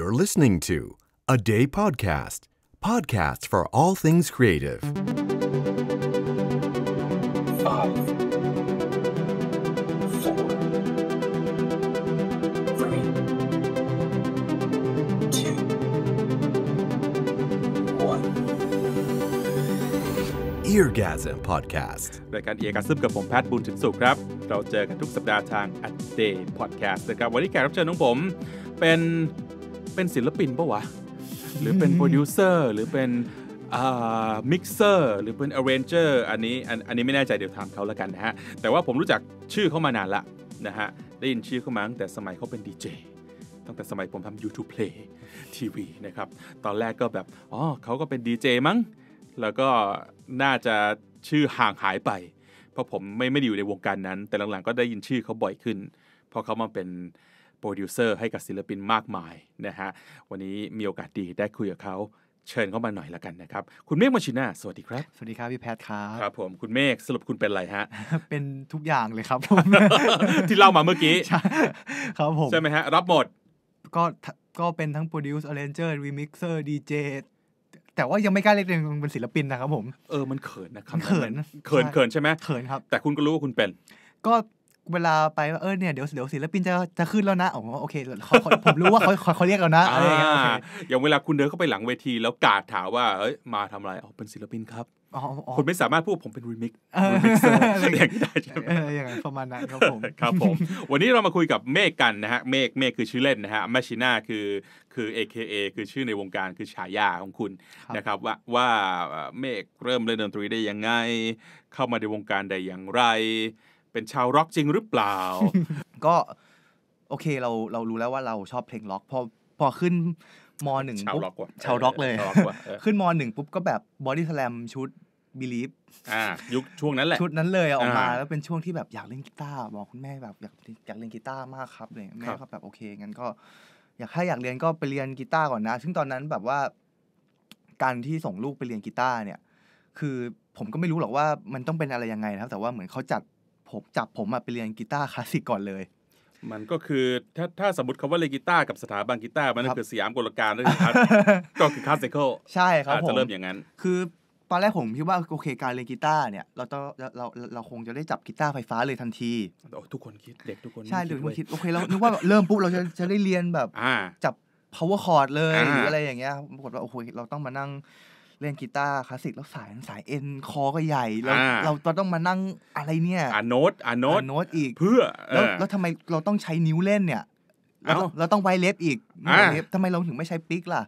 You're listening to A Day Podcast, podcasts for all things creative. Five, four, three, two, one. Eargasm Podcast รายการเอกซึมกับผมแพทย์บุญถึงสุขครับ เราเจอกันทุกสัปดาห์ทาง a d day podcast นะครับเป็นศิลปินปะวะ หรือเป็นโปรดิวเซอร์หรือเป็นมิกเซอร์หรือเป็นอาร์เรนเจอร์อันนี้อันนี้ไม่แน่ใจเดี๋ยวถามเขาแล้วกันนะฮะ แต่ว่าผมรู้จักชื่อเขามานานละนะฮะได้ยินชื่อเขามาตั้งแต่สมัยเขาเป็นดีเจตั้งแต่สมัยผมทำ YouTube Play ทีวีนะครับตอนแรกก็แบบ อ๋อเขาก็เป็นดีเจมั้งแล้วก็น่าจะชื่อห่างหายไป เพราะผมไม่ไม่ได้อยู่ในวงการนั้น แต่หลังๆก็ได้ยินชื่อเขาบ่อยขึ้นพอเขามาเป็นโปรดิวเซอร์ให้กับศิลปินมากมายนะฮะวันนี้มีโอกาสดีได้คุยกับเขาเชิญเข้ามาหน่อยละกันนะครับคุณเมฆมอชิน่าสวัสดีครับสวัสดีครับพี่แพทครับครับผมคุณเมฆสรุปคุณเป็นอะไรฮะ เป็นทุกอย่างเลยครับผมที่เล่ามาเมื่อกี้ครับผมใช่ไหมฮะรับหมด ก็ก็เป็นทั้งโปรดิวเซอร์อเลนเจอร์รีมิกเซอร์ดีเจแต่ว่ายังไม่กล้าเรียกตัวเองเป็นศิลปินนะครับผมเออมันเขินนะครับเขินเขินเขินใช่ไหมเขินครับแต่คุณก็รู้ว่าคุณเป็นก็เวลาไปเออเนี่ย เดี๋ยวเดี๋ยวศิลปินจะจะขึ้นแล้วนะอ๋โอเคเขาผมรู้ว่าเขาเขาเรียกเรานะอะไรอย่างเงี้ยอย่างเวลาคุณเดินเข้าไปหลังเวทีแล้วกาดถามว่าเอ้ยมาทำอะไร อ๋อเป็นศิลปินครับคุณไม่สามารถพูดผมเป็นรีมิกซ์อะไรอย่างนี้ได้ใช่ไหมอย่างประมาณนั้นครับผม ครับผม วันนี้เรามาคุยกับเมฆกันนะฮะ เมฆเมฆคือชื่อเล่นนะฮะมาชิน่าคือคือ AKA คือชื่อในวงการคือฉายาของคุณนะครับ ว่าว่าเมฆเริ่มเล่นดนตรีได้ยังไงเข้ามาในวงการได้อย่างไรเป็นชาวร็อกจริงหรือเปล่า ก็โอเคเราเรารู้แล้วว่าเราชอบเพลงร็อกพอพอขึ้นมหนึ่งชาวร็อกว่ะชาวร็อกเลย ขึ้นมหนึ่งปุ๊บก็แบบบอดี้สลมชุดบิลีฟอ่ายุคช่วงนั้นแหละ ชุดนั้นเลยออกมา แล้วเป็นช่วงที่แบบอยากเล่นกีตาร์บอกคุณแม่แบบอยากอยากเล่นกีตาร์มากครับเลยแม่ก็แบบโอเคงั้นก็อยากห้อยากเรียนก็ไปเรียนกีตาร์ก่อนนะซึ่งตอนนั้นแบบว่าการที่ส่งลูกไปเรียนกีตาร์เนี่ย คือผมก็ไม่รู้หรอกว่ามันต้องเป็นอะไรยังไงนะครับแต่ว่าเหมือนเขาจัดผมจับผมมาไปเรียนกีตาร์คลาสสิกก่อนเลย มันก็คือถ้าถ้าสมมติคำว่าเลกีตาร์กับสถาบันกีตาร์มันก็คือสยามกลการนั่นคับก็คือคลาสสิคใช่ครับผม จะเริ่มอย่างนั้น คือตอนแรกผมคิดว่า โอเคการเล่นกีตาร์เนี่ยเราต้องเราเราคงจะได้จับกีตาร์ไฟฟ้าเลยทันที ทุกคนคิดเด็กทุกคนใช่เด็กทุกคนคิดโอเค เรานึกว่าเริ่มปุ๊บ เราจะจะได้เรียนแบบ จับ power chord เลย หรืออะไรอย่างเงี้ยปรากฏว่าโอ้โหเราต้องมานั่งเล่นกีตาร์คลาสสิกแล้วสายสายเอ็น คอ ก็ใหญ่แล้วเราต้องมานั่งอะไรเนี่ยอ่านโน้ตอ่านโน้ตโนอีกเพื่อแล้วแล้วทำไมเราต้องใช้นิ้วเล่นเนี่ยเราต้องไวเลสอีกไวเลทำไมเราถึงไม่ใช้ปิกล่ะ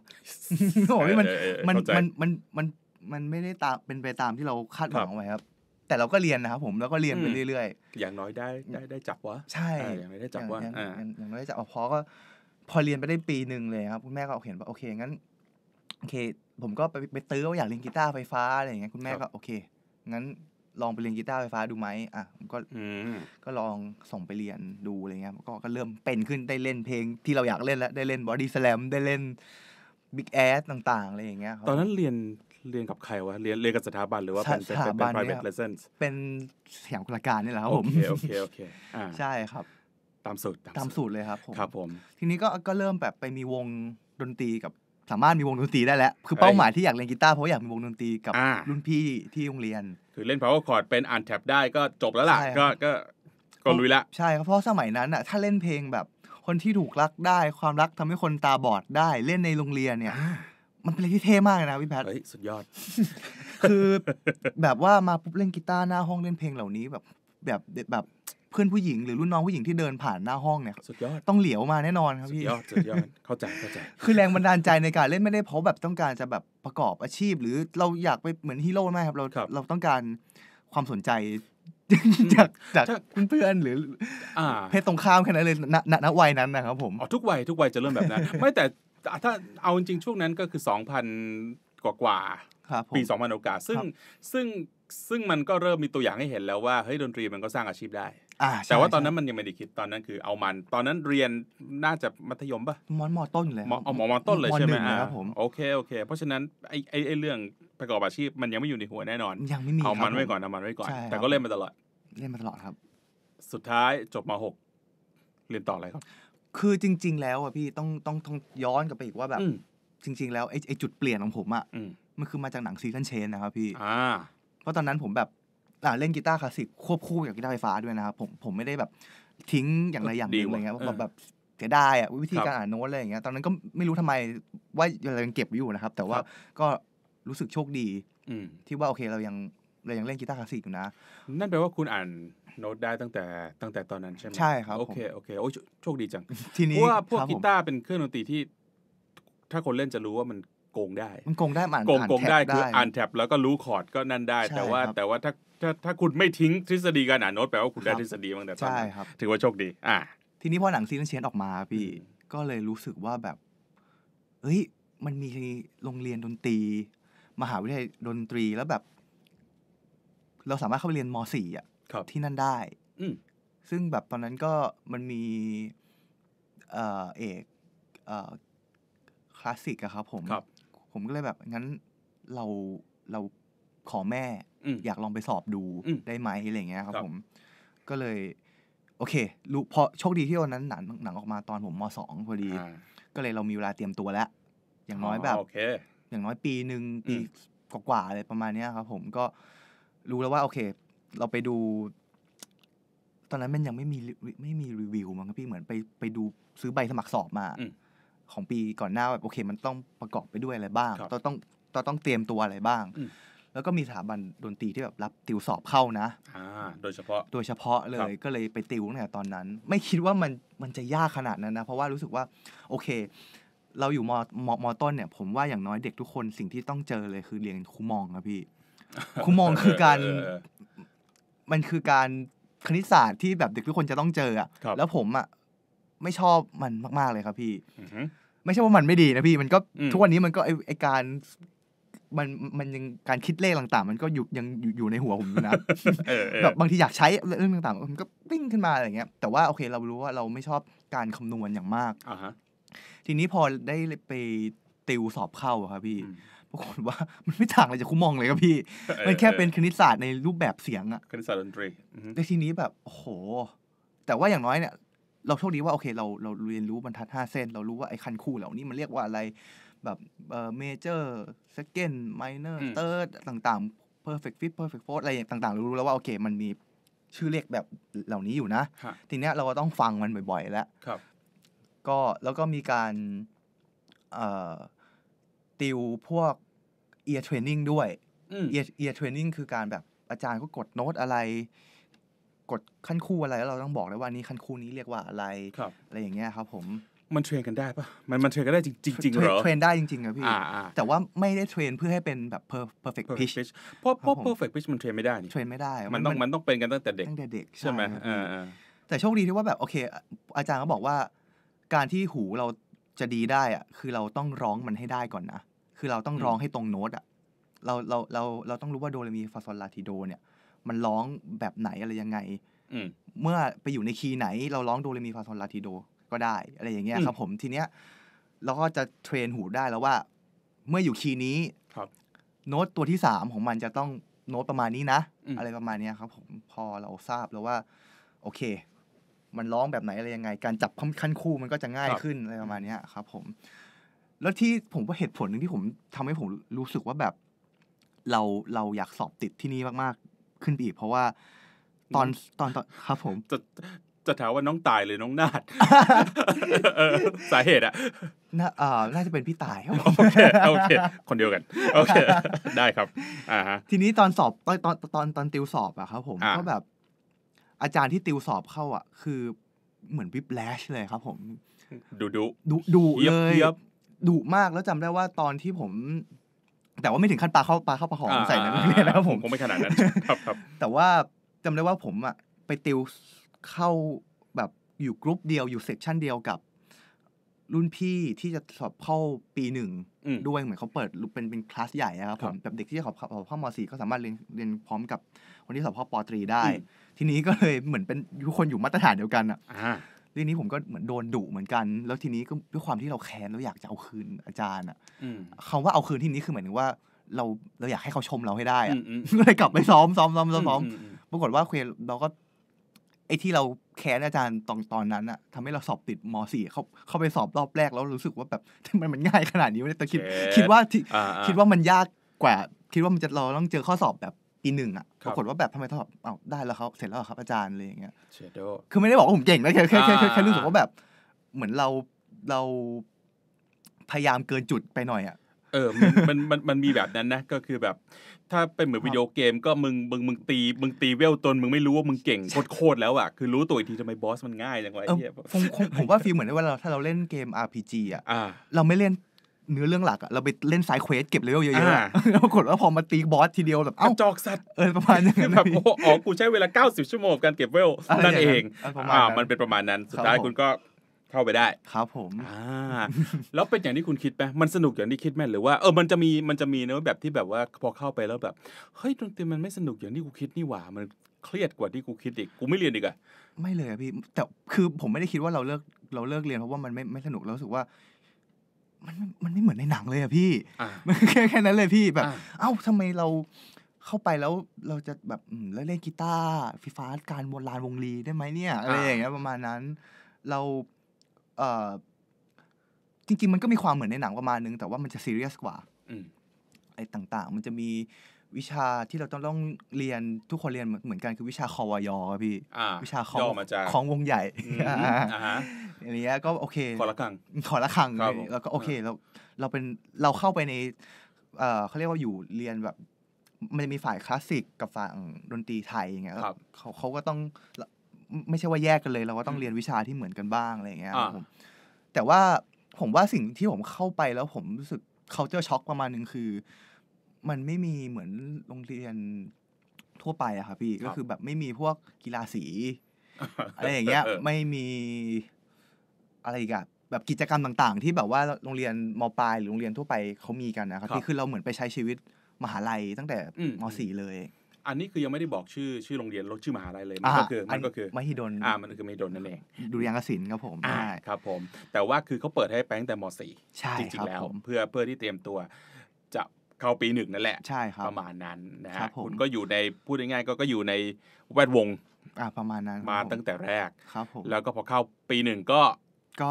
โอ้ยมันมันมันมันมันมันไม่ได้ตาม เป็นไปตามที่เราคาดหวังเอาไว้ครับ แต่เราก็เรียนนะครับผมแล้วก็เรียนไปเรื่อยๆ อย่างน้อยได้ ได้ได้จับวะใช่อย่างน้อยได้จับวะอย่างน้อยได้จับพอก็ พอเรียนไปได้ปีหนึ่งเลยครับคุณแม่ก็เห็นว่าโอเคงั้นโอเค ผมก็ไปไปตื้อว่าอยากเรียนกีตาร์ไฟฟ้าอะไรอย่างเงี้ยคุณแม่ก็โอเค งั้นลองไปเรียนกีตาร์ไฟฟ้าดูไหมอ่ะผมก็ก็ลองส่งไปเรียนดูอะไรเงี้ยก็ก็เริ่มเป็นขึ้นได้เล่นเพลงที่เราอยากเล่นแล้วได้เล่นบอดี้สแลมได้เล่นบิ๊กแอสต่างๆอะไรอย่างเงี้ย ตอนนั้นเรียนเรียนกับใครวะเรียนเรียนกับสถาบันหรือว่าเป็นเป็นเป็น private lessons เป็นสยวกลการนี่แหละครับผมโอเคโอเคโอเคใช่ครับ ตามสูตรตามสูตรเลยครับผมครับผมทีนี้ก็ก็เริ่มแบบไปมีวงดนตรีกับสามารถมีวงดนตรีได้แล้ว คือเป้าหมายที่อยากเล่นกีตาร์เพราะอยากมีวงดนตรีกับรุ่นพี่ที่โรงเรียน คือเล่น power chord เป็นอ่านแท็บได้ก็จบแล้วล่ะ ก็ก็ก็ลุยละใช่ครับเพราะสมัยนั้นอ่ะ ถ้าเล่นเพลงแบบคนที่ถูกรักได้ความรักทำให้คนตาบอดได้เล่นในโรงเรียนเนี่ย มันเป็นอะไรที่เท่มากเลยนะพี่แพทฒน์สุดยอด คือแบบว่ามาปุ๊บเล่นกีตาร์หน้าห้องเล่นเพลงเหล่านี้แบบ แบบแบบเพื่อนผู้หญิง หรือรุ่นน้องผู้หญิงที่เดินผ่านหน้าห้องเนี่ยสุดยอดต้องเหลียวมาแน่นอนครับพี่ สุดยอดสุดยอดเข้าใจเข้าใจ คือแรงบันดาลใจในการเล่นไม่ได้เพราะแบบต้องการจะแบบประกอบอาชีพ หรือเราอยากไปเหมือนฮีโร่ไหมครับเราเราต้องการความสนใจจากจากเพื่อน หรือเพศตรงข้ามแค่นั้นเลยณณวัยนั้นนะครับผมอ๋อทุกวัย ทุกวัยจะเริ่มแบบนั้นไม่แต่ถ้าเอาจริงช่วงนั้นก็คือ2,000กว่ากว่าปี2000โอกาสซึ่งซึ่งซึ่งมันก็เริ่มมีตัวอย่างให้เห็นแล้วว่าเฮ้ย ดนตรีมันก็สร้างอาชีพได้ อ่า แต่ว่าตอนนั้นมันยังไม่ได้คิดตอนนั้นคือเอามัน ตอนนั้นเรียนน่าจะมัธยมปะมอนมอต้นเลยเอาหมอมอต้นเลยใช่ไหมครับผมโอเคโอเค เพราะฉะนั้นไอ้ไอ้เรื่องประกอบอาชีพมันยังไม่อยู่ในหัวแน่นอนยังไม่มีเอามันไว้ก่อนเอามันไว้ก่อนแต่ก็เล่นมาตลอดเล่นมาตลอดครับ สุดท้ายจบมาหกเรียนต่ออะไรครับ คือจริง ๆ แล้วอ่ะพี่ ต้องต้องต้องย้อนกลับไปอีกว่าแบบ จริง ๆ แล้ว ไอ้ไอ้จุดเปลี่ยนของผมอ่ะมมันคือมาจากหนังซีซันเชนนะครับพี่ อ่าเพราะตอนนั้นผมแบบอ่าเล่นกีตาร์คลาสสิก ควบคู่กับกีตาร์ไฟฟ้าด้วยนะครับผมผมไม่ได้แบบทิ้งอย่างไรอย่างหนึ่งอะไรเงี้ยแบบเสียดายอ่ะวิธีการอ่านโน้ตอะไรอย่างเงี้ยตอนนั้นก็ไม่รู้ทำไมว่าเรายังเก็บไว้อยู่นะครับ แต่ว่าก็รู้สึกโชคดีที่ว่าโอเค เรายังเรายังเล่นกีตาร์คลาสสิกอยู่นะนั่นแปลว่าคุณอ่านโน้ตได้ตั้งแต่ตั้งแต่ตอนนั้นใช่ไหมใช่ครับโอเคโอเคโอ้โชคดีจังทีนี้เพราะว่าพวกกีตาร์เป็นเครื่องดนตรีที่ ถ้าคนเล่นจะรู้ว่ามันโกงได้มันโกงได้มันโกงโกงได้คืออ่านแท็บแล้วก็รู้คอร์ดก็นั่นได้ แต่ว่า แต่ว่าถ้าถ้าถ้าคุณไม่ทิ้งทฤษฎีการอ่านโน้ตแปลว่าคุณได้ทฤษฎีบ้างแต่ตอนนั้ถือว่าโชคดี อ่าทีนี้พอหนังซีนเชนออกมาพี่ ก็เลยรู้สึกว่าแบบเอ้ยมันมีโรงเรียนดนตรีมหาวิทยาลัยดนตรีแล้วแบบ เราสามารถเข้าไปเรียนม .4 อ่ะที่นั่นได้ อืซึ่งแบบตอนนั้นก็มันมี เอกคลาสสิกอะครับ ผมบผมก็เลยแบบงั้นเราเราขอแม่ อยากลองไปสอบดูได้ไหมอะไรเงี้ยครับ ผม ก็เลย โอเครู้พอโชคดีที่วันนั้น หนังหนังออกมาตอนผมมสองพอดี ก็เลยเรามีเวลาเตรียมตัวแล้ว อย่างน้อยแบบอย่างน้อยปีหนึ่งปีกว่าๆอะไรประมาณเนี้ยครับ ผมก็รู้แล้วว่า โอเค เราไปดู ตอนนั้นมันยังไม่มีไม่มีรีวิวมั้งพี่เหมือนไปไปดูซื้อใบสมัครสอบมาของปีก่อนหน้าแบบโอเค มันต้องประกอบไปด้วยอะไรบ้างเราต้องเราต้องเตรียมตัวอะไรบ้าง แล้วก็มีสถาบันดนตรีที่แบบรับติวสอบเข้านะโดยเฉพาะโดยเฉพาะเลย ก็เลยไปติวเนี่ยตอนนั้น ไม่คิดว่ามันมันจะยากขนาดนั้นนะ เพราะว่ารู้สึกว่า โอเค เราอยู่มอ มอมอต้นเนี่ย ผมว่าอย่างน้อยเด็กทุกคนสิ่งที่ต้องเจอเลยคือเรียนคูมองนะพี่คูมองคือการ มันคือการคณิตศาสตร์ที่แบบเด็กทุกคนจะต้องเจออะแล้วผมอ่ะไม่ชอบมันมากๆ เลยครับพี่ไม่ใช่ว่ามันไม่ดีนะพี่มันก็ทุกวันนี้มันก็ไอไอการมันมันยังการคิดเลขต่าง ๆ มันก็อยู่ยังอยู่ในหัวผมนะแบบบางทีอยากใช้เรื่องต่าง ๆ มันก็ปิ้งขึ้นมาอะไรเงี้ยแต่ว่าโอเค เรารู้ว่าเราไม่ชอบการคำนวณอย่างมากทีนี้พอได้ไปติวสอบเข้าครับ พี่ปรากฏว่ามันไม่ต่างอะไรจากคุมองเลยครับพี่ มันแค่เป็นคณิตศาสตร์ในรูปแบบเสียงอะคณิตศาสตร์ดนตรีแต่ทีนี้แบบโอ้โห แต่ว่าอย่างน้อยเนี่ยเราโชคดีว่าโอเคเราเราเรียนรู้บรรทัดห้าเส้น เรารู้ว่าไอ้คันคู่เหล่านี้มันเรียกว่าอะไร แบบเออเมเจอร์สเกนไมเนอร์เตอร์ต่างๆเพอร์เฟกต์ฟิตเพอร์เฟกต์โฟร์อะไรต่างๆรู้แล้วว่าโอเค มันมีชื่อเรียกแบบเหล่านี้อยู่นะ ทีเนี้ยเราก็ต้องฟังมันบ่อยๆแล้วก็แล้วก็มีการติวพวก ear training ด้วย ear ear training คือการแบบ อาจารย์ก็กดโน้ตอะไรกดขั้นคู่อะไรแล้ว เราต้องบอกได้ว่านี่ขั้นคู่นี้เรียกว่าอะไรอะไรอย่างเงี้ยครับ ผมมันเทรนกันได้ปะมันมันเทรนกันได้จริงจริงเหรอเทรนได้จริงๆครับพี่แต่ว่าไม่ได้เทรนเพื่อให้เป็นแบบเพอร์เฟกต์พิชเพราะเพราะเพอร์เฟกต์พิชมันเทรนไม่ได้นี่เทรนไม่ได้มันต้องมันต้องเป็นกันตั้งแต่เด็กตั้งแต่เด็กใช่ไหมแต่โชคดีที่ว่าแบบโอเค อาจารย์ก็บอกว่า การที่หูเราจะดีได้อะคือเราต้องร้องมันให้ได้ก่อนนะคือเราต้องร้องให้ตรงโน้ตอะเราเราเราเราต้องรู้ว่าโดเรมีฟาซอลาติโดเนี่ยมันร้องแบบไหนอะไรยังไงเมื่อไปอยู่ในคีย์ไหน เราร้องโดเรมีฟาโซนลาทิโด ก็ได้อะไรอย่างเงี้ยครับ ผมทีเนี้ยเราก็จะเทรนหูได้แล้วว่า เมื่ออยู่คีย์นี้ครับ โน้ตตัวที่สามของมันจะต้องโน้ตประมาณนี้นะอะไรประมาณเนี้ยครับผมพอเราทราบแล้วว่า โอเค มันร้องแบบไหนอะไรยังไง การจับขั้นคู่มันก็จะง่ายขึ้นอะไรประมาณเนี้ยครับผม แล้วที่ผมว่าเหตุผลหนึ่งที่ผมทำให้ผมรู้สึกว่าแบบ เราเราอยากสอบติดที่นี่มากขึ้นไปอีกเพราะว่า ตอนตอนตอนครับผมจะจะถามว่าน้องตายหรือน้องนาดสาเหตุอะน่าอ่น่าจะเป็นพี่ตายครับโอเคโอเค คนเดียวกันโอเค ได้ครับ อ่าฮะทีนี้ตอนสอบตอนตอนตอนตอนติวสอบอะครับผมก็แบบ อาจารย์ที่ติวสอบเข้าอะคือเหมือนวิบแลชเลยครับ ผม ดูดูดูดเลยดุมากแล้วจำได้ว่าตอนที่ผมแต่ว่าไม่ถึงขั้นปลาเข้าปลาเข้าปลาหอมใส่นั้นเนียนะครับผมผมไม่ขนาดนั้นครับครับแต่ว่าจำได้ว่าผมอ่ะไปติวเข้าแบบอยู่กรุ๊ปเดียวอยู่เซกชันเดียวกับรุ่นพี่ที่จะสอบเข้าปีหนึ่งด้วยเหมือนเขาเปิดเป็นเป็นคลาสใหญ่นะครับผมแบบเด็กที่จะสอบเข้ามสี่ก็สามารถเรียนเรียนพร้อมกับคนที่สอบเข้าปตรีได้ ทีนี้ก็เลยเหมือนเป็นทุกคนอยู่มาตรฐานเดียวกันอ่ะเรื่องนี้ผมก็เหมือนโดนดุเหมือนกัน แล้วทีนี้ก็ด้วยความที่เราแค้นเราอยากจะเอาคืนอาจารย์ อ่ะคาว่าเอาคืนที่นี้คือเหมือนว่า เราเราอยากให้เขาชมเราให้ได้อะก็เลยกลับไปซ้อมซ้อมซ้อมซ้อมปรากฏว่าเคเราก็ไอ้ที่เราแค้นอาจารย์ตอนตอนนั้นอ่ะ ทำให้เราสอบติดมสี่เขาเขาไปสอบรอบแรกแล้วรู้สึกว่าแบบทำไมมันง่ายขนาดนี้เลยแต่คิด คิดว่าคิดว่ามันยากกว่า คิดว่ามันจะเราต้องเจอข้อสอบแบบปีหนึ่งอ่ะปรากฏว่าแบบทำไมทอบ เอ้า ได้แล้วเขาเสร็จแล้วครับอาจารย์อะไรอย่างเงี้ย คือไม่ได้บอกว่า ผมเก่งนะแค่แค่แค่แค่รู้สึกว่าแบบเหมือนเราเราพยายามเกินจุดไปหน่อยอ่ะ เออมันมันมันมีแบบนั้นนะก็คือแบบ ถ้าเป็นเหมือนวิดีโอเกม ก็มึง มึงมึงตีมึงตีเวลตนมึงไม่รู้ว่ามึงเก่ง โคตรแล้วอ่ะคือรู้ตัวอีกทีทำไมบอสมันง่ายจังวะไอ้เหี้ย ผมผมว่าฟีลเหมือนเวาถ้าเราเล่นเกม RPG อ่ะเราไม่เล่นเนื้อเรื่องหลักอะเราไปเล่นสายเควสเก็บเลเวลเยอะๆแล้วปรากฏว่าพอมาตีบอสทีเดียวแบบเอ้าจอกสัตว์เออประมาณนี้แบบโอ้อกูใช้เวลา 90 ชั่วโมงการเก็บเวลนั่นเองอ่ามันเป็นประมาณนั้น สุดท้ายคุณก็เข้าไปได้ ครับผมอ่าแล้วเป็นอย่างที่คุณคิดไหมมันสนุกอย่างที่คิดไหมหรือว่าเออมันจะมีมันจะมีเนื้อแบบที่แบบว่าพอเข้าไปแล้วแบบ เฮ้ยดนตรีมันไม่สนุกอย่างที่กูคิดนี่หว่า มันเครียดกว่าที่กูคิดอีกกูไม่เรียนอีกอะไม่เลยอะพี่แต่คือผมไม่ได้คิดว่าเราเลิกเราเลิกเรียนเพราะว่ามันไม่ไม่สนุกเราสึกว่ามันมันไม่เหมือนในหนังเลยอะพี่ มันแค่แค่นั้นเลยพี่แบบ เอ้าทำไมเราเข้าไปแล้วเราจะแบบแล้วเล่นกีตาร์ฟิฟ้าการบนลานวงลีได้ไหมเนี่ยอะไรอย่างเงี้ยประมาณนั้น เราเอจริงๆมันก็มีความเหมือนในหนังประมาณนึงแต่ว่ามันจะซีเรียสกว่าไอ้ต่างๆ มันจะมีวิชาที่เราต้องต้องเรียนทุกคนเรียนเหมือนกันคือวิชาคอวยอพี่วิชาของของวงใหญ่อย่างเงี้ยก็โอเคขอละกังขอละกังแล้วก็โอเคเราเราเป็นเราเข้าไปในเขาเรียกว่าอยู่เรียนแบบมันจะมีฝ่ายคลาสสิกกับฝั่งดนตรีไทยอย่างเงี้ยเขาเขาก็ต้องไม่ใช่ว่าแยกกันเลย เราก็ต้องเรียนวิชาที่เหมือนกันบ้างอะไรเงี้ยผมแต่ว่าผมว่าสิ่งที่ผมเข้าไปแล้วผมรู้สึกเขาเจอช็อกประมาณหนึ่งคือ มันไม่มีเหมือนโรงเรียนทั่วไปอะครับพี่ก็คือแบบไม่มีพวกกีฬาสีอะไรอย่างเงี้ยไม่มีอะไรกับแบบกิจกรรมต่างๆ ที่แบบว่าโรงเรียนมปลายหรือโรงเรียนทั่วไปเขามีกันนะครับ ที่คือเราเหมือนไปใช้ชีวิตมหาลัยตั้งแต่มสี่เลย อันนี้คือยังไม่ได้บอกชื่อชื่อโรงเรียนรถชื่อมหาลัยเลยมันก็คือมันก็คือมหิดลอ่ามันคือมหิดลนั่นเองดุริยางคศิลป์ครับผมอ่าครับผม แต่ว่าคือเขาเปิดให้แป้งแต่มสี่จริงๆแล้วเพื่อเพื่อที่เตรียมตัว จะเข้าปีหนึ่งนั่นแหละใช่ครับประมาณนั้นนะฮะคุณก็อยู่ในพูดง่ายๆก็ก็อยู่ในแวดวงอ่าประมาณนั้นมาตั้งแต่แรกครับผมแล้วก็พอเข้าปีหนึ่งก็ก็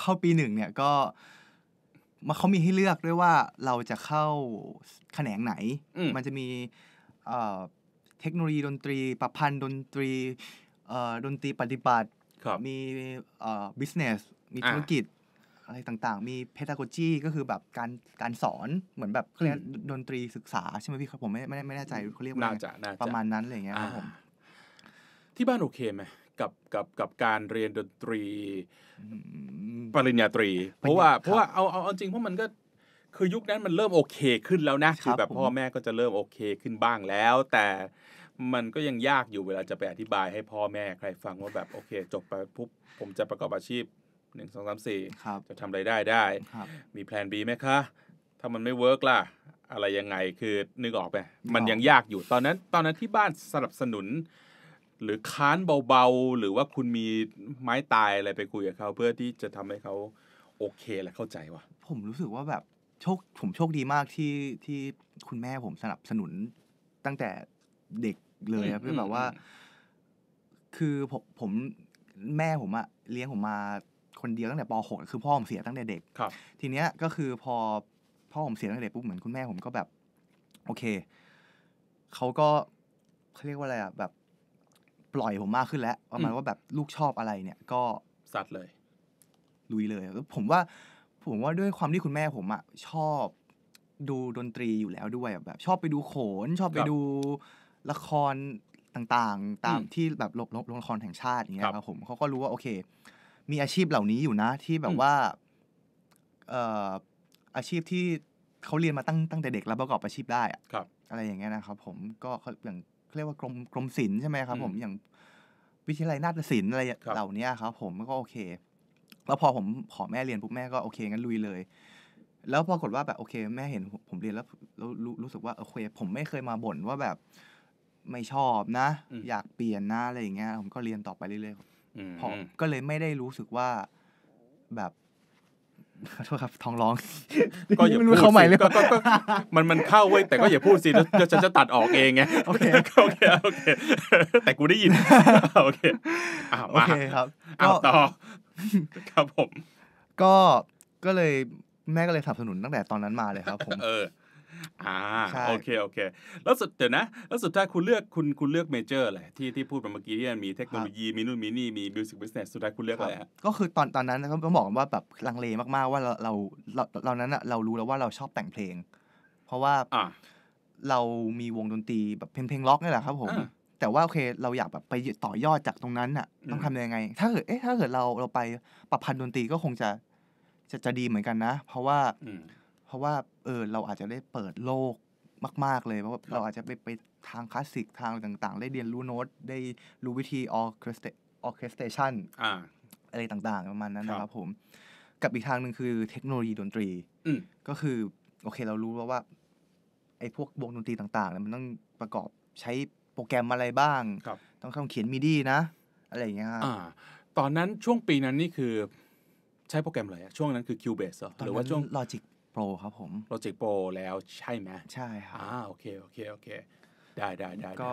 เข้าปีหนึ่งเนี่ยก็มาเขามีให้เลือกด้วยว่าเราจะเข้าแขนงไหน มันจะมีเทคโนโลยีดนตรี ประพันธ์ ดนตรี ดนตรีปฏิบัติมีบิสเนสมีธุรกิจอะไรต่างๆ มีเพดาโกจีก็คือแบบการการสอนเหมือนแบบเเรียกดนตรีศึกษาใช่ไหมพี่ครับผม ไม่ไม่ไม่แน่ใจเขาเรียกว่าประมาณนั้นอะไรเงี้ยครับผม ที่บ้านโอเคไหมกับกับกับการเรียนดนตรีปริญญาตรี เพราะว่าเพราะว่าเอาเอาจริงเพราะมันก็คือยุคนั้นมันเริ่มโอเคขึ้นแล้วนะคือแบบพ่อแม่ก็จะเริ่มโอเคขึ้นบ้างแล้ว แต่มันก็ยังยากอยู่เวลาจะไปอธิบายให้พ่อแม่ใครฟังว่าแบบโอเคจบไปปุ๊บผมจะประกอบอาชีพหนึ่งสองสามสี่จะทำไรายได้ได้ มีแพลน B ไหมคะ ถ้ามันไม่เวิร์กล่ะ อะไรยังไงคือนึกออกไหมมันยังยากอยู่ตอนนั้นตอนนั้นที่บ้านสนับสนุนหรือค้านเบาๆ หรือว่าคุณมีไม้ตายอะไรไปคุยกับเขา เพื่อที่จะทำให้เขาโอเคและเข้าใจวะผมรู้สึกว่าแบบโชคผมโชคดีมากที่ที่คุณแม่ผมสนับสนุนตั้งแต่เด็กเลยครับเพื่อแบบว่า คือผมผมแม่ผมอะเลี้ยงผมมา คนเดียวตั้งแต่ป .6 คือพ่อผมเสียตั้งแต่เด็กครับ ทีเนี้ยก็คือพอพ่อผมเสียตั้งแต่เด็กปุ๊บเหมือนคุณแม่ผมก็แบบ โอเคเขาก็เขาเรียกว่าอะไรอะแบบปล่อยผมมากขึ้นแล้วประมาณว่าแบบลูกชอบอะไรเนี่ยก็สัตว์เลยลุยเลยแล้วผมว่าผมว่าด้วยความที่คุณแม่ผมอะชอบดูดนตรีอยู่แล้วด้วยแบบ ชอบไปดูโขนชอบไปดูละครต่าง ๆตามที่แบบโรงละครแห่งชาติอย่างเงี้ยครับผมเขาก็รู้ว่าโอเค มีอาชีพเหล่านี้อยู่นะที่แบบว่าเอ่ออาชีพที่เขาเรียนมาตั้งตั้งแต่เด็ก แล้วประกอบอาชีพได้อะอะไรอย่างเงี้ยนะครับผมก็อย่างเรียกว่ากรมกรมศิลป์ใช่ไหมครับ ผมอย่างวิทยาลัยนาฏศิลป์อะไรเหล่านี้ครับ ผมก็โอเคแล้วพอผมขอแม่เรียนปุ๊บแม่ก็โอเคงั้นลุยเลย แล้วปรากฏว่าแบบโอเคแม่เห็นผมเรียนแล้วรู้รู้สึกว่าโอเค ผมไม่เคยมาบ่นว่าแบบไม่ชอบนะอยากเปลี่ยนนะอะไรอย่างเงี้ยผมก็เรียนต่อไปเรื่อยๆผมก็เลยไม่ได้รู้สึกว่าแบบโทษครับท้องร้องก็อย่าพูดเข้าใหม่เลยมันมันเข้าเว้ย แต่ก็อย่าพูดสิแล้วฉันจะตัดออกเองไงโอเคโอเค โอเค แต่กูได้ยิน โอเค อ่ามาครับอ้าวต่อครับผม ก็ก็เลยแม่ก็เลยสนับสนุนตั้งแต่ตอนนั้นมาเลยครับผมเอออ่า โอเค โอเค แล้วสุดเดี๋ยวนะแล้วสุดท้ายคุณเลือกคุณคุณเลือกเมเจอร์อะไรที่ที่พูดไปเมื่อกี้ที่มมีเทคโนโลยีมีนู่นมีนี่มีบิวสิกบิสเนสสุดท้ายคุณเลือกอะไรฮะก็คือตอนตอนนั้นก็บต้องบอกว่าแบบลังเลมากๆว่าเราเราเรานนั้นอะเรารู้แล้วว่าเราชอบแต่งเพลง เพราะว่าเรามีวงดนตรีแบบเพลงเพลงล็อกนี่แหละครับผม แต่ว่าโอเคเราอยากแบบไปต่อยอดจากตรงนั้นอะต้องทำยังไง ถ้าเกิดเอ๊ะถ้าเกิดเราเราไปประพันธ์ดนตรีก็คงจะจะจะดีเหมือนกันนะ เพราะว่าราะว่าเออเราอาจจะได้เปิดโลกมาก ๆ เลย เพราะว่าเราอาจจะไปไปทางคลาสสิกทางต่าง ๆ ได้เรียนรู้โน้ตได้รู้วิธีออเคสเตออเคสเตชันอะไรต่างๆ ประมาณนั้นนะครับผม กับอีกทางหนึ่งคือเทคโนโลยีดนตรีก็คือ โอเคเรารู้แล้วว่าไอ้พวกวงดนตรีต่างๆมันต้องประกอบใช้โปรแกรมอะไรบ้าง ต้องต้องเขียนมิดีนะ อะไรอย่างเงี้ยครับตอนนั้นช่วงปีนั้นนี่คือใช้โปรแกรมอะไรช่วงนั้นคือ Cubase หรือว่าช่วง Logic โปรครับผมโปรเจกต์โปรแล้วใช่ไหมใช่ครับอ่าโอเค โอเค โอเค ได้ได้ได้ก็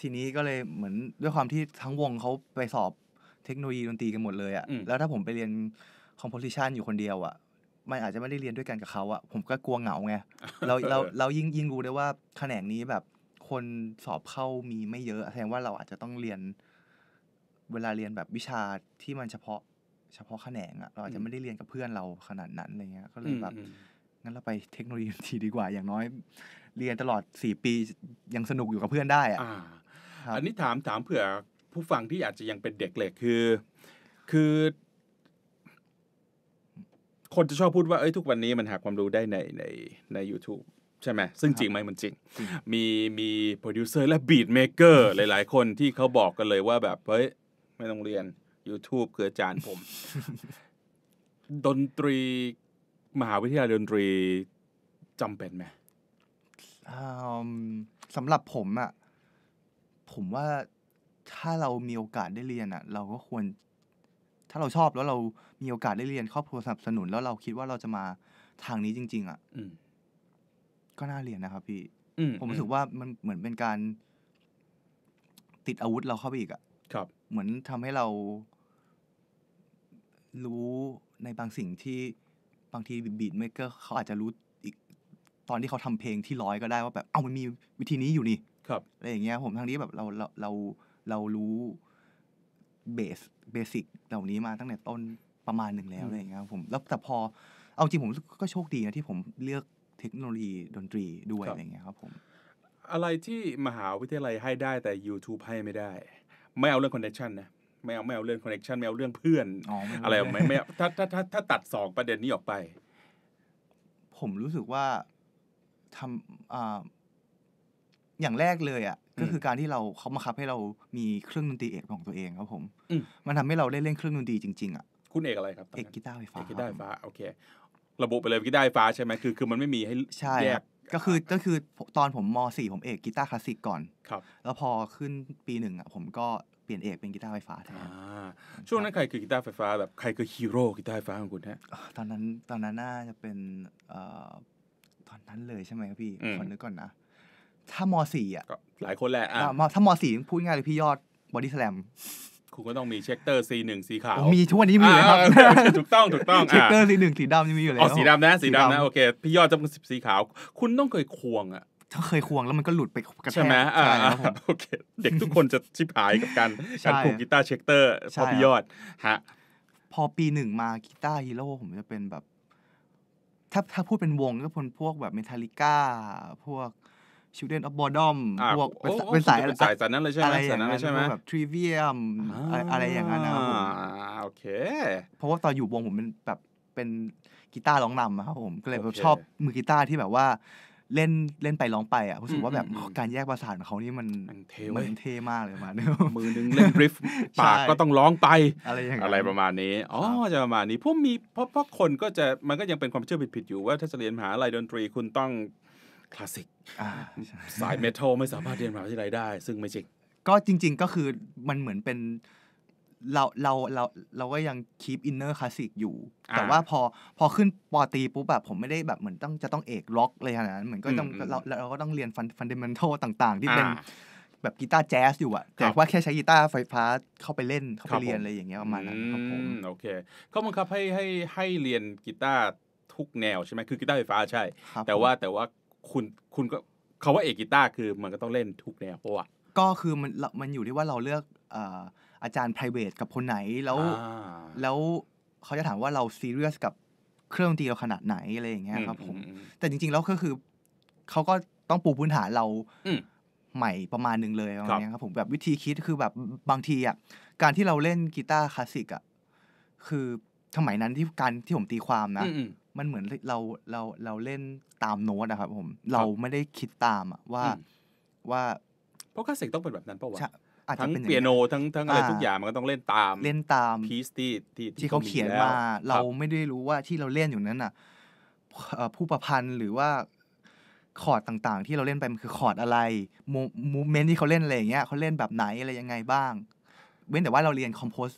ทีนี้ก็เลยเหมือนด้วยความที่ทั้งวงเขาไปสอบเทคโนโลยีดนตรีกันหมดเลยอะ่ะ แล้วถ้าผมไปเรียนคอมโพสิชันอยู่คนเดียวอะ่ะมันอาจจะไม่ได้เรียนด้วยกันกับเขาอะ่ะ ผมก็กลัวเหงาไง เราเราเรายิ่งยิ่งรู้ได้ว่าแขนงนี้แบบคนสอบเข้ามีไม่เยอะแสดงว่าเราอาจจะต้องเรียนเวลาเรียนแบบวิชาที่มันเฉพาะเฉพาะแขนงอะ่ะเราอาจจะไม่ได้เรียนกับเพื่อนเราขนาดนั้นอะไรเงี้ยก็เลยแบบั้นเราไปเทคโนโลยีทีดีกว่าอย่างน้อยเรียนตลอดสี่ปียังสนุกอยู่กับเพื่อนได้ อ่ะอันนี้ถามถามเผื่อ ผู้ฟังที่อาจจะยังเป็นเด็กเล็กคือ คือ คนจะชอบพูดว่า เอ้ยทุกวันนี้มันหาความรู้ได้ ในในใน u t u b e ใช่ไหมซึ่งจริงไหมมันจริง มีมีโปรดิวเซอร์และบีทเมเกอร์หลายๆคนที่เขาบอกกันเลยว่าแบบเฮ้ย ไม่ต้องเรียน YouTube คืออาจารย์ผมดนตรีมหาวิทยาลัยดนตรีจำเป็นไหมสำหรับผมอะผมว่าถ้าเรามีโอกาสได้เรียนอะเราก็ควร ถ้าเราชอบแล้วเรามีโอกาสได้เรียนครอบครัวสนับสนุน แล้วเราคิดว่าเราจะมาทางนี้จริง ๆอะอืก็น่าเรียนนะครับ พี่ผมรู้สึกว่ามันเหมือนเป็นการ ติดอาวุธเราเข้าไปอีกอะครับ เหมือนทำให้เรารู้ในบางสิ่งที่บางทีบีดเมเกอร์เขาอาจจะรู้อีกตอนที่เขาทำเพลงที่ร้อยก็ได้ว่าแบบ เอามันมีวิธีนี้อยู่นี่ ครับอะไรอย่างเงี้ยผมทางนี้แบบเราเราเราเรารู้เบสเบสิกเหล่านี้มาตั้งแต่ต้นประมาณหนึ่งแล้วอะไรอย่างเงี้ยผมแล้วแต่พอเอาจริงผมก็โชคดีนะ ที่ผมเลือกเทคโนโลยีดนตรีด้วยอะไรอย่างเงี้ยครับผม อะไรที่มหาวิทยาลัยให้ได้แต่ YouTube ให้ไม่ได้ ไม่เอาเรื่องคอนเนคชันนะไม่เอาไม่เอาเรื่องคอนเน็ชันไม่เอาเรื่องเพื่อนออะไรไม่ไม่ถ้าถ้าถ้าถ้าตัดสองประเด็นนี้ออกไป ผมรู้สึกว่าทำอ่าอย่างแรกเลยอ่ะก็คือการที่เราเขาบังคับให้เรามีเครื่องดนตรีเอกของตัวเองครับผมมันทำให้เราได้เล่นเครื่องดนตรีจริง ๆอ่ะคุณเอกอะไรครับเอกกีตาร์ไฟฟ้าเอกกีตาร์ไฟฟ้าโอเคระบุไปเลยกีตาร์ไฟฟ้าใช่ไหมคือคือมันไม่มีให้แยกก็คือก็คือตอนผมม .4 ผมเอกกีตาร์คลาสสิกก่อนครับ แล้วพอขึ้นปีหนึ่งอ่ะ ผมก็เปลี่ยนเอกเป็นกีตาร์ไฟฟ้าแทน ช่วงนั้นใครคือกีตาร์ไฟฟ้าแบบ ใครคือฮีโร่กีตาร์ไฟฟ้าของคุณฮะตอนนั้น ตอนนั้นน่าจะเป็นตอนนั้นเลยใช่ไหมครับพี่ขอนึกก่อนนะ ถ้ามสี่อ่ะหลายคนแหละถ้ามสี่พูดง่ายเลยพี่ยอดบอดี้แสลมคุณก็ต้องมีเช็คเตอร์ีหนึ่งสีขาว มีทุกวันนี้มีเลยครับ ถูกต้องถูกต้องเช็คเตอร์ีหนึ่งสีดำยังมีอยู่เลยอ๋อสีดำนะสีดำนะโอเคพี่ยอดจะเป็นสีขาว คุณต้องเคยควงอ่ะถ้าเคยควงแล้วมันก็หลุดไปกระแทกใช่ไหมอ่าโอเคเด็กทุกคนจะชิบหายกับการการผูกกีตาร์เช็คเตอร์ พอพี่ยอดฮะพอปีหนึ่งมากีตาร์ฮีโร่ ผมจะเป็นแบบ ถ้าถ้าพูดเป็นวงก็พพวกแบบเมทัลิก้าพวกชิวเดนออฟบอดอมพวกเป็นสายสายสายนั้นเลยใช่ไหมอะไรอย่างนั้นใช่ไหมแบบทริเวียมอะไรอย่างนั้นนะโอเค เพราะว่าตอนอยู่วงผมเป็นแบบเป็นกีตาร์ร้องนำครับผมก็เลยชอบมือกีตาร์ที่แบบว่าเล่นเล่นไปร้องไปอ่ะรู้สึกว่าแบบการแยกประสาทของเขานี่มัน มันเท่มากเลยมาเนี่ยมือนึงเล่นริฟปากก็ต้องร้องไปอะไรอย่างอะไรประมาณนี้ อ๋อ จะประมาณนี้พวกมีเพราะเพราะคนก็จะมันก็ยังเป็นความเชื่อผิดๆอยู่ว่าถ้าจะเรียนมหาลัยดนตรีคุณต้องคลาสสิกสายเมทัลไม่สามารถเรียนมหาวิทยาลัยได้ ซึ่งไม่จริง ก็จริง ๆก็คือมันเหมือนเป็นเราเราเราเราก็ยังคีปอินเนอร์คลาสสิกอยู่ แต่ว่าพอพอขึ้นปอตีปุ๊บแบบผมไม่ได้แบบเหมือนต้องจะต้องเอกล็อกเลยขนาดนั้นเหมือนก็ต้องเราเราก็ต้องเรียนฟันฟันเดเมนทัลต่างๆ ที่เป็น แบบกีตาร์แจ๊สอยู่อะแต่ว่าแค่ใช้กีตาร์ไฟฟ้าเข้าไปเล่นเข้าไปเรียนอะไรอย่างเงี้ยประมาณนั้นครับผมโอเคเขาบังคับให้ให้ให้เรียนกีตาร์ทุกแนวใช่ไหมคือกีตาร์ไฟฟ้าใช่ แต่ว่าแต่ว่าคุณคุณก็เขาว่าเอกกีตาร์คือมันก็ต้องเล่นทุกแนวเพราะว่าก็คือมันมันอยู่ที่ว่าเราเลือกอาจารย์ p r i v a t กับคนไหน แล้วแล้วเขาจะถามว่าเราซีเรียสกับเครื่องดนตรีเราขนาดไหนอะไรอย่างเงี้ยครับ ผม แต่จริงๆแล้วก็คือเขาก็ต้องปูพื้นฐานเราใหม่ประมาณหนึ่งเลยอะไรเงี้ยครับ ผมแบบวิธีคิดคือแบบบางทีอ่ะการที่เราเล่นกีตาร์คลาสสิกอ่ะคือสมัยนั้นที่การที่ผมตีความนะมันเหมือนเราเราเราเล่นตามโน้ตนะครับผมเราไม่ได้คิดตามอ่ะว่าว่าเพราะคลาสสิกต้องเป็นแบบนั้นป่าวะาจจะทั้งเป็นเปียโนทั้งทั้งอะไรทุกอย่างมันก็ต้องเล่นตาม เล่นตามพีซที่ที่ที่เขาเขียนมาเราไม่ได้รู้ว่าที่เราเล่นอยู่นั้นอ่ะผู้ประพันธ์ หรือว่า คอร์ดต่างๆ ที่เราเล่นไปมันคือคอร์ดอะไรมูเมนที่เขาเล่นอะไรอย่างเงี้ย เขาเล่นแบบไหน อะไรยังไงบ้างเว้นแต่ว่าเราเรียนคอมโพส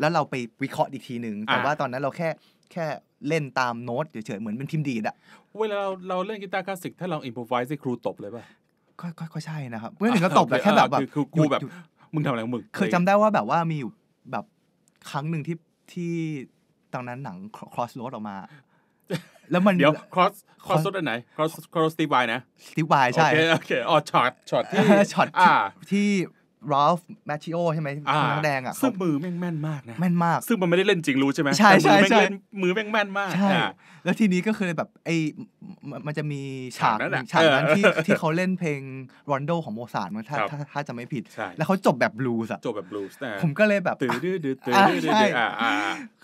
แล้วเราไปวิเคราะห์อีกทีหนึ่ง แต่ว่าตอนนั้นเราแค่แค่เล่นตามโน้ตเฉยๆ เหมือนเป็นพิมพ์ดีดอะเวลาเราเล่นกีตาร์คลาสสิกถ้าเราอินพูไวส์ให้ครูตบเลยป่ะก็ก็ใช่นะครับเม่อถึงก็ตบแต่แค่แบบแบบคือกูแบบ มึงทำอะไรมึงเคยจำได้ว่าแบบว่ามีอยู่แบบครั้งหนึ่งที่ที่ตอนนั้นหนัง cross road ออกมา แล้วมันเดี๋ยว cross cross road อันไหน cross cross s t e วา y นะ s t e วา y ใช่ โอเค โอเคอ๋อช็อตช็อตที่ช็อตที่รลฟ์แมชชิโอใช่ไหมนักแดงอ่ะซึ่งมือแม่ง แม่นมากนะ แม่นมาก ซึ่งมันไม่ได้เล่นจริงรู้ใช่ไหมใช่ใช่ใช่มือแม่งแม่นมากใช่แล้วทีนี้ก็คือแบบไอ้มันจะมีฉากฉากนั้นที่ที่เขาเล่นเพลงรอนโดของโมซาร์ทมั้งถ้าถ้าจะไม่ผิด แล้วเขาจบแบบบลูส์อ่ะ จบแบบบลูส์ผมก็เลยแบบตื่นดื้อดื้อตื่นดื้อดื้อ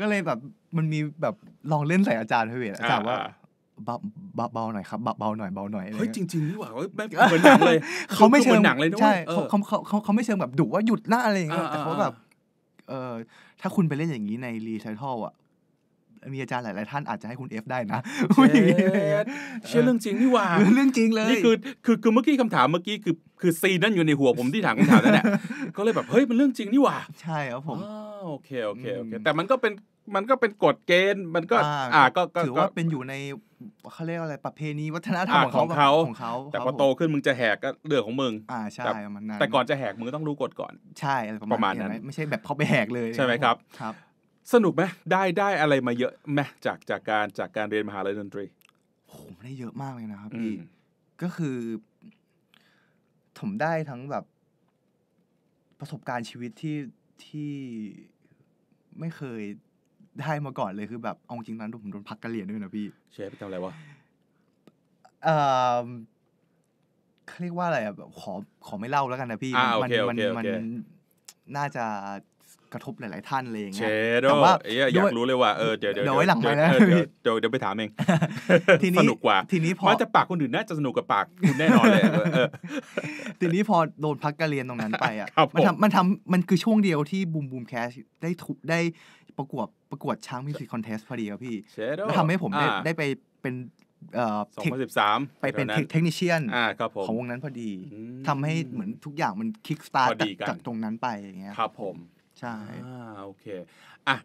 ก็เลยแบบมันมีแบบลองเล่นใส่อาจารย์เพื่อนอาจารย์ว่าเบาเบาหน่อยครับเบาเบาหน่อยเบาหน่อยเฮ้ยจริงๆนี่หว่าเหมือนหนังเลยเขาไม่เชิงหนังเลยใช่เขาเขาเขาเขาไม่เชิงแบบดุว่าหยุดหน้าอะไรอย่างเงี้ยแต่เขาแบบเออถ้าคุณไปเล่นอย่างนี้ในรีไซทัลอ่ะมีอาจารย์หลาย ๆ ท่านอาจจะให้คุณเอฟได้นะเชื่อเรื่องจริงนี่ว่าเรื่องจริงเลยนี่คือคือคือเมื่อกี้คำถามเมื่อกี้คือคือซีนั่นอยู่ในหัวผมที่ถามคำถามนั่นแหละก็เลยแบบเฮ้ยมันเรื่องจริงนี่หว่าใช่ครับผมโอเคโอเคโอเคแต่มันก็เป็นมันก็เป็นกฎเกณฑ์มันก็ อ่าก็ถือว่าเป็นอยู่ในเขาเรียกอะไรประเพณีวัฒนธรรมของเขาของเขาแต่พอโตขึ้นมึงจะแหกก็เรื่องของมึงอ่าใช่ประมาณนั้นแต่ก่อนจะแหกมึงต้องรู้กฎก่อน ใช่ประมาณนั้นไม่ใช่แบบเขาไปแหกเลยใช่ไหมครับครับ สนุกไหมได้ได้อะไรมาเยอะไหมจากจากการจากการเรียนมหาลัยดนตรีโหได้เยอะมากเลยนะครับพี่ก็คือ ผมได้ทั้งแบบ ประสบการณ์ชีวิตที่ที่ไม่เคยได้มาก่อนเลยคือแบบเอาจริงนั้นผมโดนพักกระเหรี่ยงด้วยนะพี่เชฟไปทำอะไรวะเออเขาเรียกว่าอะไรอะแบบ ขอขอไม่เล่าแล้วกันนะพี่โอมันเคโอมันเคโอเคมันน่าจะกระทบหลาย ๆท่านเลยอย่างเงี้ยแต่ว่าอยากรู้เลยว่าเออเดี๋ยวเดี๋ยวไว้หลังไปนะ เดี๋ยวเดี๋ยวไปถามเอง ทีนี้สนุกกว่า ทีนี้พอจะปากคนอื่นน่าจะสนุกกับปากคุณแน่นอนเลย ทีนี้พอโดนพักการเรียนตรงนั้นไปอ่ะมันทำมันทำ มันคือช่วงเดียวที่บูมบูมแคชได้ถูกได้ประกวดประกวดช้างมิวสิคคอนเทสพอดีครับพี่แล้วทำให้ผมได้ได้ไปเป็นเอ่อ2013 ไปเป็นเทคนิชเชียนของวงนั้นพอดีทำให้เหมือนทุกอย่างมันคิกสตาร์ทจากตรงนั้นไปอย่างเงี้ย ครับผมใช่อ่าโอเคอ่ะ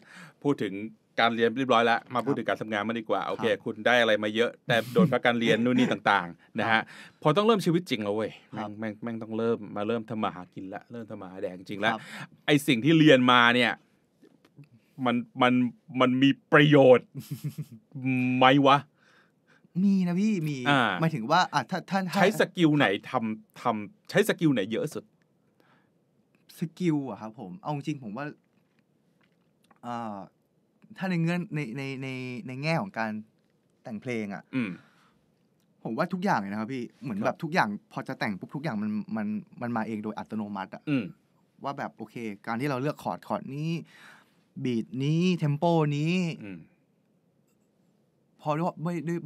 พูดถึงการเรียนเรียบร้อยแล้ว มาพูดถึงการทำงานมาดีกว่า โอเค คุณได้อะไรมาเยอะ แต่โดนพักการเรียนนู่นนี่ต่าง ๆ นะฮะ พอต้องเริ่มชีวิตจริงแล้วเว้ย แม่งแม่งต้องเริ่มมาเริ่มทำมาหากินละเริ่มทำมาหาแดงจริงละไอสิ่งที่เรียนมาเนี่ย มัน มัน มันมีประโยชน์ไหมวะมีนะพี่ มี หมายถึงว่าอ่ะถ้าท่านใช้สกิลไหนทำทำใช้สกิลไหนเยอะสุดสกิลอะครับผม เอาจริง ผมว่า ถ้าในเงื่อนในในในในแง่ของการแต่งเพลงอะผมว่าทุกอย่างเลยนะครับพี่ เหมือนแบบทุกอย่าง พอจะแต่งปุ๊บ ทุกอย่างมันมันมันมาเองโดยอัตโนมัติอะว่าแบบโอเค การที่เราเลือกคอร์ดคอร์ดนี้ บีดนี้เทมโปนี้ พอด้วยด้วย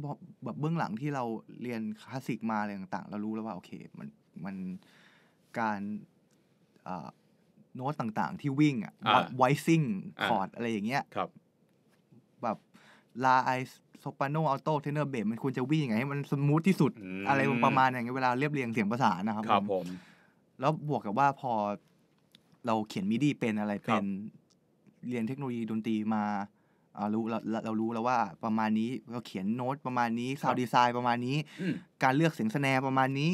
แบบเบื้องหลังที่เราเรียนคลาสสิกมาอะไรต่าง ๆ เรารู้แล้วว่าโอเค มันมันการโน้ตต่างๆ ที่วิ่งอ่ะไวซิ่งคอร์ดอะไรอย่างเงี้ยครับ แบบลาไอโซปาโนอัลโตเทเนอร์เบสมันควรจะวิ่งยังไงให้มันสมูทที่สุดอะไรประมาณอย่างเงี้ยเวลาเรียบเรียงเสียงประสานนะครับครับผมแล้วบวกกับว่าพอเราเขียนมิดีเป็นอะไรเป็น เรียนเทคโนโลยีดนตรีมา เรารู้เราเรารู้แล้วว่า ประมาณนี้เราเขียนโน้ตประมาณนี้ซาวด์ดีไซน์ประมาณนี้ การเลือกเสียงแสแนร์ประมาณนี้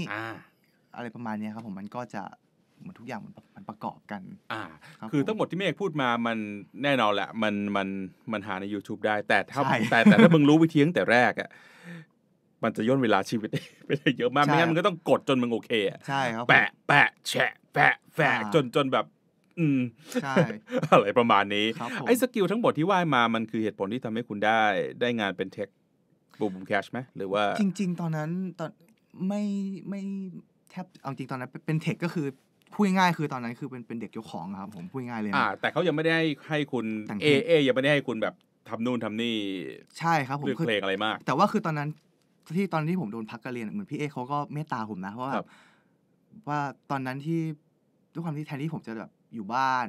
อะไรประมาณนี้ครับ ผมมันก็จะมันทุกอย่างมันมันประกอบกันอ่า คือทั้งหมดที่เมฆพูดมา มันแน่นอนแหละ มันมันมันหาใน YouTube ได้ แต่ถ้าแต่แต่ถ้ามึงรู้วิธีตั้งแต่แรกอ่ะ มันจะย่นเวลาชีวิตไปได้เยอะมาก ไม่งั้นมันก็ต้องกดจนมึงโอเคอ่ะใช่ครับแปะ แปะแฉะแปะแฝะจนจนแบบ อืมใช่อะไรประมาณนี้ ไอ้สกิลทั้งหมดที่ว่ามา มันคือเหตุผลที่ทำให้คุณได้ ได้งานเป็นเทคบูมแคชไหมหรือว่า จริง ๆ ตอนนั้นตอนไม่ไม่แทบเอาจริงตอนนั้นเป็นเทคก็คือพูดง่ายคือตอนนั้นคือเป็นเป็นเด็กยกของครับ ผมพูดง่ายเลยอ่าแต่เขายังไม่ได้ให้คุณเอเอยังไม่ได้ให้คุณแบบทำนู่นทำนี่ใช่ครับผมคือเพลงอะไรมากแต่ว่าคือตอนนั้นที่ตอนที่ผมโดนพักการเรียนเหมือนพี่เอเขาก็เมตตาผมนะเพราะว่าว่าตอนนั้นที่ด้วยความที่แทนที่ผมจะแบบอยู่บ้าน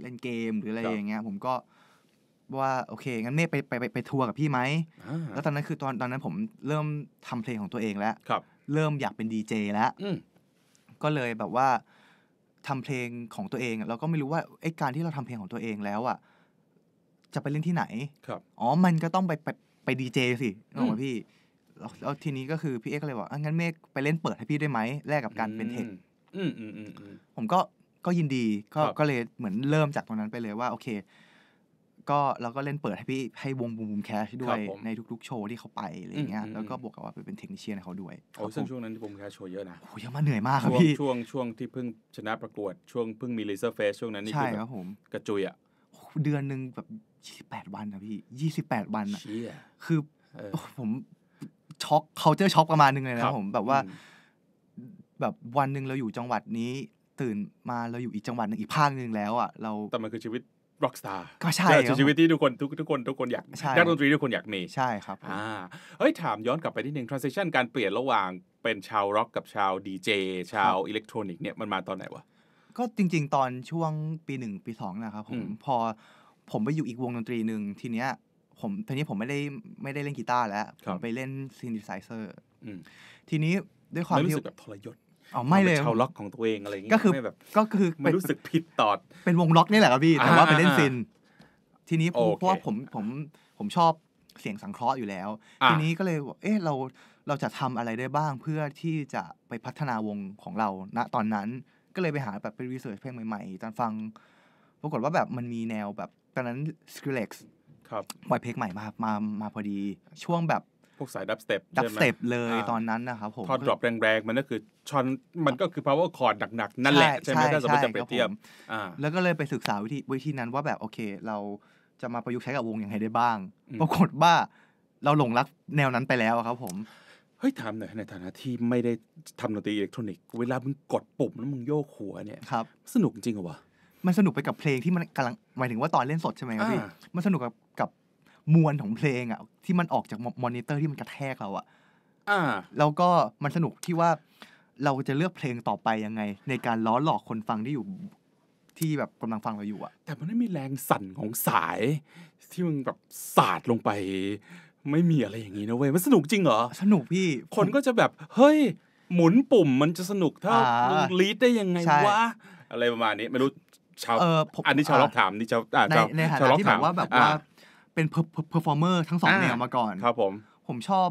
เล่นเกมหรืออะไรอย่างเงี้ย ผมก็ว่าโอเค งั้นเมฆไปไปไปไปทัวร์กับพี่ไหมแล้วตอนนั้นคือตอนตอนนั้นผมเริ่มทำเพลงของตัวเองแล้วครับเริ่มอยากเป็นดีเจ แล้วก็เลยแบบว่าทำเพลงของตัวเองเราก็ไม่รู้ว่าไอ้การที่เราทำเพลงของตัวเองแล้วอ่ะจะไปเล่นที่ไหน ครับอ๋อมันก็ต้องไปไปไปดีเจสินอกออพี่แล้วทีนี้ก็คือพี่เอกก็เลยบอกงั้นเมฆไปเล่นเปิดให้พี่ได้ไหมแลกกับการเป็นเทคผมก็ก็ยินดีก็ก็เลยเหมือนเริ่มจากตรงนั้นไปเลยว่าโอเคก็เราก็เล่นเปิดให้พี่ให้วงบูมบูมแคชด้วย ในทุก ๆโชว์ที่เขาไปอะไรเงี้ยแล้วก็บวกกับว่าไปเป็นเทคนิเชียนเขาด้วยโอ้ซึ่งช่วงนั้นบูมแคชโชว์เยอะนะโอ้ยังมาเหนื่อยมากครับพี่ช่วงช่วงที่เพิ่งชนะประกวดช่วงเพิ่งมีเลเซอร์เฟสช่วงนั้นนี่คือแบบกระจุยอ่ะเดือนหนึ่งแบบยี่สิบแปดวันนะพี่ยี่สิบแปดวันอ่ะคือผมช็อกเขาเจอช็อกประมาณนึงเลยนะผมแบบว่า แบบวันหนึ่งเราอยู่จังหวัดนี้ ตื่นมาเราอยู่อีกจังหวัดหนึ่งอีกภาคหนึ่งแล้วอ่ะเราแต่มันคือชีวิตร็อกสตาร์ก็ใช่ชีวิตที่ทุกคนทุกทุกคนทุกคนอยากนักดนตรีทุกคนอยากมีใช่ครับอ่าเฮ้ยถามย้อนกลับไปนิดนึง transition การเปลี่ยนระหว่างเป็นชาวร็อกกับชาวดีเจชาวอิเล็กทรอนิกส์เนี่ยมันมาตอนไหนวะก็จริง ๆ ตอนช่วงปีหนึ่งปีสองนะครับผมพอผมไปอยู่อีกวงดนตรีหนึ่งทีเนี้ยผมทีนี้ผมไม่ได้ไม่ได้เล่นกีตาร์แล้วผมไปเล่นซินดิไซเซอร์ทีนี้ด้วยความที่รู้สึกแบบทรยศอ๋อไม่เลยชาวล็อกของตัวเองอะไรอย่างงี้ก็คือแบบก็คือไม่รู้สึกผิดตอดเป็นวงล็อกนี่แหละครับพี่ แต่ว่าเป็นเล่นซินทีนี้เพราะว่าผมผมผมชอบเสียงสังเคราะห์อยู่แล้วทีนี้ก็เลยเอ๊ะ เราเราจะทำอะไรได้บ้างเพื่อที่จะไปพัฒนาวงของเราณ ตอนนั้นก็เลยไปหาแบบไปรีเสิร์ชเพลงใหม่ๆตอนฟังปรากฏว่าแบบมันมีแนวแบบตอนนั้นส k r ล l l e x ครับปล่อยเพลงใหม่มามามาพอดีช่วงแบบพวกสายดับสเต็ปดับสเต็ปเลยตอนนั้นนะครับผมทอดรอปแรงๆ มันก็คือชอนมันก็คือ power chord หนักๆ นั่นแหละ ใช่ไหมถ้าสมมติจะเปเทียบแล้วก็เลยไปศึกษาวิธี วิธีนั้นว่าแบบ โอเคเราจะมาประยุกต์ใช้กับวงอย่างไรได้บ้าง ปรากฏว่าเราหลงรักแนวนั้นไปแล้วครับ ผมเฮ้ยถามหน่อยในฐานะที่ไม่ได้ทำดนตรีอิเล็กทรอนิกส์เวลามึงกดปุ่มแล้วมึงโยกหัวเนี่ยครับสนุกจริงเหรอวะมันสนุกไปกับเพลงที่มันกำลังหมายถึงว่าตอนเล่นสดใช่ไหมครับพี่มันสนุกกับกับมวลของเพลงอ่ะที่มันออกจากมอนิเตอร์ที่มันกระแทกเราอ่ะแล้วก็มันสนุกที่ว่าเราจะเลือกเพลงต่อไปยังไง ในการล้อหลอกคนฟังที่อยู่ ที่แบบกำลังฟังเราอยู่อ่ะ แต่มันไม่มีแรงสั่นของสาย ที่มึงแบบสาดลงไป ไม่มีอะไรอย่างนี้นะเว้ยมันสนุกจริงเหรอ สนุกพี่คนก็จะแบบเฮ้ย หมุนปุ่มมันจะสนุกถ้าลีดได้ยังไงวะอะไรประมาณนี้ ไม่รู้ชาวอันนี้ชาวล็อกถามนี่ชาวชาวล็อกถามว่าแบบว่าเป็นเพอร์ฟอร์เมอร์ทั้งสองแนวมาก่อนครับผม ผมชอบ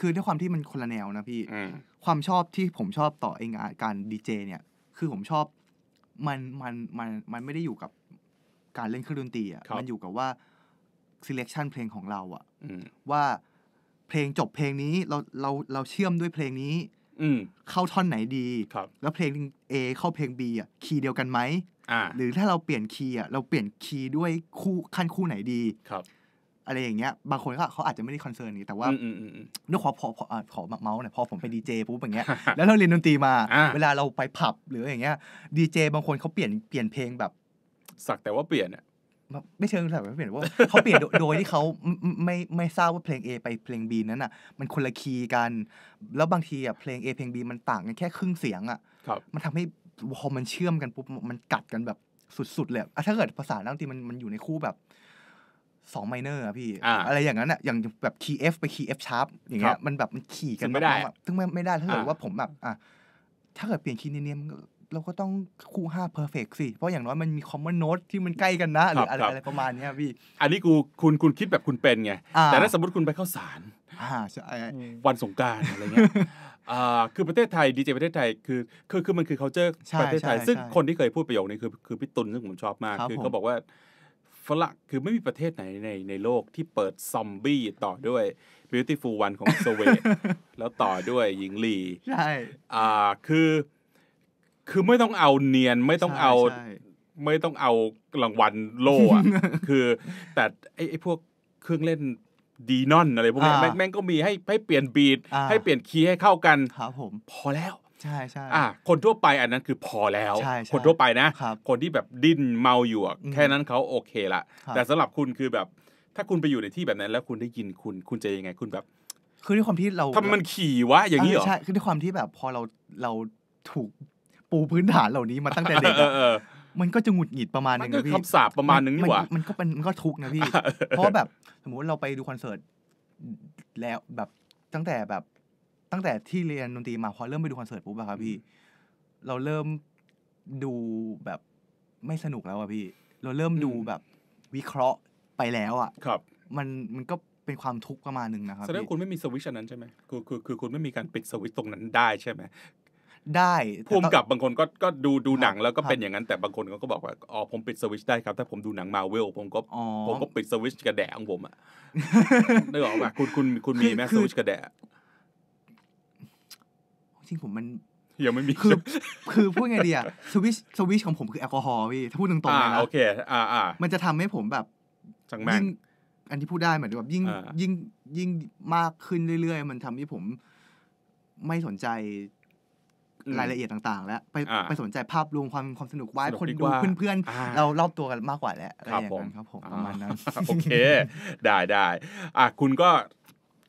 คือด้วยความที่มันคนละแนวนะพี่ความชอบที่ผมชอบต่อเองการดีเจเนี่ย คือผมชอบมันมันมันมันไม่ได้อยู่กับการเล่นเครื่องดนตรีอ่ะมันอยู่กับว่า selection เพลงของเราอ่ะว่าเพลงจบเพลงนี้ เราเราเราเชื่อมด้วยเพลงนี้ อืเข้าท่อนไหนดี แล้วเพลง A เข้าเพลง B อ่ะคีย์เดียวกันไหมหรือถ้าเราเปลี่ยนคีย์อ่ะเราเปลี่ยนคีย์ด้วยคู่ขั้นคู่ไหนดีครับอะไรอย่างเงี้ยบางคนก็เขาอาจจะไม่ได้คอนเซิร์นนี้แต่ว่าด้วยขอพอขอขอเมาส์หน่อยพอผมไปดีเจปุ๊บอย่างเงี้ยแล้วเราเรียนดนตรีมา เวลาเราไปผับหรืออย่างเงี้ยดีเจบางคนเขาเปลี่ยนเปลี่ยนเพลงแบบ สักแต่ว่าเปลี่ยนอ่ะไม่เชิงแต่ว่าเปลี่ยนว่าเขาเปลี่ยนโดยที่เขาไม่ไม่ทราบว่าเพลง A ไปเพลง B นั้นอ่ะ มันคนละคีย์กันแล้วบางทีอ่ะเพลง A เพลง B มันต่างกันแค่ครึ่งเสียงอ่ะมันทำใหพอมันเชื่อมกันปุ๊บ มันกัดกันแบบสุด ๆ เลยอะถ้าเกิดภาษาดนตรีมันมันอยู่ในคู่แบบสองไมเนอร์อะพี่ อะไรอย่างนั้นอะอย่างแบบคีเอฟไปคีเอฟชาร์ปอย่างเงี้ยมันแบบมันขี่กันไม่ได้ซึ่งไม่ได้ถ้าเกิดว่าผมแบบอ่ะถ้าเกิดเปลี่ยนคีย์เนียมเราก็ต้องคู่ห้าเพอร์เฟกสิ เพราะอย่างน้อยมันมีคอมมอนโน้ตที่มันใกล้กันนะหรืออะไรอะไรประมาณนี้พี่อันนี้กูคุณคุณคิดแบบคุณเป็นไงแต่ถ้าสมมติคุณไปเข้าสารวันสงการอะไรเงี้ยอ่า คือประเทศไทยดีเจประเทศไทย คือ คือคือมันคือ culture ประเทศไทย ซึ่งคนที่เคยพูดประโยคนี้คือ คือพี่ตุลซึ่งผมชอบมาก คือเขาบอกว่าฝรั่งคือไม่มีประเทศไหนใน ในโลกที่เปิดซอมบี้ต่อด้วย beautiful one ของโซเว แล้วต่อด้วยหญิงลีใช่ อ่า คือ คือไม่ต้องเอาเนียน ไม่ต้องเอา ไม่ต้องเอารางวัลโล่คือ แต่ไอ้ไอ้พวกเครื่องเล่นดีนอนอะไรพวกนี้แม่งก็มีให้ให้เปลี่ยนบีดให้เปลี่ยนคีย์ให้เข้ากัน ครับ ผมพอแล้วใช่ใช่อ่าคนทั่วไปอันนั้นคือพอแล้ว คนทั่วไปนะคนที่แบบดิ้นเมาอยู่แค่นั้นเขาโอเคละแต่สำหรับคุณคือแบบ ถ้าคุณไปอยู่ในที่แบบนั้น แล้วคุณได้ยินคุณคุณจะยังไงคุณแบบคือด้วยความที่เราทำมันขี่วะอย่างนี้เหรอใช่คือด้วยความที่แบบพอเราเราถูกปูพื้นฐานเหล่านี้มาตั้งแต่เด็กมันก็จะหงุดหงิดประมาณนึงนะพี่คำสาบประมาณนึงนี่หว่า มันก็เป็นมันก็ทุกนะพี่ เพราะแบบสมมติเราไปดูคอนเสิร์ตแล้วแบบตั้งแต่แบบตั้งแต่ที่เรียนดนตรีมา พอเริ่มไปดูคอนเสิร์ตปุ๊บอะครับพี่ เราเริ่มดูแบบไม่สนุกแล้วอะพี่เราเริ่มดูแบบวิเคราะห์ไปแล้วอะครับ มันมันก็เป็นความทุกข์ประมาณหนึ่งนะครับแสดงว่าคุณไม่มีสวิชนั้นใช่ไหมคือคือคือคุณไม่มีการปิดสวิชตรงนั้นได้ใช่ไหมได้ภูมิกับบางคนก็ก็ดูดูหนังแล้วก็เป็นอย่างนั้นแต่บางคนก็บอกว่าอ๋อผมปิดสวิชได้ครับ ถ้าผมดูหนังมาเวลผมก็ผมก็ปิดสวิชกระแดของผมอ่ะได้บอกว่าคุณคุณคุณมีแมมสวิชกระแดะจริงผมมันยังไม่มีคือคือพูดไงดีอะสวิชสวิชของผมคือแอลกอฮอล์พี่ถ้าพูดตรงๆเลนะโอเคอ่าอ่ามันจะทำให้ผมแบบ จังแม่งอันที่พูดได้เหมือนแบบยิ่งยิ่งยิ่งมากขึ้นเรื่อยๆ มันทำให้ผมไม่สนใจรายละเอียดต่างๆ แล้วไปไปสนใจภาพรวมความความสนุกว่าคนดูเพื่อนๆ เรารอบตัวกันมากกว่าแล้วอะไรอย่าง้ครับผมประมาณนั้นโอเค ได้ได้อ่ะคุณก็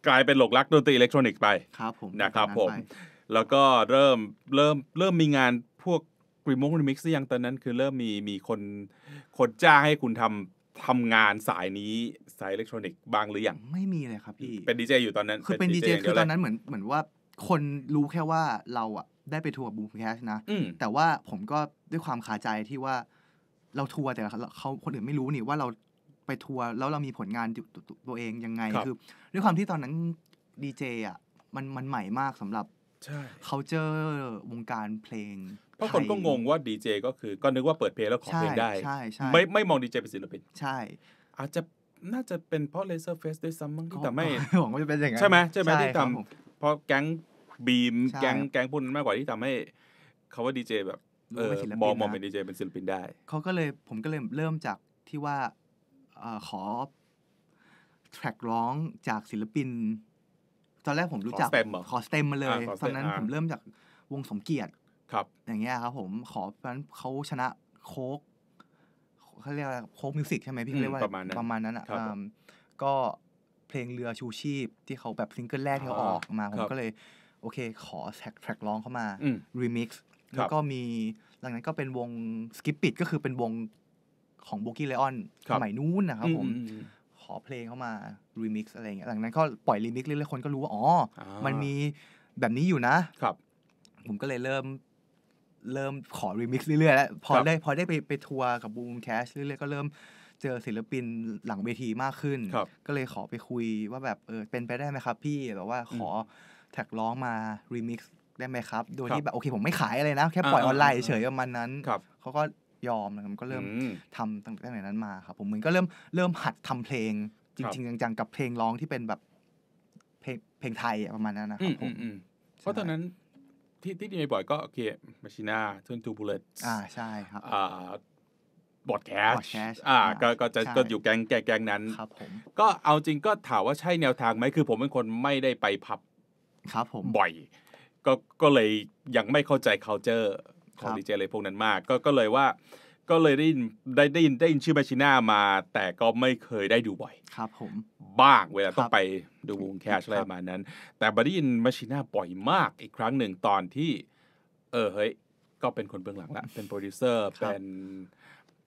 กลายเป็นหลกรักดนตรีอิเล็กทรอนิกส์ไปครับผมนะครับผม แล้วก็เริ่มเริ่มเริ่มมีงานพวกกรีโมงรีมิกซ์ยังตอนนั้นคือเริ่มมีมีคนคนจ้างให้คุณทำทำงานสายนี้สายอิเล็กทรอนิกส์บางหรือยังไม่มีเลยครับพี่เป็นดีเจอยู่ตอนนั้น คือเป็นดีเจคือตอนนั้นเหมือนเหมือนว่า คนรู้แค่ว่าเราอะได้ไปทัวร์บูมแคชนะแต่ว่าผมก็ด้วยความขาใจที่ว่า เราทัวร์แต่เขาคนอื่นไม่รู้นี่ว่าเราไปทัวร์แล้วเรามีผลงานตัวเองยังไงคือ ด้วยความที่ตอนนั้นดีเจอ่ะมันมันใหม่มากสำหรับเขาเจอวงการเพลง เพราะคนก็งงว่าดีเจก็คือก็นึกว่าเปิดเพลงแล้วขอเพลงได้ไม่ไม่มองดีเจเป็นศิลปินใช่ อาจจะน่าจะเป็นเพราะเลเซอร์เฟสด้วยซ้ำมั้งที่แต่ไม่หวังว่าจะเป็นอย่างนั้นใช่ไหมใช่ไหมที่ทำเพราะแก๊งบีมแก๊งแก๊งพวกนั้นมากกว่าที่ทำให้เขาว่าดีเจแบบเออมองมองเป็นดีเจเป็นศิลปินได้ เขาก็เลยผมก็เลยเริ่มจากที่ว่าขอ แทร็กร้องจากศิลปิน ตอนแรกผมรู้จักขอสเต็มมาเลยตอนนั้นผมเริ่มจากวงสมเกียรติ ครับ อย่างเงี้ยครับผมขอเพราะนั้นเขาชนะโค้กเขาเรียกว่าโค้กมิวสิกใช่ไหมพี่เขาเรียกว่าประมาณนั้นประมาณนั้นอ่ะก็เพลงเรือชูชีพที่เขาแบบซิงเกิลแรกที่เขาออกมาผมก็เลยโอเค ขอแท็กแทร็กร้องเข้ามา รีมิกซ์ แล้วก็มี หลังนั้นก็เป็นวงสกิปปิดก็คือเป็นวงของบุกี้เลออนสมัยนู้นนะครับผม ขอเพลงเข้ามา รีมิกซ์อะไรเงี้ย หลังนั้นก็ปล่อยรีมิกซ์เรื่อยๆ คนก็รู้ว่า อ๋อ มันมีแบบนี้อยู่นะ ครับ ผมก็เลยเริ่มเริ่มขอรีมิกซ์เรื่อยๆ แล้ว พอได้พอได้ไปไปทัวร์กับบูมแคชเรื่อยๆ ก็เริ่มเจอศิลปินหลังเวทีมากขึ้น ก็เลยขอไปคุยว่าแบบเออเป็นไปได้ไหมครับ พี่ แบบว่าขอแท็กร้องมา รีมิกซ์ได้ไหมครับ โดยที่แบบโอเคผมไม่ขายอะไรนะ แค่ปล่อยออนไลน์เฉยๆประมาณนั้นเขาก็ยอมนะครับก็เริ่มทำตั้งแต่นั้นมาครับ ผมเหมือนก็เริ่มเริ่มหัดทำเพลงจริงๆ จังๆ กับเพลงร้องที่เป็นแบบ เพลงเพลงไทย ประมาณนั้นนะครับผมเพราะตอนนั้นที่ที่ดีบ่อยก็โอเคมาชิน่าทูนทูบูเลตอ่าใช่ครับอ่าบอดแคชอ่า ก็ก็จะก็อยู่แกงแกงนั้นครับผมก็เอาจริงก็ถามว่าใช่แนวทางไหมคือผมเป็นคนไม่ได้ไปผับครับผมบ่อยก็ก็เลยยังไม่เข้าใจ culture ของดีเจเลยพวกนั้นมาก ก็ก็เลยว่าก็เลยได้ยินได้ได้ยินได้ยินชื่อแมชชีน่ามา แต่ก็ไม่เคยได้ดูบ่อยครับ ผมบ้างเวลาต้องไปดูวงแคชอะไรมานั้น แต่บัดนี้ยินแมชชีน่าบ่อยมากอีกครั้งหนึ่งตอนที่ เออเฮ้ย ก็เป็นคนเบื้องหลังละ เป็นโปรดิวเซอร์เป็น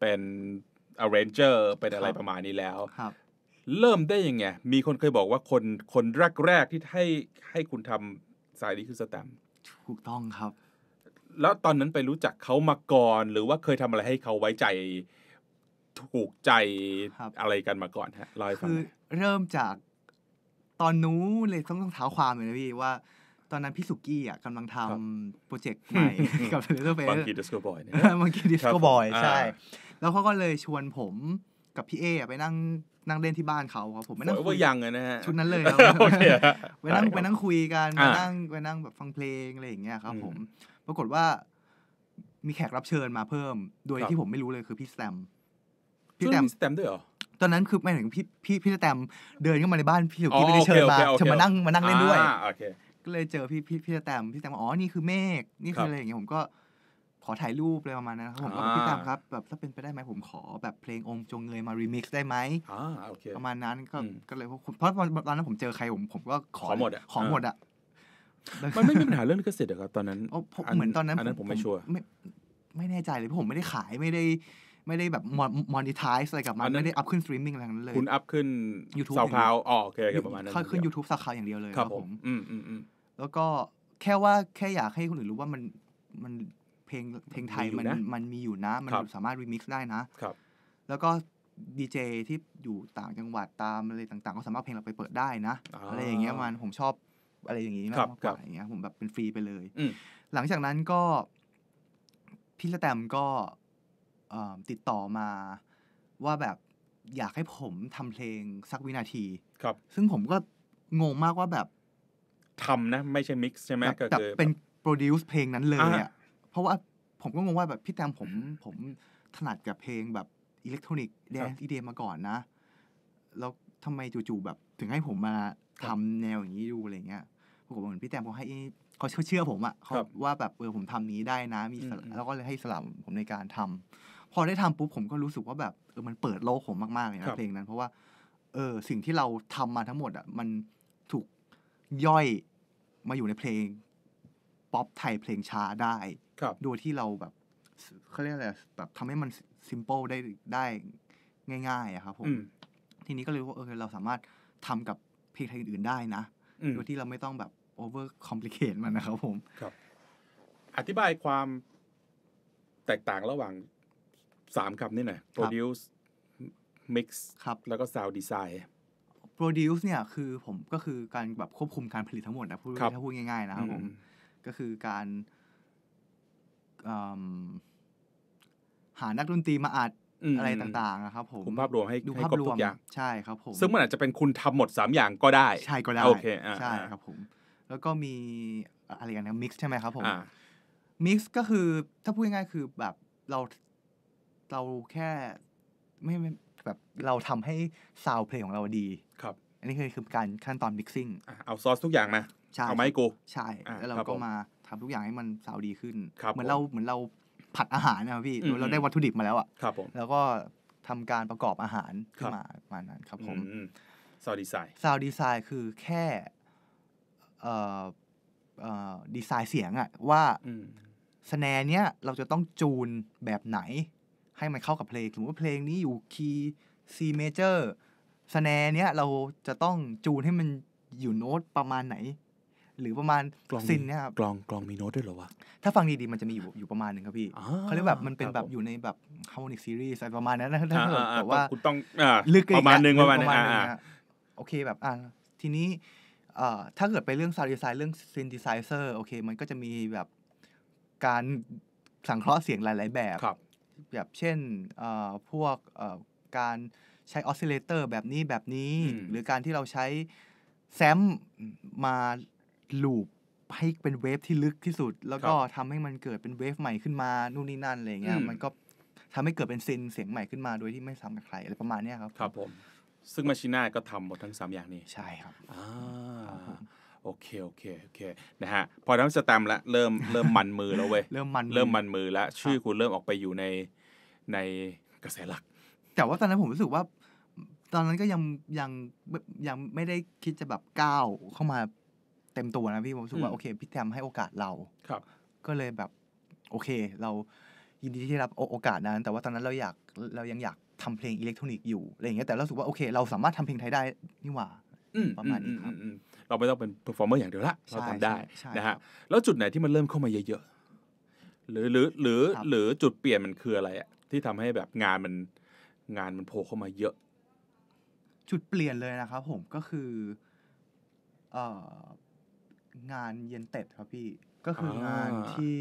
เป็นอาร์เรนเจอร์เป็นอะไรประมาณนี้แล้วเริ่มได้ยังไง มีคนเคยบอกว่าคนคนแรกแรกที่ให้ให้คุณทำสายนี้คือสแตมถูกต้องครับ แล้วตอนนั้นไปรู้จักเขามาก่อน หรือว่าเคยทำอะไรให้เขาไว้ใจถูกใจอะไรกันมาก่อนฮะลอยฟังคือเริ่มจากตอนนู้นเลยต้องต้องเท้าความเลยนะพี่ว่า ตอนนั้นพี่สุกี้อ่ะกำลังทำโปรเจกต์ใหม่ กับเลเซอร์เฟสบังกีดิสโกบอยบังกีดิสโกบอยใช่ แล้วเขาก็เลยชวนผมกับพี่เอ ไปนั่งนั่งเล่นที่บ้านเขาครับผมไปนั่งคุยยังนะฮะชุดนั้นเลยรไปนั่งไปนั่งคุยกันไปนั่งไปนั่งแบบฟังเพลงอะไรอย่างเงี้ยครับผมปรากฏว่ามีแขกรับเชิญมาเพิ่ม โดยที่ผมไม่รู้เลยคือพี่แซมพี่แซมแซมด้วยเหรอตอนนั้นคือไม่ถึงพี่พี่พี่แตมเดินเข้ามาในบ้านพี่หลิวกี้ไม่ได้เชิญมาจะมานั่งมานั่งเล่นด้วยก็เลยเจอพี่พี่พี่แตมพี่แตมอ๋อนี่คือเมฆนี่คืออะไรอย่างเงี้ยผมก็ขอถ่ายรูปอะไรประมาณนั้นครับผมก็พี่ตามครับ แบบถ้าเป็นไปได้ไหมผมขอแบบเพลงองค์จงเงยมารีมิกซ์ได้ไหมประมาณนั้นก็ก็เลยเพราะตอนนั้นผมเจอใครผมผมก็ขอหมดอ่ะขอหมดอ่ะมันไม่มีปัญหาเรื่องลิขสิทธิ์ครับตอนนั้นเหมือนตอนนั้น ผมไม่ชัวร์ไม่แน่ใจเลยเพราะผมไม่ได้ขายไม่ได้ไม่ได้แบบมอนิทายอะไรกับมันไม่ได้อัพขึ้นสตรีมมิ่งอะไรนั้นเลยคุณอัพขึ้นยูทูบสาวคลาวอ๋อโอเคประมาณนั้นขึ้นยูทูบสาวคลาวอย่างเดียวเลย ครับผม อืมอืมแล้วก็แค่ว่าแค่อยากให้คนอื่นรู้ว่ามันมันลงเพลงไทยมันมันมีอยู่นะ มันสามารถรีมิกซ์ได้นะครับแล้วก็ดีเจที่อยู่ต่างจังหวัดตามอะไรต่าง ๆ ก็สามารถเพลงเราไปเปิดได้นะอะไรอย่างเงี้ยมันผมชอบอะไรอย่างงี้มากกว่าอย่างเงี้ยผมแบบเป็นฟรีไปเลยหลังจากนั้นก็พี่สแตมก็ติดต่อมาว่าแบบอยากให้ผมทำเพลงสักวินาทีครับ ซึ่งผมก็งงมากว่าแบบทำนะไม่ใช่มิกซ์ใช่ไหมก็คือเป็นโปรดิวส์เพลงนั้นเลยอ่ะเพราะว่าผมก็งงว่าแบบ พี่แตมผมผมถนัดกับเพลงแบบอิเล็กทรอนิกส์แดนซ์อีเดมาก่อนนะ แล้วทำไมจู่ๆแบบถึงให้ผมมาทำแนวอย่างนี้ดูอะไรเงี้ยปรากฏว่าเหมือนพี่แตมเขาให้เขาเชื่อผมอะเขาว่าแบบ เออผมทำนี้ได้นะมีแล้วก็เลยให้สลับผมในการทำพอได้ทำปุ๊บผมก็รู้สึกว่าแบบเออมันเปิดโลกผมมาก ๆเลยนะเพลงนั้นเพราะว่า เออ สิ่งที่เราทำมาทั้งหมดอะมันถูกย่อยมาอยู่ในเพลงป๊อปไทยเพลงช้าได้โดยที่เราแบบเขาเรียกอะไรแบบทำให้มันซิมเปิลได้ได้ง่ายๆอะครับผมทีนี้ก็เลยว่าเออเราสามารถทำกับเพลงไทยอื่นๆได้นะโดยที่เราไม่ต้องแบบโอเวอร์คอมพลีเคทมันนะครับผมครับ อธิบายความแตกต่างระหว่างสามคำนี่หน่อย produce mix ครับแล้วก็ sound design produce เนี่ย คือผมก็คือการแบบควบคุมการผลิตทั้งหมดนะพูดถ้าพูดง่าย ๆนะครับผม ก็คือการหานักดนตรีมาอัดอะไรต่างๆครับผมภาพรวมให้ดูภาพรวมใช่ครับผม ซึ่งมันอาจจะเป็นคุณทำหมด 3 อย่างก็ได้ ใช่ก็ได้ โอเคใช่ครับผม แล้วก็มี อะไรกันนะมิกซ์ใช่ไหมครับผมมิกซ์ก็คือถ้าพูดง่ายๆคือแบบเรา เราแค่ ไม่แบบเราทำให้ซาวเพลงของเราดี ครับ อันนี้คือคือการขั้นตอนมิกซิ่งเอาซอสทุกอย่างมา เอาไม้กู ใช่ แล้วเราก็มาทำทุกอย่างให้มันสาวดีขึ้น เหมือนเราเหมือนเราผัดอาหารนะครับพี่ เราได้วัตถุดิบมาแล้วอ่ะแล้วก็ทำการประกอบอาหาร ขึ้นมาประมาณนั้นครับผมซาวดีไซน์ซาวดีไซน์คือแค่เออ่ดีไซน์เสียงอะว่าสแนเนี้ย เราจะต้องจูนแบบไหน ให้มันเข้ากับเพลงสมมติว่าเพลงนี้อยู่คีย์ C major สแนเนี้ย เราจะต้องจูนให้มันอยู่โน้ตประมาณไหนหรือประมาณซินเนี่ยครับกลองกลองมีโน้ตด้วยเหรอวะ ถ้าฟังดีๆ มันจะมีอยู่อยู่ประมาณหนึ่งครับพี่เขาเรียกแบบมันเป็นแบบอยู่ในแบบฮาร์โมนิกซีรีส์อะไรประมาณนั้นนะถ้าเแบบว่าคุณต้องลึกประมาณหนึ่งประมาณนึงโอเคแบบอ่าทีนี้ ถ้าเกิดไปเรื่องซาวด์ดีไซน์เรื่องซินดิไซเซอร์โอเค มันก็จะมีแบบการสังเคราะห์เสียงหลาย ๆ แบบแบบเช่นพวกการใช้ออสซิเลเตอร์แบบนี้แบบนี้ หรือการที่เราใช้แซมมาลูปให้เป็นเวฟที่ลึกที่สุด แล้วก็ทำให้มันเกิดเป็นเวฟใหม่ขึ้นมา นู่นนี่นั่นอะไรเงี้ย มันก็ทำให้เกิดเป็นซินเสียงใหม่ขึ้นมาโดยที่ไม่ซ้ำกับใครอะไรประมาณนี้ครับ ครับผม ซึ่งมาชิน่าก็ทำหมดทั้ง3อย่างนี้ ใช่ครับอ่าโอเค โอเค โอเคนะฮะ พอทั้งสแตมละเริ่ม เริ่มมันมือแล้วเว้ย เริ่มมันเริ่มมันมือแล้วชื่อคุณเริ่มออกไปอยู่ในในกระแสหลัก แต่ว่าตอนนั้นผมรู้สึกว่า ตอนนั้นก็ยังยังยังไม่ได้คิดจะแบบก้าวเข้ามาเต็มตัวนะพี่ผมรู้สึกว่าโอเคพี่แทมให้โอกาสเราครับ ก็เลยแบบ โอเค เรายินดีที่รับโอกาสนั้น แต่ว่าตอนนั้นเราอยากเรายังอยากทำเพลงอิเล็กทรอนิกส์อยู่อะไรอย่างเงี้ยแต่เราสึกว่าโอเคเราสามารถทำเพลงไทยได้นี่หว่าประมาณนี้ครับเราไม่ต้องเป็นเพอร์ฟอร์เมอร์อย่างเดียวละเราทำได้นะฮะแล้วจุดไหนที่มันเริ่มเข้ามาเยอะๆหรือหรือหรือหรือจุดเปลี่ยนมันคืออะไรอะที่ทำให้แบบงานมันงานมันโผล่เข้ามาเยอะ จุดเปลี่ยนเลยนะครับ ผมก็คือเอ่องานเย็นเต็ดครับพี่ก็คืองานที่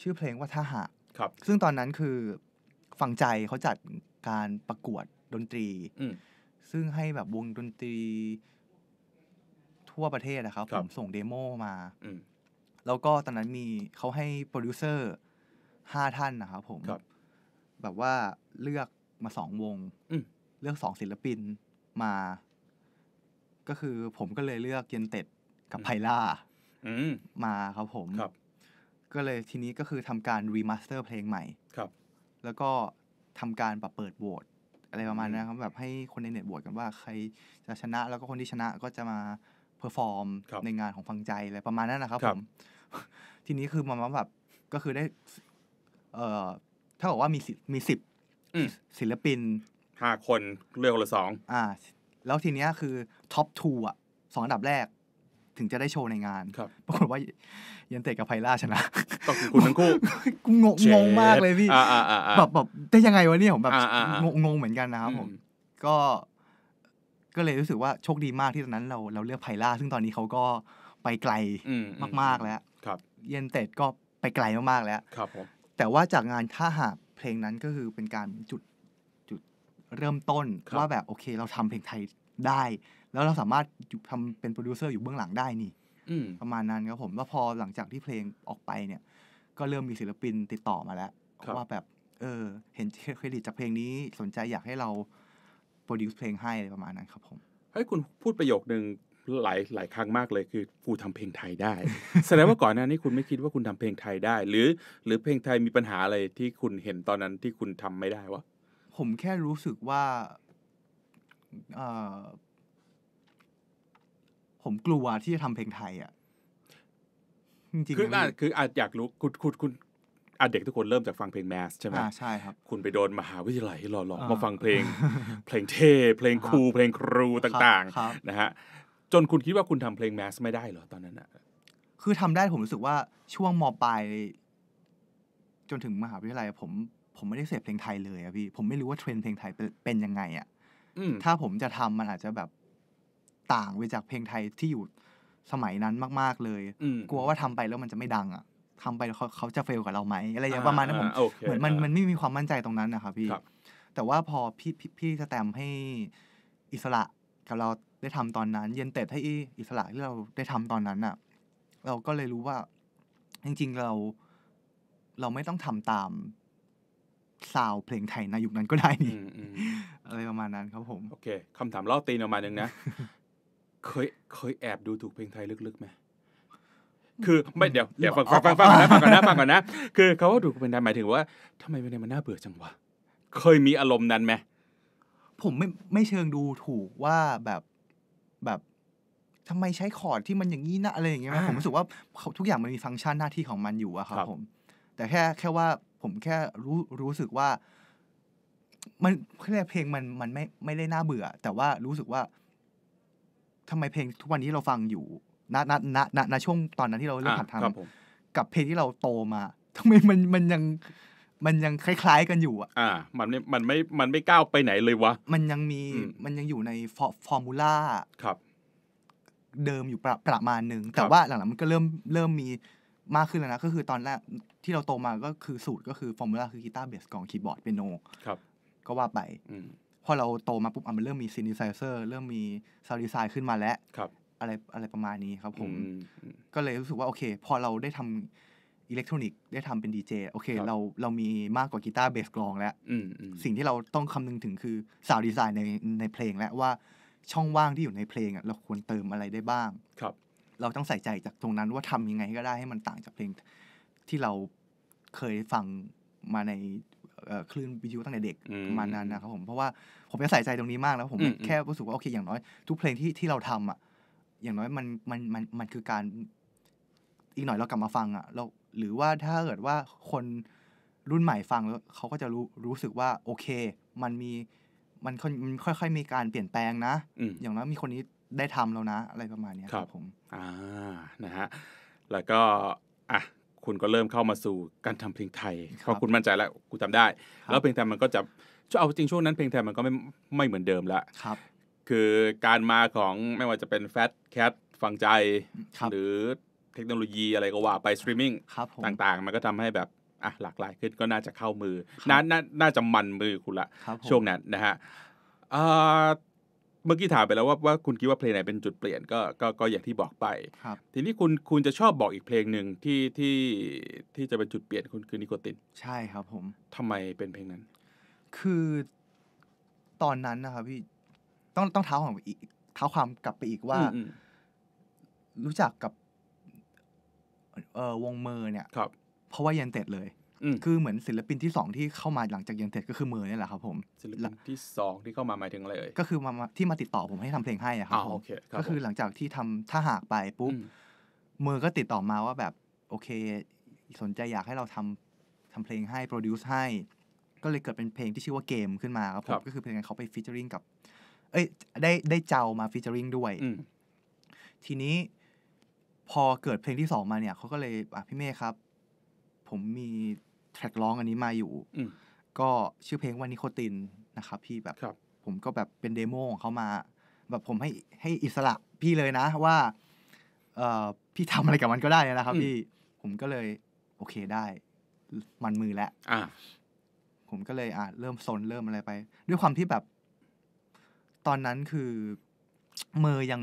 ชื่อเพลงว่าทหะ ครับ ซึ่งตอนนั้นคือฝั่งใจเขาจัดการประกวดดนตรีซึ่งให้แบบวงดนตรี ทั่วประเทศนะครับผมส่งเดโมมาแล้วก็ตอนนั้นมีเขาให้โปรดิวเซอร์ห้าท่านนะครับผมบแบบว่าเลือกมาสองวงเลือกสองศิลปินมา ก็คือ ผมก็เลยเลือกเยนเต็ดกับไพล่ามาครับผมครับก็เลยทีนี้ก็คือทำการรีมาสเตอร์เพลงใหม่ ครับ แล้วก็ทำการแบบเปิดโหวตอะไรประมาณนั้นครับแบบให้คนในเน็ตโหวตกันว่า ใครจะชนะแล้วก็คนที่ชนะก็จะมาเพอร์ฟอร์มในงานของฟังใจอะไรประมาณนั้นนะครับผมทีนี้คือมันแบบก็คือได้ เอ่อถ้าบอกว่ามีมีสิบศิลปินห้าคนเลือกคนละสองอ่า แล้วทีเนี้ยคือท็อปทูอ่ะสองอันดับแรกถึงจะได้โชว์ในงานครับปรากฏว่ายันเตะกับไพล่าชนะก้องคุณทั้งคู่งงงมากเลยพี่แบบแบบได้ยังไงวะเนี่ยผมแบบงงเหมือนกันนะครับผม ก็ ก็เลยรู้สึกว่าโชคดีมากที่ตอนนั้นเราเราเลือกไพล่า ซึ่งตอนนี้เขาก็ไปไกลมากๆแล้ว ครับ เย็นเตะก็ไปไกลมาก ๆ แล้วครับผมแต่ว่าจากงานถ้าหากเพลงนั้นก็คือเป็นการจุดจุดเริ่มต้นว่าแบบโอเค เราทำเพลงไทยได้แล้วเราสามารถทำเป็นโปรดิวเซอร์อยู่เบื้องหลังได้นี่ประมาณนั้นครับผมแล้วพอหลังจากที่เพลงออกไปเนี่ย ก็เริ่มมีศิลปินติดต่อมาแล้วว่าแบบ เออเห็นเครดิตจากเพลงนี้สนใจอยากให้เราโปรดิว์เพลงให้อะไรประมาณนั้นครับผมเฮ้ยคุณพูดประโยคหนึ่งหลายหลายครั้งมากเลย คือกูทำเพลงไทยได้ แสดงว่าก่อนหน้านี้คุณไม่คิดว่าคุณทำเพลงไทยได้ หรือหรือเพลงไทยมีปัญหาอะไรที่คุณเห็นตอนนั้นที่คุณทำไม่ได้วะผมแค่รู้สึกว่าผมกลัวที่จะทำเพลงไทยอ่ะ จริงๆ คืออาจคือ อาจอยาก รู้ คุณ คุณ คุณ อาเด็ก ทุก คน เริ่ม จาก ฟัง เพลง แมส ใช่ไหมอ่า ใช่ ครับ คุณไปโดน มหาวิทยาลัยหล่อหลอกมา ฟัง เพลง เพลง เท่ เพลง ครู เพลง ครู ต่างๆ นะฮะ จนคุณคิดว่าคุณทำเพลง แมส ไม่ได้เหรอ ตอนนั้นอ่ะคือทำได้ ผม รู้สึก ว่า ช่วง มปลาย จน ถึง มหาวิทยาลัย ผม ผมไม่ได้เสพ เพลง ไทย เลยอะพี่ ผมไม่รู้ว่า เทรนเพลง ไทย เป็นยังไงอะถ้าผมจะทำมันอาจจะแบบต่างไปจากเพลงไทยที่อยู่สมัยนั้นมากๆเลย กลัวว่าทำไปแล้วมันจะไม่ดัง อ่ะ ทำไปเขาเขาจะเฟลกับเราไหมอะไรอย่างประมาณนั้นผมเหมือนมันมันไม่มีความมั่นใจตรงนั้นนะครับ พี่แต่ว่าพอพี่พี่สแตมให้อิสระกับเราได้ทำตอนนั้น เย็นเต็ดให้อิสระที่เราได้ทำตอนนั้นอ่ะ เราก็เลยรู้ว่าจริงๆเรา เราไม่ต้องทำตามซาวเพลงไทยในยุคนั้นก็ได้นี่อะไรประมาณนั้นครับผมโอเคคำถามเล่าตีนออกมาหนึ่งนะเคยเคยแอบดูถูกเพลงไทย ลึกๆไหม คือไม่เดี๋ยว เดี๋ยว ฟังฟังฟังก่อนนะฟังก่อนนะฟังก่อนนะ คือเขาดูเพลงไทยหมายถึงว่า ทำไมเพลงไทยมันน่าเบื่อจังวะ เคยมีอารมณ์นั้นไหมผมไม่ไม่เชิงดูถูกว่าแบบแบบทำไมใช้คอร์ดที่มันอย่างนี้นะอะไรอย่างเงี้ยผมรู้สึกว่า ทุกอย่างมันมีฟังก์ชันหน้าที่ของมันอยู่อะครับผม แต่แค่แค่ว่าผมแค่รู้รู้สึกว่า มันเพลงมันมันไม่ไม่ได้น่าเบื่อ แต่ว่ารู้สึกว่าทำไมเพลงทุกวันนี้เราฟังอยู่ ณ ณ ณณณช่วงตอนนั้นที่เราเริ่มผัดทำกับเพลงที่เราโตมาทำไมมันมันยัง มันยังคล้ายๆกันอยู่ อ่ะ อ่ามันไม่มันไม่ มันไม่ก้าวไปไหนเลยวะ มันยังมี มันยังอยู่ในฟอร์มูล่าครับ เดิมอยู่ประประมาณหนึ่งแต่ว่าหลังๆ มันก็เริ่มเริ่มมีมากขึ้นแล้วนะ ก็คือตอนแรกที่เราโตมาก็คือสูตรก็คือฟอร์มูล่าคือกีตาร์เบสกองคีย์บอร์ดเปียโน ครับ ก็ว่าไปพอเราโตมาปุ๊บมันเริ่มมีซินิไซเซอร์ เริ่มมีซาวดีไซน์ขึ้นมาแล้ว ครับ อะไรอะไรประมาณนี้ครับผม ก็เลยรู้สึกว่าโอเค พอเราได้ทำอิเล็กทรอนิกส์ได้ทำเป็นดีเจโอเคเราเรามีมากกว่ากีตาร์เบสกลองแล้วสิ่งที่เราต้องคำนึงถึงคือสาวดีไซน์ในในเพลง และว่าช่องว่างที่อยู่ในเพลงเราควรเติมอะไรได้บ้าง ครับ เราต้องใส่ใจจากตรงนั้นว่าทำยังไงก็ได้ให้มันต่างจากเพลง ที่เราเคยฟังมาในคลื่นวิทยุตั้งแต่เด็กมานานนะครับผมเพราะว่าผมจะใส่ใจตรงนี้มากแล้วผมแค่รู้สึกว่าโอเคอย่างน้อย ทุกเพลงที่ที่เราทำอ่ะอย่างน้อยมันมันมันมันคือการอีกหน่อยเรากลับมาฟังอ่ะเราหรือว่าถ้าเกิดว่าคนรุ่นใหม่ฟังแล้วเขาก็จะรู้รู้สึกว่าโอเค มันมีมันคมันค่อยๆมีการเปลี่ยนแปลงนะ อย่างน้อยมีคนนี้ได้ทำแล้วนะ อะไรประมาณนี้ครับผม อ่านะฮะ แล้วก็อ่ะคุณก็เริ่มเข้ามาสู่การทำเพลงไทยเพราะคุณมั่นใจแล้วกูทำได้แล้วเพลงไทยมันก็จะช่วเอาจริงช่วงนั้นเพลงไทยมันก็ไม่ไม่เหมือนเดิมละครับ คือการมาของไม่ว่าจะเป็นแฟตแคทฟังใจหรือเทคโนโลยีอะไรก็ว่าไปสตรีมมิ่งต่างๆ มันก็ทำให้แบบอ่ะหลากหลาย ขึ้นก็น่าจะเข้ามือ น่าน่าจะมันมือคุณละช่วงนั้นนะฮะเมื่อกี้ถามไปแล้วว่าว่าคุณคิดว่าเพลงไหนเป็นจุดเปลี่ยนก็ก็ก็อย่างที่บอกไป ครับ ทีนี้คุณคุณจะชอบบอกอีกเพลงหนึ่งที่ที่ที่จะเป็นจุดเปลี่ยนคุณคือนิโคตินใช่ครับผม ทำไมเป็นเพลงนั้น คือตอนนั้นนะครับ พี่ต้องต้องเท้าความอีกเท้าความกลับไปอีกว่า รู้จักกับเอ่อวงเมอร์เนี่ย ครับ เพราะว่ายันเต็ดเลยคือ เหมือนศิลปินที่2ที่เข้ามาหลังจากยังเสร็จก็คือมือเนี่ยแหละครับ ผมศิลปินที่2ที่เข้ามาหมายถึงอะไรเอ่ยก็คือมาที่มาติดต่อผมให้ทำเพลงให้อะครับผมก็คือหลังจากที่ทำถ้าหากไปปุ๊บมือก็ติดต่อมาว่าแบบโอเค สนใจอยากให้เราทำทำเพลงให้โปรดิวซ์ให้ก็เลยเกิดเป็นเพลงที่ชื่อว่าเกมขึ้นมาครับผมก็คือเพลงเขาไปฟีเจอริงกับเอ้ยได้ได้เจ้ามาฟีเจอริงด้วยทีนี้พอเกิดเพลงที่สองมาเนี่ยเขาก็เลยพี่เมย์ครับผมมีแทร็กร้องอันนี้มาอยู่ ก็ชื่อเพลงว่านิโคตินนะครับพี่แบบบผมก็แบบเป็นเดโมของเขามา แบบผมให้ให้อิสระพี่เลยนะว่า เออพี่ทำอะไรกับมันก็ได้นะครับพี่ผมก็เลยโอเคได้ มันมือแล้วผมก็เลยอ่ะเริ่มสนเริ่มอะไรไป ด้วยความที่แบบ ตอนนั้นคือเมอยัง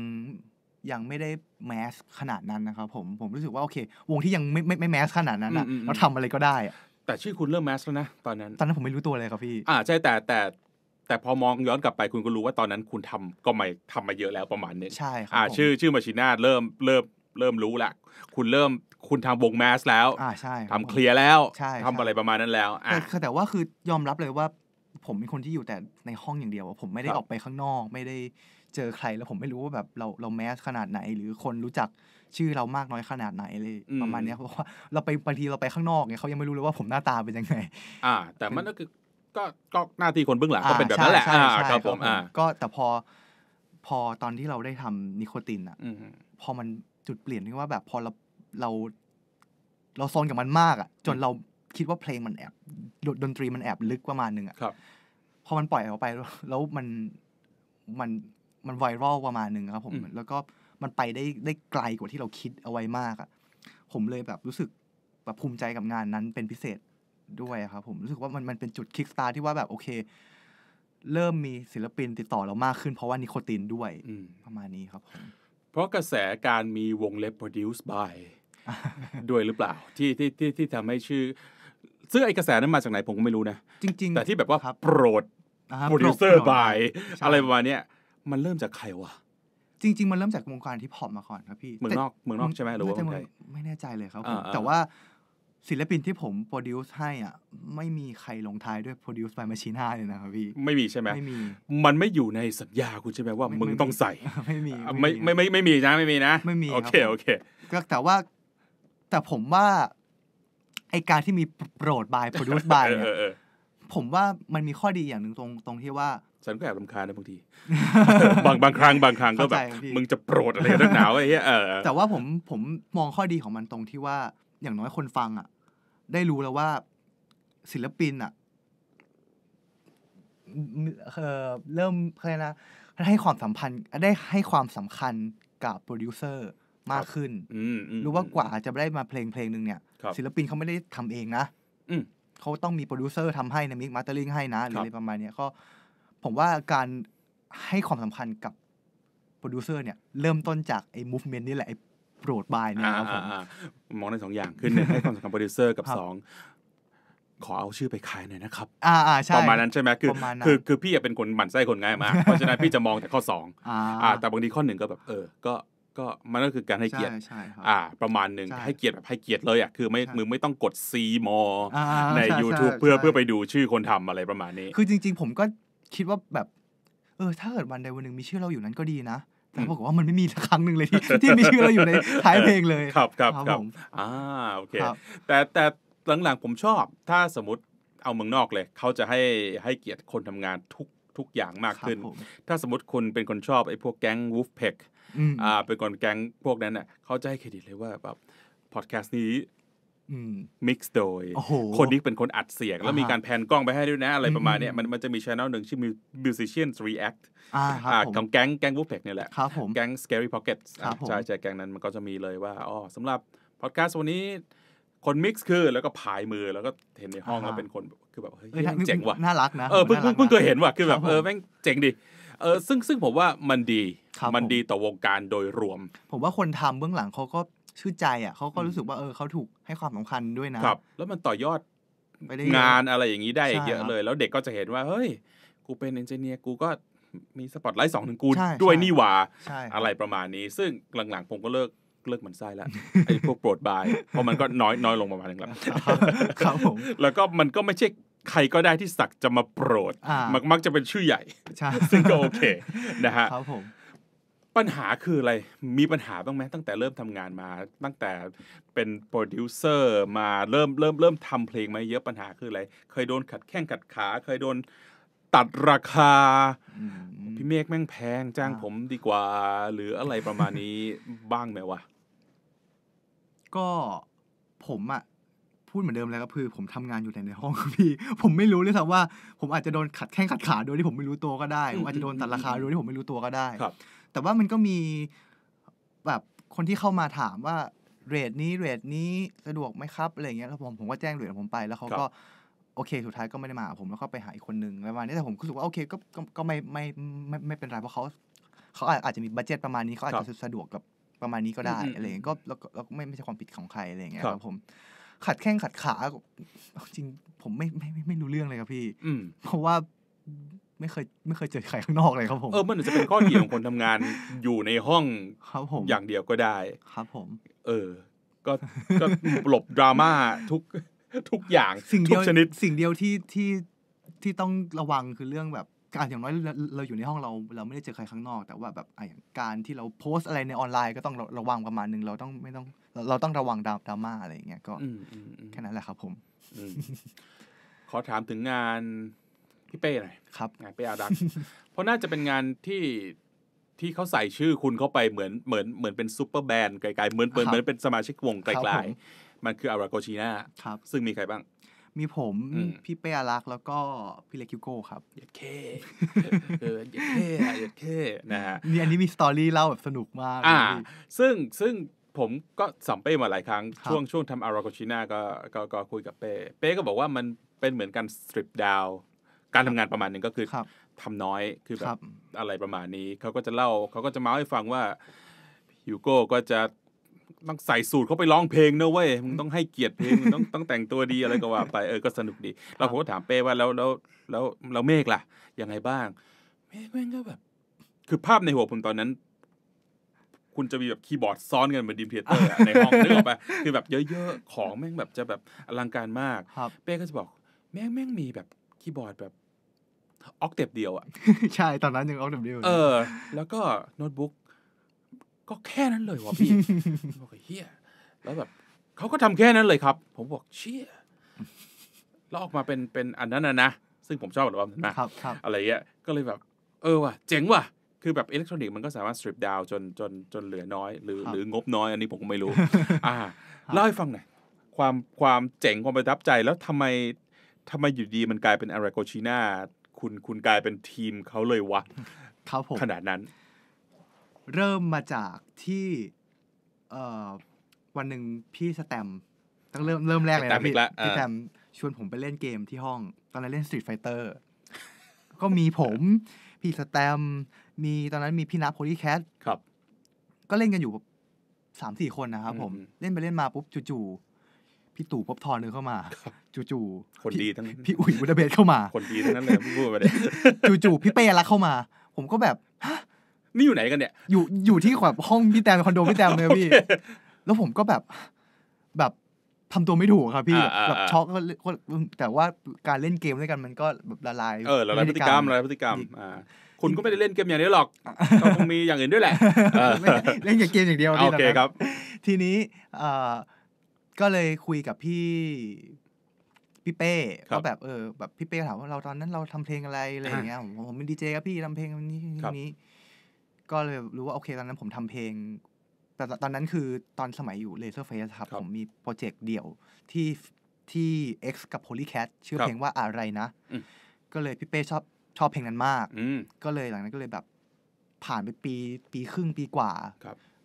ยังไม่ได้แมสขนาดนั้นนะครับผมผมรู้สึกว่าโอเค วงที่ยังไม่ไม่ไม่แมสขนาดนั้นอะเราทำอะไรก็ได้ แต่ชื่อคุณเริ่มแมสแล้วนะตอนนั้นตอนนั้นผมไม่รู้ตัวเลยครับพี่อ่าใช่แต่แต่แต่พอมองย้อนกลับไปคุณก็รู้ว่าตอนนั้นคุณทำก็ไม่ทำมาเยอะแล้วประมาณนี้ใช่ครับอ่า ชื่อชื่อมาชินาเริ่มเริ่มเริ่มรู้ละคุณเริ่มคุณทาวงแมสแล้วอ่าใช่ทำเคลียร์แล้วใช่ทำอะไรประมาณนั้นแล้วแต่แต่ว่าคือยอมรับเลยว่า ผมเป็นคนที่อยู่แต่ในห้องอย่างเดียวผมไม่ได้ออกไปข้างนอกไม่ได้เจอใครแล้วผมไม่รู้ว่าแบบเราเราแมสขนาดไหน หรือคนรู้จักชื่อเรามากน้อยขนาดไหนเลยประมาณนี้เพราะว่าเราไปบางทีเราไปข้างนอกเนี่ยเขายังไม่รู้เลยว่าผมหน้าตาเป็นยังไง อ่า แต่มันก็คือก็ก็หน้าที่คนเบื้องหลังก็เป็นแบบนั้นแหละครับผมก็แต่พอพอตอนที่เราได้ทำนิโคตินอ่ะพอมันจุดเปลี่ยนที่ว่าแบบพอเราเราเราโซนกับมันมากอ่ะ จนเราคิดว่าเพลงมันแอบดนตรีมันแอบลึกประมาณนึงอ่ะพอมันปล่อยออกไปแล้วมันมันมันไวรัลประมาณหนึ่งครับผม แล้วก็มันไปได้ได้ไกลกว่าที่เราคิดเอาไว้มากอ่ะผมเลยแบบรู้สึกแบบภูมิใจกับงานนั้นเป็นพิเศษด้วยครับผม รู้สึกว่ามันมันเป็นจุดคิกสตาร์ที่ว่าแบบโอเค เริ่มมีศิลปินติดต่อเรามากขึ้น เพราะว่านิโคตินด้วย ประมาณนี้ครับผมเพราะกระแสการมีวงเล็บ produce by ด้วยหรือเปล่า ที่ที่ที่ที่ทำให้ชื่อซึ่งไอกระแสนั้นมาจากไหน ผมก็ไม่รู้นะจริงๆแต่ที่แบบว่าโปรดโปรดิวเซอร์บายอะไรประมาณนี้มันเริ่มจากใครวะ จริง ๆ มันเริ่มจากวงการที่พอมาก่อนครับพี่เมืองนอกเมืองนอกใช่ไหมหรือว่าเมืไม่แน่ใจเลยครับ แต่ว่าศิลปินที่ผมโปรดิวซ์ให้อ่ะไม่มีใครลงท้าย ด้วยโปรดิวซ์ไปมาชีน่าเลยนะครับพี่ ไม่มีใช่ไหมไม่มี มันไม่อยู่ในสัญญาคุณใช่ไหมว่ามึงต้องใส่ ไม่มี ไม่ไม่ไม่ไม่มีนะไม่มีนะ ไม่มีโอเคโอเคก็แต่ว่าแต่ผมว่า ไอการที่มีโปรดบายโปรดิวซ์บายเนี่ยผมว่ามันมีข้อดีอย่างหนึ่งตรงตรงที่ว่าฉันก็แอบรำคาญนะบางทีบางบางครั้งบางครั้งก็แบบมึงจะโปรดอะไรนักหนาวอะไรเงี้ยเออแต่ว่าผมผมมองข้อดีของมันตรงที่ว่าอย่างน้อยคนฟัง อ่ะ ได้รู้แล้วว่า ศิลปินอ่ะเออเริ่มอะไรนะให้ความสัมพันธ์ได้ให้ความสำคัญกับโปรดิวเซอร์มากขึ้นรู้ว่ากว่าจะได้มาเพลงเพลงหนึ่งเนี่ย ศิลปินเขาไม่ได้ทำเองนะเขาต้องมีโปรดิวเซอร์ทำให้นะมิกมาเตอร์ลิงให้นะ หรืออะไรประมาณเนี้ยก็ผมว่าการให้ความสำคัญกับ โปรดิวเซอร์เนี่ย เริ่มต้นจากไอ้ movement นี่แหละไอ้โปรดบายเนี่ยครับผมมองในสองอย่างคือหนึ่งให้ความสำคัญโปรดิวเซอร์กับสองขอเอาชื่อไปขายหน่อยนะครับอ่าใช่ประมาณนั้นใช่ไหมคือคือคือพี่เป็นคนหมั่นไส้คนง่ายมาก เพราะฉะนั้น พี่จะมองแต่ข้อสองอ่าแต่บางทีข้อหนึ่งก็แบบเออก็ก็มันก็คือการให้เกียรติ อ่า ประมาณหนึ่งให้เกียรติแบบให้เกียรติเลยอ่ะคือไม่มือไม่ต้องกดซีมอใน YouTube เพื่อเพื่อไปดูชื่อคนทำอะไรประมาณนี้ คือจริงๆผมก็คิดว่าแบบ เออ ถ้าเกิดวันใดวันหนึ่งมีชื่อเราอยู่นั้นก็ดีนะ แต่บอกว่ามันไม่มีครั้งหนึ่งเลยที่ที่มีชื่อเราอยู่ในท้ายเพลงเลยครับครับครับอ่าโอเค แต่แต่หลังๆผมชอบถ้าสมมติเอาเมืองนอกเลย เขาจะให้ให้เกียรติคนทำงานทุกทุกอย่างมากขึ้น ถ้าสมมติคุณเป็นคนชอบไอ้พวกแก๊งวูฟเพ็กอ่าเป็นคนแก๊งพวกนั้นเน่ะเขาจะให้เครดิตเลยว่าแบบพอดแคสต์นี้มิกซ์โดยคนนี้เป็นคนอัดเสียง แล้วมีการแพนกล้องไปให้ด้วยนะ อะไรประมาณนี้มันมันจะมีช่องหนึ่งชื่อ Musicians React ของแก๊งแก๊งวูฟเพ็กนี่แหละแก๊ง Scary Pockets ใช่ใช่แก๊งนั้นมันก็จะมีเลยว่าอ๋อสำหรับพอดแคสต์วันนี้ คนมิกซ์คือแล้วก็พายมือแล้วก็เห็นในห้องแล้วเป็นคน คือแบบเฮ้ยเจ๋งว่ะน่ารักนะเออเพิ่งเพิ่งเคยเห็นว่ะคือแบบเออแม่งเจ๋งดีเออซึ่งซึ่งผมว่ามันดีมันดีต่อวงการโดยรวม ผมว่าคนทำเบื้องหลังเขาก็ชื่นใจอ่ะเขาก็รู้สึกว่าเออเขาถูกให้ความสำคัญด้วยนะ ครับแล้วมันต่อยอดงานอะไรอย่างนี้ได้เยอะเลย แล้วเด็กก็จะเห็นว่าเฮ้ยกูเป็นเอนจิเนียร์กูก็มีสปอตไลท์สองถึงกูด้วยนี่หว่าอะไรประมาณนี้ซึ่งหลังๆผมก็เลิกเลิกมันไส้ละไอ้พวกโปรดบายเพราะมันก็น้อยน้อยลงประมาณนึงแล้วครับผม แล้วก็มันก็ไม่ใช่ใครก็ได้ที่สักจะมาโปรดมักมักจะเป็นชื่อใหญ่ซึ่งก็โอเคนะฮะครับผมปัญหาคืออะไร มีปัญหาบ้างไหมตั้งแต่เริ่มทำงานมาตั้งแต่เป็นโปรดิวเซอร์มาเริ่มเริ่มเริ่มทำเพลงมาเยอะปัญหาคืออะไรเคยโดนขัดแข้งขัดขา เคยโดนตัดราคา พี่เมฆแม่งแพงจ้างผมดีกว่าหรืออะไรประมาณนี้บ้างไหมวะก็ผมอะพูดเหมือนเดิมแล้วก็คือ ผมทำงานอยู่แต่ในห้องพี่ผมไม่รู้เลยครับว่าผมอาจจะโดนขัดแข้งขัดขาโดยที่ผมไม่รู้ตัว ก็ได้ผมอาจจะโดนตัดราคาโดยที่ผมไม่รู้ตัวก็ได้แต่ว่ามันก็มีแบบคนที่เข้ามาถามว่าเรทนี้เรทนี้สะดวกไหมครับอะไรเงี้ยแล้วผมผมก็แจ้งเรทผมไปแล้วเขาก็ โอเคสุดท้ายก็ไม่ได้มาผมแล้วก็ไปหาอีกคนนึงประมาณนี้แต่ผมรู้สึกว่าโอเค ก็ก็ไม่ไม่ไม่ไม่เป็นไรเพราะเขาเขาอาจจะมีบัตเจ็ตประมาณนี้เขาอาจจะสะดวกกับประมาณนี้ก็ได้อะไรเงี้ยก็แล้วก็ไม่ไม่ใช่ความผิดของใครอะไรเงี้ยครับผม ขัดแข้งขัดขาจริงผมไม่ไม่ไม่รู้เรื่องเลยครับพี่เพราะว่าไม่เคยไม่เคยเจอใครข้างนอกเลยครับผม เออมันอาจจะเป็นข้อดีของคนทำงานอยู่ในห้องครับผมอย่างเดียวก็ได้ครับ ผม เออ ก็ก็หลบดราม่าทุกทุกอย่างสิ่งทุเดียวกชนิดสิ่งเดียวที่ที่ที่ต้องระวังคือเรื่องแบบการอย่างน้อยเราเราอยู่ในห้องเรา เราไม่ได้เจอใครข้างนอก แต่ว่าแบบออย่างการที่เราโพสต์อะไรในออนไลน์ก็ต้องระวังประมาณนึง เราต้องไม่ต้อง เราเราต้องระวังดราาม่าอะไรอย่างเงี้ยก็แค่นั้นแหละครับผมมขอถามถึงงานพี่เป้หน่อยครับงานเป้อาดักเพราะน่าจะเป็นงานที่ที่เขาใส่ชื่อคุณเข้าไปเหมือนเหมือนเหมือนเป็นซูเปอร์แบนด์ไกลๆเหมือนเหมือนเหมือนเป็นสมาชิกวงไกลๆมันคืออาราโกชีน่าครับซึ่งมีใครบ้าง มีผมพี่เป้อารักแล้วก็ พี่เล็กคิวโก้ครับเย็ดเคเออเย็ดเคเย็ดเคนะฮะนี่อันนี้มีสตอรี่เล่าแบบสนุกมากอ่า ซึ่งซึ่งผมก็สัมเป้มาหลายครั้ง ช่วงช่วงทำอาราโกชิน่าก็ก็คุยกับเป้เป้ก็บอกว่ามันเป็นเหมือนการสตริปดาวการทำงานประมาณนึงก็คือทำน้อยคือแบบอะไรประมาณนี้เขาก็จะเล่า เขาก็จะเมาให้ฟังว่าฮิวโก้ก็จะต้องใส่สูตรเขาไปร้องเพลงเนอะเว้ยมึงต้องให้เกียรติเพลงมึงต้องต้องแต่งตัวดีอะไรก็ว่า ไปเออ ก็สนุกดี เราผมก็ถามเป้ว่าแล้วแล้วแล้วเราเมฆล่ะ ยังไงบ้างเมฆแม่งก็แบบ คือภาพในหัวผมตอนนั้น คุณจะมีแบบคีย์บอร์ดซ้อนกันเหมือนดีมเพเตอร์ในห้องนึกออกปะคือแบบเยอะๆของแม่งแบบจะแบบอลังการมากเป้ก็จะบอก แม่งแม่งมีแบบคีย์บอร์ดแบบออกเทปเดียวอะใช่ตอนนั้นยังออกเทปเดียวเออ แล้วก็โน้ตบุ๊กก็แค่นั้นเลยวะพี่บอกเฮียแล้วแบบ เขาก็ทำแค่นั้นเลยครับ ผมบอกเชี่ยแล้วออกมาเป็นเป็นอันนั้นนะนะ ซึ่งผมชอบอัลบั้มนัครับ อะไรเงี้ยก็เลยแบบ เออว่ะ เจ๋งว่ะคือแบบอิเล็กทรอนิกส์มันก็สามารถสตรีปดาวจนจนจนเหลือน้อย หรือหรืองบน้อย อันนี้ผมก็ไม่รู้ อ่าเล่าให้ฟังหน่อยความความเจ๋งความประทับใจแล้วทำไมทำไมอยู่ดีมันกลายเป็นอาราโกชิน่าคุณคุณกลายเป็นทีมเขาเลยวะครับผมขนาดนั้น เริ่มมาจากที่เออวันหนึ่งพี่สแตมต้องเริ่มเริ่มแรกเลยนะพี่พี่แตมชวนผมไปเล่นเกมที่ห้องตอนนั้นเล่น Street Fighter ก็มีผมพี่สแตมมีตอนนั้นมีพี่นับโพลี่แคทครับ ก็เล่นกันอยู่สามสี่คนนะครับผมเล่นไปเล่นมาปุ๊บจู่พี่ตู่พบทรเดิเข้ามาจู่ๆคนดีทั้งพี่อุ๋ยบุดาเบศเข้ามาคนดีทั้งนั้นเลยพูดไปเลยจู่ๆพี่เป้รักเข้ามา ผมก็แบบนี่อยู่ไหนกันเนี่ยอยู่อยู่ที่ขวบห้องพี่แตมคอนโดพี่แตมเลยพี่แล้วผมก็แบบ แบบทำตัวไม่ถูกครับพี่แบบช็อกก็แต่ว่าการเล่นเกมด้วยกันมันก็แบบละลายเออละลายพฤติกรรมละลายพฤติกรรมอ่าคุณก็ไม่ได้เล่นเกมอย่างนี้หรอกก็คงมีอย่างอื่นด้วยแหละเล่นแต่เกมอย่างเดียวโอเคครับ ทีนี้เอ่อก็เลยคุยกับพี่ พี่เป้ก็แบบเออแบบพี่เป้ถามว่าเราตอนนั้นเราทำเพลงอะไรอะไรอย่างเงี้ยผมผมเป็นดีเจครับพี่ทำเพลงนี้นี้ ก็เลยรู้ว่าโอเค ตอนนั้นผมทำเพลง แต่ตอนนั้นคือตอนสมัยอยู่เลเซอร์เฟสครับผมมีโปรเจกต์เดี่ยว ที่ที่เ็กับโพลีแคทชื่อเพลงว่าอะไรนะก็เลยพี่เป้ชอบชอบเพลงนั้นมากก็เลยหลังนั้นก็เลยแบบผ่านไปปี ปีครึ่งปีกว่า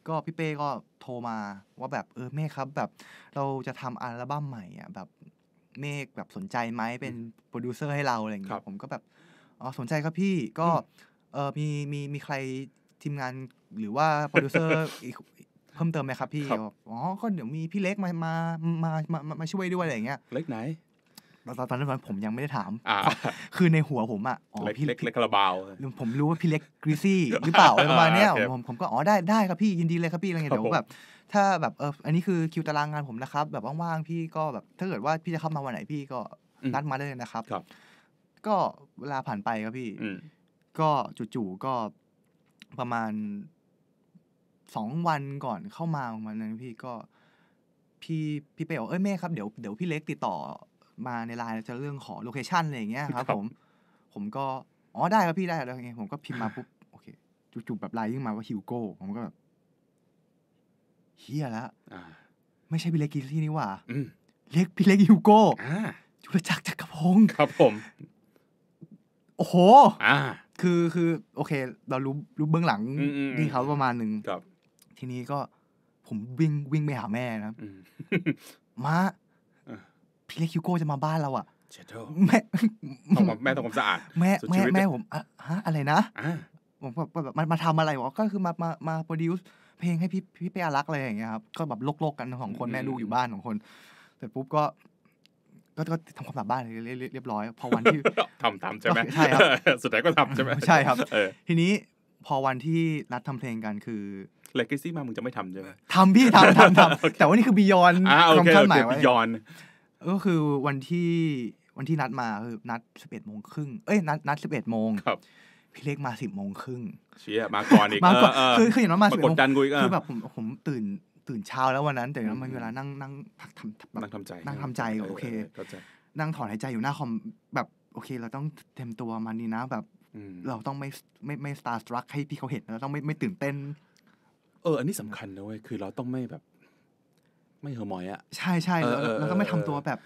ก็พี่เป้ก็โทรมาว่าแบบเออเมฆครับแบบเราจะทำอัลบั้มใหม่อ่ะแบบเมฆแบบสนใจไหมเป็นโปรดิวเซอร์ให้เราอะไรอย่างเงี้ยผมก็แบบ อ๋อสนใจครับพี่ก็เออมีมีมีใครทีมงานหรือว่าโปรดิวเซอร์อีกเพิ่มเติมไหมครับพี่อ๋อก็เดี๋ยวมีพี่เล็กมามามามามาช่วยด้วยอะไรอย่างเงี้ยเล็กไหนตอนนั้นผมยังไม่ได้ถามคือในหัวผมอ่ะ อ๋อพี่เล็กเล็กการาบา ผมรู้ว่าพี่เล็กกรีซี่ หรือเปล่าอะไรประมาณนี้ผมผมก็อ๋อได้ได้ครับพี่ยินดีเลยครับพี่อะไรเงี้ยเดี๋ยวแบบ ถ้าแบบเอออันนี้คือคิวตารางงานผมนะครับ แบบว่างๆพี่ก็แบบถ้าเกิดว่าพี่จะเข้ามาวันไหนพี่ก็นัดมาเลยนะครับ ก็เวลาผ่านไปครับพี่ ก็จู่ๆก็ประมาณสองวันก่อนเข้ามาประมาณนั้นพี่ก็พี่พี่เป๋อเอ้ยแม่ครับเดี๋ยวเดี๋ยวพี่เล็กติดต่อมาในไลน์จะเรื่องขอโลเคชันอะไรอย่างเงี้ย ครับ ผม ผมก็อ๋อได้ครับพี่ได้แล้วไงผมก็พิมพ์มาปุ๊บโอเคจูบๆแบบไลน์ยื่นมาว่าฮิวโก้ผมก็แบบเฮียแล้วไม่ใช่พี่เล็กกิที่นี่ว่าเล็กพี่เล็กฮิวโก้จุลจักรจักรพงศ์ครับ ผมโอ้โหคือคือ โอเค เรารู้รู้เบื้องหลังนี่เขาประมาณหนึ่งทีนี้ก็ ผมวิ่งวิ่งไปหาแม่นะมาพี่เล็กฮิวโก้จะมาบ้านเราอ่ะเชเดอร์แม่ต้องแม่ต้องความสะอาด แม่ แม่ ผมอะฮะ อะไรนะผมแบบมามาทำอะไรวะก็คือมามามาโปรดิวส์เพลงให้พี่ พี่เปีอารักอะไรอย่างเงี้ยครับก็แบบโลกๆ กันของคน แม่ลูกอยู่บ้านของคนเสร็จปุ๊บก็ ก็ทำความสะอาดบ้านเรียบร้อย พอวันที่ทำทำใช่ไหมใช่ครับสุดท้ายก็ทำใช่ไหมใช่ครับทีนี้พอวันที่นัดทำเพลงกันคือเลกซี่มามึงจะไม่ทำใช่ไหมทำพี่ทำทำทำแต่ว่านี่คือบียอนคำ่าใหม่ยไว้ก็คือวันที่วันที่นัดมาคือนัดสิบเอ็ดโมงครึ่งเอ้ยนัดนัดสิบเอ็ดโมงครับพี่เล็กมาสิบโมงครึ่งเชี่ยมาก่อนอีกมาก่อนคือคืออย่างนั้นมาสิบโมงคือแบบผมผมตื่นตื่นเช้าแล้ววันนั้น แต่มันเวลานั่งนั่งพักทำนั่งทำใจนั่งทำใจโอเคนั่งถอนหายใจอยู่หน้าคอมแบบโอเคเราต้องเต็มตัวมานนี่นะแบบเราต้องไม่ไม่ไม่สตาร์สตรักให้พี่เขาเห็นเราต้องไม่ไม่ตื่นเต้น เออ อันนี้สำคัญนะเว้ยคือเราต้องไม่แบบไม่เหอหมอยอะใช่ใช่แล้วก็ไม่ทำตัวแบบ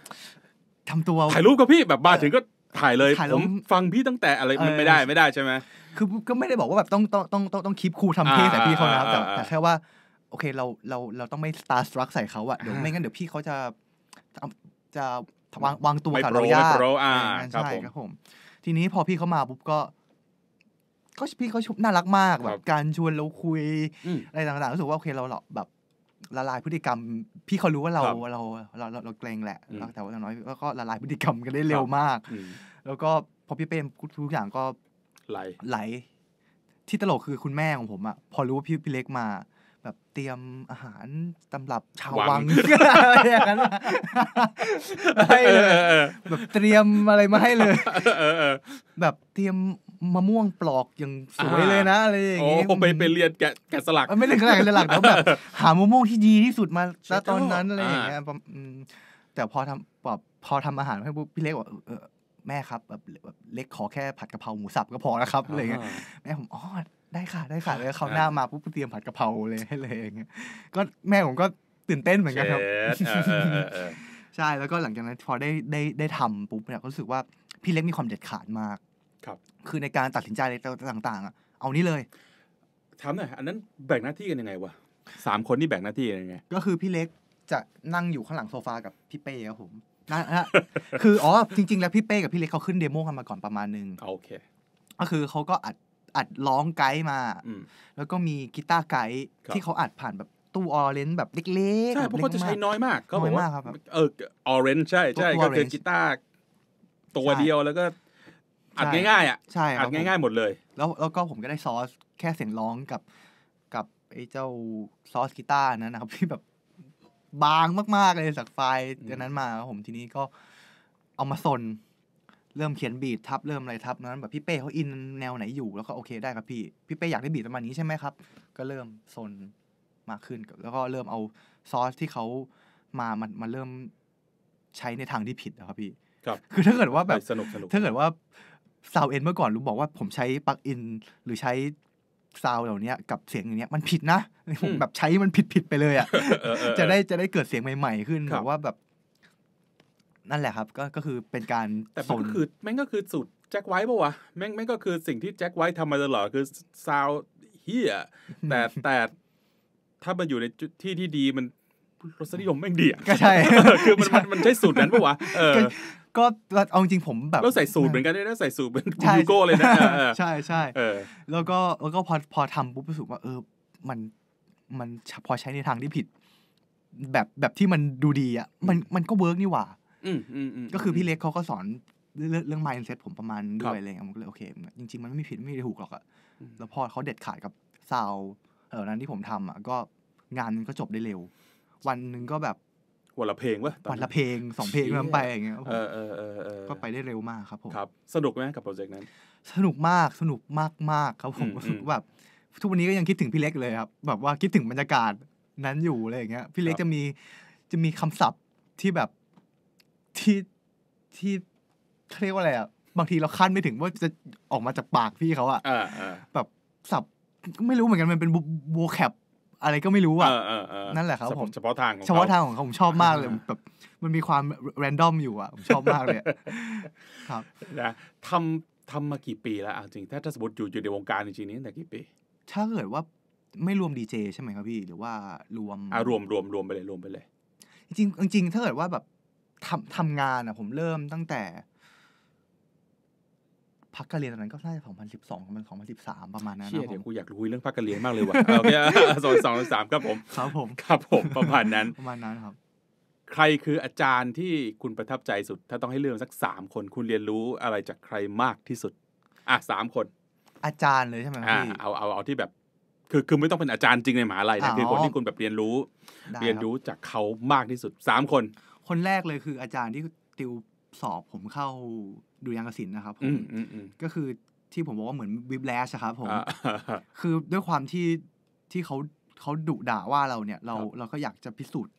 ทำตัวถ่ายรูปกับพี่แบบมาถึงก็ถ่ายเลยผมฟังพี่ตั้งแต่อะไรมันไม่ได้ไม่ได้ใช่ไหมคือก็ไม่ได้บอกว่าแบบต้องต้องต้องต้องคลิปครูทำเท่ใส่พี่เขานะครับแต่แค่ว่า โอเคเราเราเราต้องไม่สตาร์สตรัก ใส่เขาอะเดี๋ยวไม่งั้นเดี๋ยวพี่เขาจะจะวางวางตัวกับเรายากใช่ครับผมทีนี้พอพี่เขามาปุ๊บก็ก็พี่เขาชุบน่ารักมากแบบ การชวนเราคุยอะไรต่างๆรู้สึกว่าโอเคเราแบบละลายพฤติกรรม พี่เขารู้ว่าเราเราเราเราเกรงแหละ แต่ว่าอย่างน้อย ก็ละลายพฤติกรรมกันได้เร็วมาก แล้วก็พอพี่เป้ทุกอย่างก็ไหลไหล ที่ตลกคือคุณแม่ของผมอ่ะพอรู้ว่าพี่พี่เล็กมา แบบเตรียมอาหารตำรับชาววังอะไรอย่างนั้นให้เลยแบบเตรียมอะไรมาให้เลยแบบเตรียมมะม่วงปลอกอย่างสวยเลยนะอะไรอย่างงี้โอไปไปเรียนแกะสลัก ไม่ได้แกะสลักแล้วแบบหามะม่วงที่ดีที่สุดมาแล้วตอนนั้นอะไรอย่างเงี้ยแต่พอทำแบบพอทำอาหารให้พี่เล็กวอาแม่ครับแบบเล็กขอแค่ผัดกะเพราหมูสับก็พอแล้วครับอะไรเงี้ยแม่ผมอ๋อได้ค่ะได้ค่ะ แล้วเขาหน้ามาปุ๊บเตรียมผัดกะเพราเลยให้เลยอะไรเงี้ยก็แม่ผมก็ตื่นเต้นเหมือนกันครับใช่แล้วก็หลังจากนั้นพอได้ได้ได้ทำปุ๊บเนี่ยก็รู้สึกว่าพี่เล็กมีความเด็ดขาดมากครับ คือในการตัดสินใจอะไรต่าง ๆอ่ะเอานี่เลยถามหน่อยอันนั้นแบ่งหน้าที่กันยังไงวะสามคนนี่แบ่งหน้าที่กันยังไง ก็คือพี่เล็กจะนั่งอยู่ข้างหลังโซฟากับพี่เป้ครับผมนั่นนะคืออ๋อจริงๆ แล้วพี่เป้กับพี่เล็กเขาขึ้นเดโมกันมาก่อนประมาณนึงโอเค ก็คือเขาก็อัดอัดร้องไกด์มาแล้วก็มีกีตาร์ไกด์ที่เขาอัดผ่านแบบตู้ออเรนจ์แบบเล็กๆใช่เพราะเขาจะใช้น้อยมากเขาบอกว่าเออออเรนจ์ใช่ใช่ก็คือกีตาร์ตัวเดียวแล้วก็อัดง่ายๆอ่ะใช่อัดง่ายๆหมดเลย แล้วแล้วก็ผมก็ได้ซอสแค่เสียงร้องกับกับไอ้เจ้าซอสกีตาร์นั้นนะครับที่แบบบางมากๆเลยสักไฟล์จากนั้นมาผมทีนี้ก็เอามาสนเริ่มเขียนบีททับ เริ่มอะไรทับนั้นแบบพี่เป้เขาอินแนวไหนอยู่ แล้วก็โอเคได้ครับพี่พี่เป้อยากได้บีทประมาณนี้ใช่ไหมครับก็เริ่มสนมากขึ้นแล้วก็เริ่มเอาซอสที่เขามา มันมาเริ่มใช้ในทางที่ผิดนะครับพี่ครับคือถ้าเกิดว่าแบบสนุกสนุกถ้าเกิดว่าซาวเอ็นเมื่อก่อนรู้บอกว่าผมใช้ปลั๊กอินหรือใช้ซาวเหล่านี้กับเสียงอย่างเนี้ยมันผิดนะผมแบบใช้มันผิดผิดไปเลยอ่ะจะได้จะได้เกิดเสียงใหม่ๆ ขึ้นแบบว่าแบบ นั่นแหละครับ ก็ก็คือเป็นการแต่มันก็คือแม่งก็คือสูตรแจ็คไว้ปะวะแม่งแม่งก็คือสิ่งที่แจ็คไว้ทำมาตลอดคือซาวเฮียแต่แต่ถ้ามันอยู่ในที่ที่ดีมันรสนิยมแม่งดีอ่ะ ก็ใช่ คือมันมันใช่สูตรนั้นปะวะเออก็เอาจริงผมแบบแล้วใส่สูตรเหมือนกันได้นะใส่สูตรเป็นยูโก้เลยนะใช่ใช่แล้วก็แล้วก็พอพอทำปุ๊บรู้สึกว่าเออมันมันพอใช้ในทางที่ผิด แบบแบบที่มันดูดีอ่ะ มันมันก็เวิร์กนี่หว่าก็คือพี่เล็กเขาก็สอนเรื่องไมล์เซ m i ผมประมาณด้วยอะไรเงี้ยผมก็เลยโอเคจริงๆมันไม่มีผิดไม่มีถูกหรอกอะแล้วพอเขาเด็ดขาดกับซาวเ่านั้นที่ผมทำอ่ะก็งานมันก็จบได้เร็ว วันหนึ่งก็แบบวันละเพลงวะวันละเพลงสองเพลงมันไปอย่างเงี้ยก็ไปได้เร็วมากครับผมครับสนุกไหมกับโปรเจกต์นั้น สนุกมาก สนุกมากมากครับผมแบบทุกวันนี้ก็ยังคิดถึงพี่เล็กเลยครับ แบบว่าคิดถึงบรรยากาศนั้นอยู่อะไรอย่างเงี้ย พี่เล็กจะมีจะมีคำศัพท์ที่แบบที่ที่เรียกว่าอะไรอ่ะ บางทีเราคาดไม่ถึงว่าจะออกมาจากปากพี่เขาอ่ะแบบศัพท์ไม่รู้เหมือนกันมันเป็นบูแคปอะไรก็ไม่รู้อ่ะนั่นแหละครับผมเฉพาะทางเฉพาะทางของเขาผมชอบมากเลย แบบมันมีความแรนดอมอยู่อ่ะผมชอบมากเลย ครับนะทำทำมากี่ปีแล้วจริงถ้าถ้าสมมติอยู่อยู่ในวงการจริงๆนี้ตั้งแต่กี่ปีถ้าเกิดว่าไม่รวมดีเจใช่ไหมครับพี่หรือว่ารวมอ่ารวมรวมรวมไปเลยรวมไปเลยจริงจริงถ้าเกิดว่าแบบทำทำงานอ่ะผมเริ่มตั้งแต่พักการเรียนตอนนั้นก็น่าจะ2012ประมสิ2013ประมาณนั้นเชี่ยเดี๋ยวกูอยากรู้เรื่องพักการเรียนมากเลยว่ะโอเคสองสองสามครับผมครับผมครับ ผมประมาณนั้นประมาณนั้นครับ ใครคืออาจารย์ที่คุณประทับใจสุด ถ้าต้องให้เลือกสักสามคน คุณเรียนรู้อะไรจากใครมากที่สุดอ่ะสามคน อาจารย์เลยใช่ไหมพี่เอาเอาเอาที่แบบคือคือไม่ต้องเป็นอาจารย์จริง ในมหาลัยนะคือคนที่คุณแบบเรียนรู้ เรียนรู้จากเขามากที่สุดสามคน คนแรกเลยคืออาจารย์ที่ติวสอบผมเข้าดูยังกริสินนะครับผมก็คือที่ผมบอกว่าเหมือนวิบแลชครับผม คือด้วยความที่ที่เขาเขาดุด่าว่าเราเนี่ย เราเราก็อยากจะพิสูจน์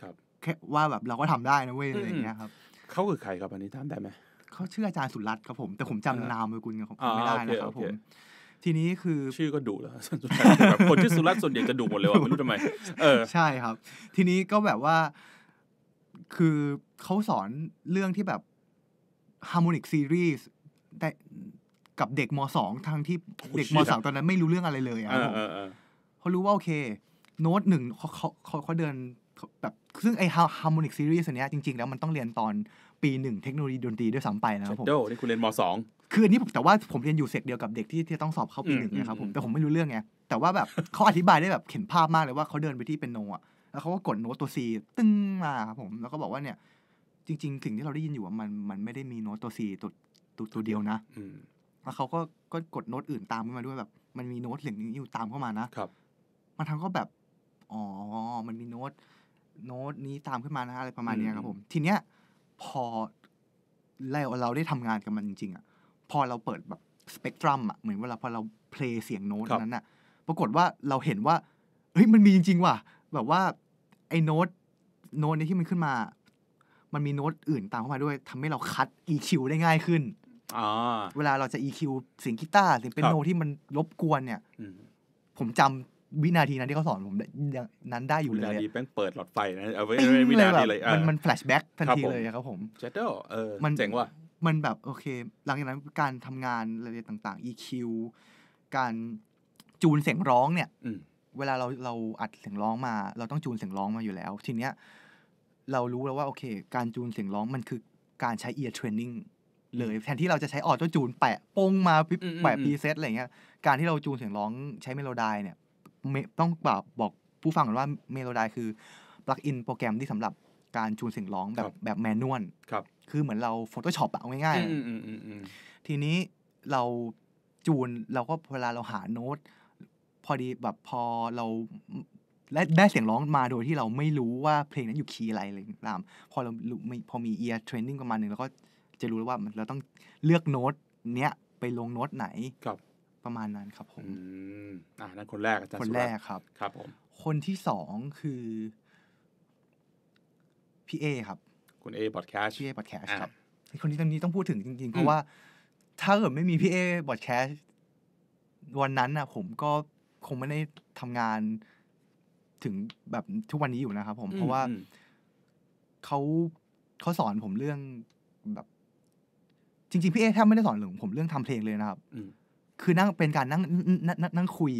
ครับ แค่ว่าแบบเราก็ทำได้นะเว้ยอะไรอย่างเงี้ยครับเขาคือใครครับอันนี้ทาได้ไหมเขาชื่ออาจารย์สุรัตน์ครับ ผม แต่ผมจำนามกุลของไม่ได้นะครับ ผม ทีนี้คือชื่อก็ดุแล้วคนชื่อสุรัตน์ส่วนใหญ่จะดุหมดเลยว่าไม่รู้ทำไมเออใช่ครับ ทีนี้ก็แบบว่า คือเขาสอนเรื่องที่แบบาร์โมนิกซีรีส์แต่กับเด็กมสองทางที่เด็กมสองตอนนั้นไม่รู้เรื่องอะไรเลยอ่ะเขารู้ว่าโอเคโน้ตหนึ่งเขาเขาเขาเดินแบบซึ่งไอ้ฮาร์โมนิกซีรีส์เนี้ยจริงๆ แล้วมันต้องเรียนตอนปีหนึ่งเทคโนโลยีดนตรีด้วยซ้ำไปนะครับผมโดนี่คุณเรียนมสองคืออันนี้ผมแต่ว่าผมเรียนอยู่เสร็จเดียวกับเด็กที่ที่ต้องสอบเข้าปีหนึ่งนะครับผมแต่ผมไม่รู้เรื่องไงแต่ว่าแบบเขาอธิบายได้แบบเห็นภาพมากเลยว่าเขาเดินไปที่เป็นโนอ่ะแล้วเขาก็กดโน้ตตัวซีตึ้งมาครับผมแล้วก็บอกว่าเนี่ยจริงๆสิ่งที่เราได้ยินอยู่ว่ามันมันไม่ได้มีโน้ตตัวสี่ตัวตัวตัวเดียวนะแล้วเขาก็ก็กดโน้ตอื่นตามขึ้นมาด้วยแบบ มันมีโน้ตเสียงนี้อยู่ตามเข้ามานะ ครับมันท้งก็แบบอ๋อมันมีโน้ต โน้ตนี้ตามขึ้นมานะอะไรประมาณนี้ครับผม ทีเนี้ย พอเราเราได้ทำงานกับมันจริง ๆอ่ะพอเราเปิดแบบสเปกตรัมอ่ะเหมือนเวลาพอเราเพลงเสียงโน้ตนั้นอ่ะปรากฏว่าเราเห็นว่าเฮ้ยมันมีจริง ๆ ว่ะแบบว่าไอ้โน้ตโน้ตนี้ที่มันขึ้นมามันมีโน้ตอื่นตามเข้ามาด้วยทำให้เราคัด EQ ได้ง่ายขึ้น เวลาเราจะ EQ เสียงกีตาร์เสียงเป็นโนที่มันรบกวนเนี่ยผมจำวินาทีนั้นที่เขาสอนผมนั้นได้อยู่เลยวินาทีแป้งเปิดหลอดไฟนะเอาไว้วินาทีเลย มันมันแฟลชแบ็กทันทีเลยครับผมเจ๊ดเออมันเจ๋งว่ะ มันแบบ โอเค หลังจากนั้นการทำงานอะไรต่างๆ EQ การจูนเสียงร้องเนี่ยเวลาเราเราอัดเสียงร้องมา เราต้องจูนเสียงร้องมาอยู่แล้วทีเนี้ยเรารู้แล้วว่า โอเค การจูนเสียงร้องมันคือการใช้เอียร์เทรนนิ่งเลย แทนที่เราจะใช้ออโต้จูนแปะปงมาแปะพรีเซตอะไรเงี้ยการที่เราจูนเสียงร้องใช้เมโลดายเนี่ย ต้องบอกบอกผู้ฟังก่อนว่าเมโลดายคือ ปลั๊กอินโปรแกรมที่สำหรับการจูนเสียงร้องแบบแบบแมนนวลครับคือเหมือนเราโฟโต้ชอป p อะง่ายๆทีนี้เราจูนเราก็เวลาเราหาโน้ต พอดีแบบพอเราและได้เสียงร้องมาโดยที่เราไม่รู้ว่าเพลงนั้นอยู่คีย์อะไรเลยตามพอเราพอมีเอียร์เทรนนิ่งประมาณหนึ่งเราก็จะรู้แล้วว่าเราต้องเลือกโน้ตเนี้ย ไปลงโน้ตไหนครับประมาณนั้นครับผมอ่านั่นคนแรกอาจารย์คนแรกครับ ครับผมคนที่สองคือพี่เอครับคุณเอบอดแคสพี่เอบอดแคสครับคนที่ตอนนี้ต้องพูดถึงจริงๆ เพราะว่า ถ้าเกิดไม่มีพี่เอบอดแคสวันนั้นนะผมก็คงไม่ได้ทำงานถึงแบบทุกวันนี้อยู่นะครับผม เพราะว่าเขาเขาสอนผมเรื่องแบบจริง ๆพี่เอแทบไม่ได้สอนหลืผมเรื่องทำเพลงเลยนะครับคือนั่งเป็นการนั่งนั่งคุย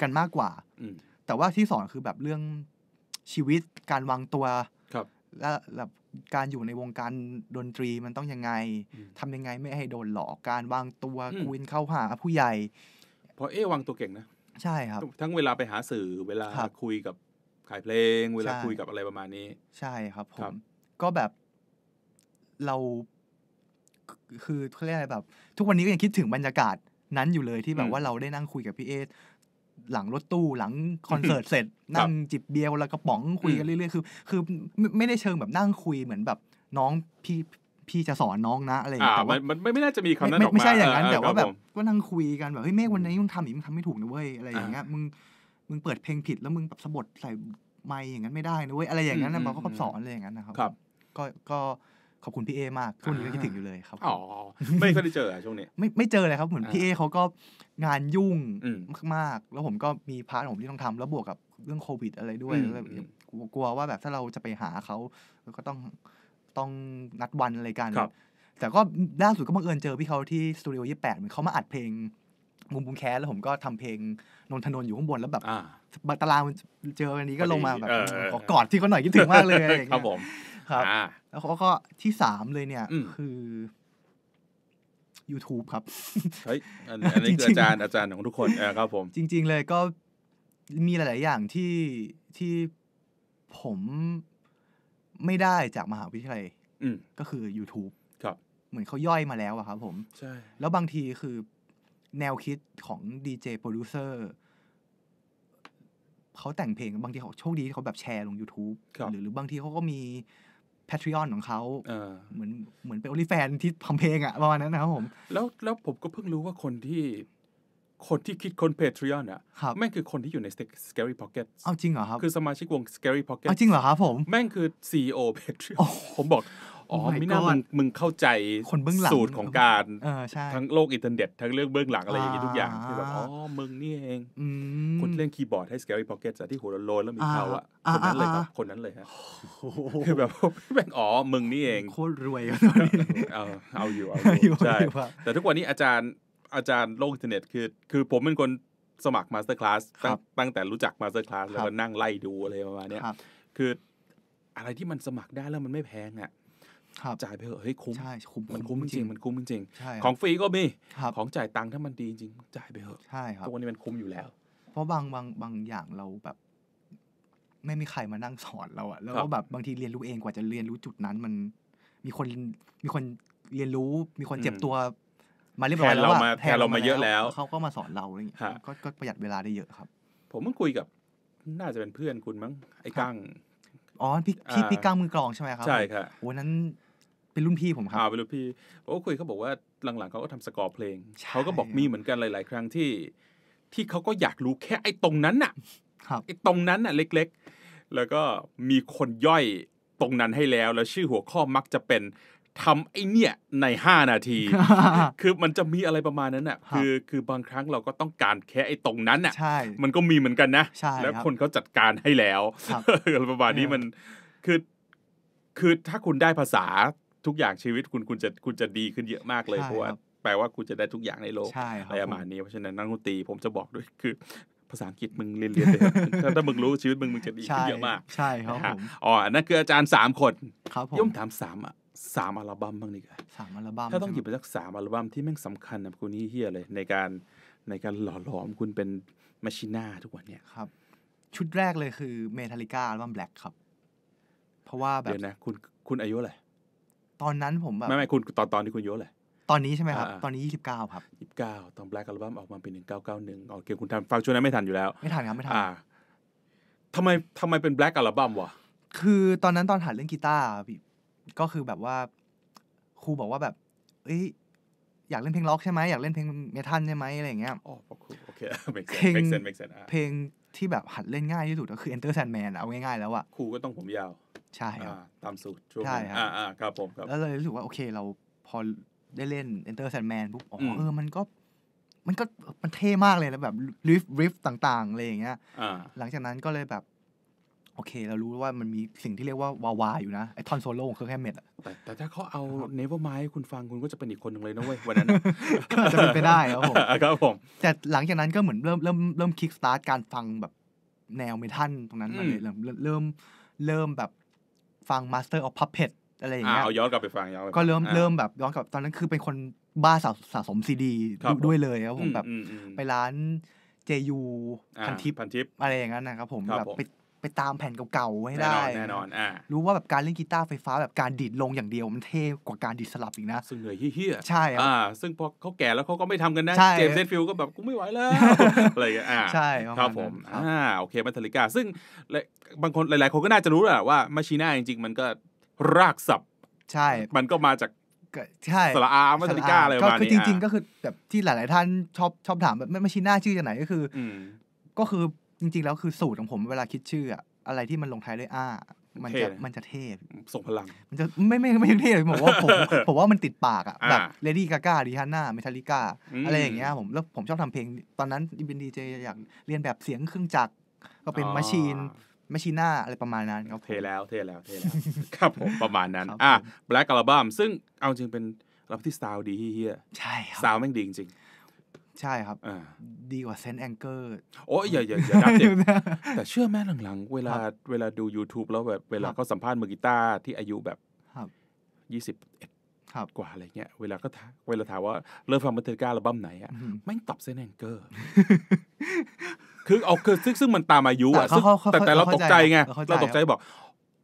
กันมากกว่าแต่ว่าที่สอนคือแบบเรื่องชีวิตการวางตัว ครับ และแบบการอยู่ในวงการดนตรีมันต้องยังไง ทำยังไงไม่ให้โดนหลอกการวางตัวกูนเข้าหาผู้ใหญ่พอเอวางตัวเก่งนะใช่ครับทั้งเวลาไปหาสื่อเวลาคุยกับขายเพลง เวลาคุยกับอะไรประมาณนี้ ใช่ครับผมก็แบบเราคือเขาเรียกอะไรแบบ ทุกวันนี้ก็ยังคิดถึงบรรยากาศนั้นอยู่เลยที่แบบว่าเราได้นั่งคุยกับพี่เอสหลังรถตู้ หลังคอนเสิร์ตเสร็จนั่งจิบเบียร์แล้วกระป๋องคุยกันเรื่อยๆคือคือไม่ได้เชิงแบบนั่งคุยเหมือนแบบน้องพี่พี่จะสอนน้องนะอะไรอย่างเงี้ยแต่ว่ามันไม่ไม่น่าจะมีคำนั้นออกมาไม่ใช่อย่างนั้น แต่ว่าแบบก็นั่งคุยกันแบบเฮ้ยเมฆวันนี้มึงทำอย่างนี้มึงทำไม่ถูกนะเว้ยอะไรอย่างเงี้ยมึงมึงเปิดเพลงผิดแล้วมึงแบบสะบัดใส่ไม่อย่างนั้นไม่ได้นะเว้ยอะไรอย่างนั้นนะมันก็คำสอนอะไรอย่างนั้นนะครับ ก็ก็ขอบคุณพี่เอมากช่วงนี้คิดถึงอยู่เลยครับอ๋อไม่คยได้เจอช่วงนี้ไม่ไม่เจอเลยครับ เหมือนพี่เอเขาก็งานยุ่งมากๆแล้วผมก็มีพาร์ทของผมที่ต้องทำแล้วบวกกับเรื่องโควิดอะไรด้วยกลัวว่าแบบถ้าเราจะไปหาเขาก็ต้องต้องนัดวันอะไรกัน แต่ก็ล่าสุดก็บังเอิญเจอพี่เขาที่สตูดิโอยี่แปดเหมือนเขามาอัดเพลงมุมบุงแคสแล้วผมก็ทำเพลงนนทนนอยู่ข้างบนแล้วแบบบัตรางเจอวันนี้ก็ลงมาแบบขอกอดที่เขาหน่อยคิดถึงมากเลยยครับผม ครับ แล้วเขาก็ที่สามเลยเนี่ย คือ YouTube ครับ เฮ้ยอันนี้คืออาจารย์ อาจารย์ของทุกคนครับผม จริงๆเลยก็มีหลาย ๆอย่างที่ที่ผมไม่ได้จากมหาวิทยาลัยก็คือ YouTube ครับ เหมือนเขาย่อยมาแล้วอะครับผม ใช่ แล้วบางทีคือแนวคิดของดีเจโปรดิวเซอร์เขาแต่งเพลง บางทีเขาโชคดีที่เขาแบบแชร์ลง YouTube บหรือหรือบางทีเขาก็มี p a t r e o n ของเขาเเหมือนเหมือนเป็นโอลิแฟนที่ทำเพลงอะประมาณนั้นนะครับผมแล้วแล้วผมก็เพิ่งรู้ว่าคนที่คนที่คิดคน Patreon อะแม่งคือคนที่อยู่ใน Scary Pocket เอาจริงเหรอครับ คือสมาชิกวง Scary Pocket เอาจริงเหรอครับผม แม่งคือ CEO Patreon ผมบอก อ๋อไม่น่ามึงมึงเข้าใจคนเบื้องหลังสูตรของการ ทั้งโลกอินเทอร์เน็ตทั้งเรื่องเบื้องหลัง อะไรอย่างนี้ทุกอย่างที่แบบอ๋อมึงนี่เองคนเล่นคีย์บอร์ดให้ Scary Pocket ที่หัวโลนแล้วมีเขาอะคนนั้นเลยครับคนนั้นเลยฮะคือแบบแม่งอ๋อมึงนี่เองโคตรรวยเอาเอาอยู่เอาอยู่ใช่แต่ทุกวันนี้อาจารย์อาจารย์โลกอินเทอร์เน็ตคือคือผมเป็นคนสมัครมาสเตอร์คลาสตั้งแต่รู้จักมาสเตอร์คลาสแล้วก็นั่งไล่ดู อะไรประมาณนี้คืออะไรที่มันสมัครได้แล้วมันไม่แพงอ่ะจ่ายไปเถอะเฮ้ยคุ้มใช่คุ้มมันคุ้มจริงมัน คุ้มจริงของฟรีก็มี ของจ่ายตังค์ถ้ามันดีจริงจ่ายไปเถอะใช่ครับตัวนี้มันคุ้มอยู่แล้ว เพราะบางบางบางอย่างเราแบบ ไม่มีใครมานั่งสอนเราอะแล้วก็แบบบางทีเรียนรู้เองกว่าจะเรียนรู้จุดนั้นมัน มีคนมีคนเรียนรู้มีคนเจ็บตัวมาเรียบร้อยแล้วเราแทนเรามาเยอะแล้ว เขาก็มาสอนเราอะไรเงี้ยก็ประหยัดเวลาได้เยอะครับ ผมเพิ่งคุยกับน่าจะเป็นเพื่อนคุณมั้งไอ้กั้งอ๋อพี่พี่พี่กั้งมือกลองใช่ไหมครับใช่ครับวันนั้นเป็นรุ่นพี่ผมครับอ่าเป็นรุ่นพี่โอ้คุยเขาบอกว่าหลังๆเขาก็ทำสกอร์เพลงเขาก็บอกมีเหมือนกันหลายๆครั้งที่ ที่เขาก็อยากรู้แค่ไอ้ตรงนั้นน่ะไอ้ตรงนั้นน่ะเล็ก ๆ แล้วก็มีคนย่อยตรงนั้นให้แล้วแล้วชื่อหัวข้อมักจะเป็นทำไอเนี่ยใน 5 นาที คือมันจะมีอะไรประมาณนั้นอ่ะคือคือบางครั้งเราก็ต้องการแค่ไอ้ตรงนั้นอ่ะ มันก็มีเหมือนกันนะ แล้วคนเขาจัดการให้แล้ว ประมาณนี้มัน คือ คือถ้าคุณได้ภาษาทุกอย่างชีวิต คุณคุณจะคุณจะดีขึ้นเยอะมาก เลย เพราะว่าแปลว่าคุณจะได้ทุกอย่างในโลกอะไรประมาณนี้ เพราะฉะนั้นนักดนตรีผมจะบอกด้วยคือ ภาษาอังกฤษมึงเรียนเรียนเลยถ้าถ้ามึงรู้ชีวิตมึงมึงจะดีขึ้นเยอะมาก ใช่ครับผม อ๋อ นั่นคืออาจารย์สามคนครับผมย่อมถามสามอ่ะสามอัลบั้มบ้างดีกว่าสามอัลบั้มถ้าต้องหยิบไปสักสามอัลบั้มที่แม่งสำคัญนะคุณนี่เฮียเลย ในการในการหล่อหลอมคุณเป็นมาชิน่าทุกวันเนี่ย ครับ ชุดแรกเลยคือเมทัลิก้าอัลบั้มแบล็กครับ เพราะว่าแบบ เดี๋ยวนะ คุณ คุณอายุอะไร ตอนนั้นผมแบบ ไม่ไม่คุณตอนตอนที่คุณอายุอะไรตอนนี้ใช่ไหมครับตอนนี้ยี่สิบเก้าครับยี่สิบเก้าตอนแบล็กอัลบั้มออกมาเป็นึ่งเนึ่งโอเคคุณทำฟังช่วงนั้นไม่ทันอยู่แล้ว ไม่ทันครับไม่ทันทำไมทำไมเป็นแบล็กอัลบั้มวะคือตอนนั้นตอนหัดเล่นกีตาร์ก็คือแบบว่าครูบอกว่าแบบเอ้ยอยากเล่นเพลงล็อกใช่ไหมอยากเล่นเพลงเมทัลใช่ไหมอะไรเงี้ยออครูโอเคเพลงเพลงที่แบบหัดเล่นง่ายที่สุดก็คือ Enter Sandman เอาง่าย ๆ แล้วอะครูก็ต้องผมยาวใช่ครับตามสูตรช่วงใช่ครับอ่าครับผมครับแล้วเลยรู้สึกว่าโอเค เราพอได้เล่น Enter Sandman ปุ๊บอ๋อเออมันก็มันก็ มันเท่มากเลยแล้วแบบริฟริฟต่างๆอะไรอย่างเงี้ยหลังจากนั้นก็เลยแบบโอเค เรารู้ว่ามันมีสิ่งที่เรียกว่า วาวาอยู่นะไอทอนโซโล่ของเคองแฮมเมดแต่แต่ถ้าเขาเอาเนเวอร์ไมคุณฟังคุณก็จะเป็นอีกคนหนึ่งเลยนะเว้ย วันนั้นก็จะเป็นไปได้ครับผมครับผม แต่หลังจากนั้นก็เหมือนเริ่มเริ่มเริ่มคิกสตาร์ทการฟังแบบแนวเมทัลตรงนั้นมาเลยเริ่มเริ่มเริ่มแบบฟัง Master of Puppet อะไรอย่างเงี้ยเอาย้อนกลับไปฟังย้อนก็เริ่มเริ่มแบบย้อนกลับตอนนั้นคือเป็นคนบ้าสะสะสมซีดีด้วยเลยครับผมแบบไปร้านเจยูพันทิปอะไรอย่างนั้นนะครับผมแบบไปไปตามแผ่นเก่าๆให้ได้แน่นอนอ่ารู้ว่าแบบการเล่นกีตาร์ไฟฟ้า แบบการดีดลงอย่างเดียว มันเท่กว่าการดีดสลับอีกนะ ซึ่งเหนื่อยเฮี้ยใช่อ่าซึ่งพอเขาแก่แล้วเขาก็ไม่ทำกันนะเจมส์เซนฟิลก็แบบกูไม่ไหวแล้วอะไรอย่างเงี้ยอ่าใช่ครับผมอ่าโอเคมาทลิกาซึ่งบางคนหลายๆคนก็น่าจะรู้แหละว่ามาชีน่าจริง ๆ มันก็รากศัพท์ใช่ มันก็มาจากใช่สละอามาทลิกาอะไรประมาณนี้ก็คือจริง ๆ ก็คือแบบที่หลาย ๆท่านชอบชอบถามแบบไม่มาชีน่าชื่อจากไหนก็คือก็คือจริง ๆ แล้วคือสูตรของผมเวลาคิดชื่ออะอะไรที่มันลงท้ายด้วยอ้า มันจะมันจะเท่ส่งพลัง มันจะไม่ไม่ไม่เท่ผมว่าผมผมว่ามันติดปากอะ่ะแบบเลดี้กาการิฮาน่าเมทัลลิก้าอะไรอย่างเงี้ยผมแล้วผมชอบทำเพลง ตอนนั้นเป็นดีเจอยากเรียนแบบเสียงเครื่องจักรก็เป็นมามชีนมชีน่าอะไรประมาณนั้น เทแล้วเทแล้ว เทแล้วครับผมประมาณนั้นบอ่ะ Black a l b u มซึ่งเอาจริงเป็นรับที่สาวดีเฮียใช่ครับสาวแม่งดีจริงใช่ครับ ดีกว่าเซนแองเกอร์โอ้ยอย่าอย่าอย่าดับเด็กแต่เชื่อแม่หลังๆ เวลาเวลาดู YouTube แล้วแบบเวลาเขาสัมภาษณ์มือกีตาร์ที่อายุแบบยี่สิบเอ็ดกว่าอะไรเงี้ย เวลาก็เวลาถามว่าเริ่มฟังมาเตอร์กาอัลบั้มไหนอ่ะแม่งตอบเซนแองเกอร์คือเอาคือซึ่งซึ่งมันตามอายุอ่ะแต่แต่เราตกใจไง เราตกใจบอก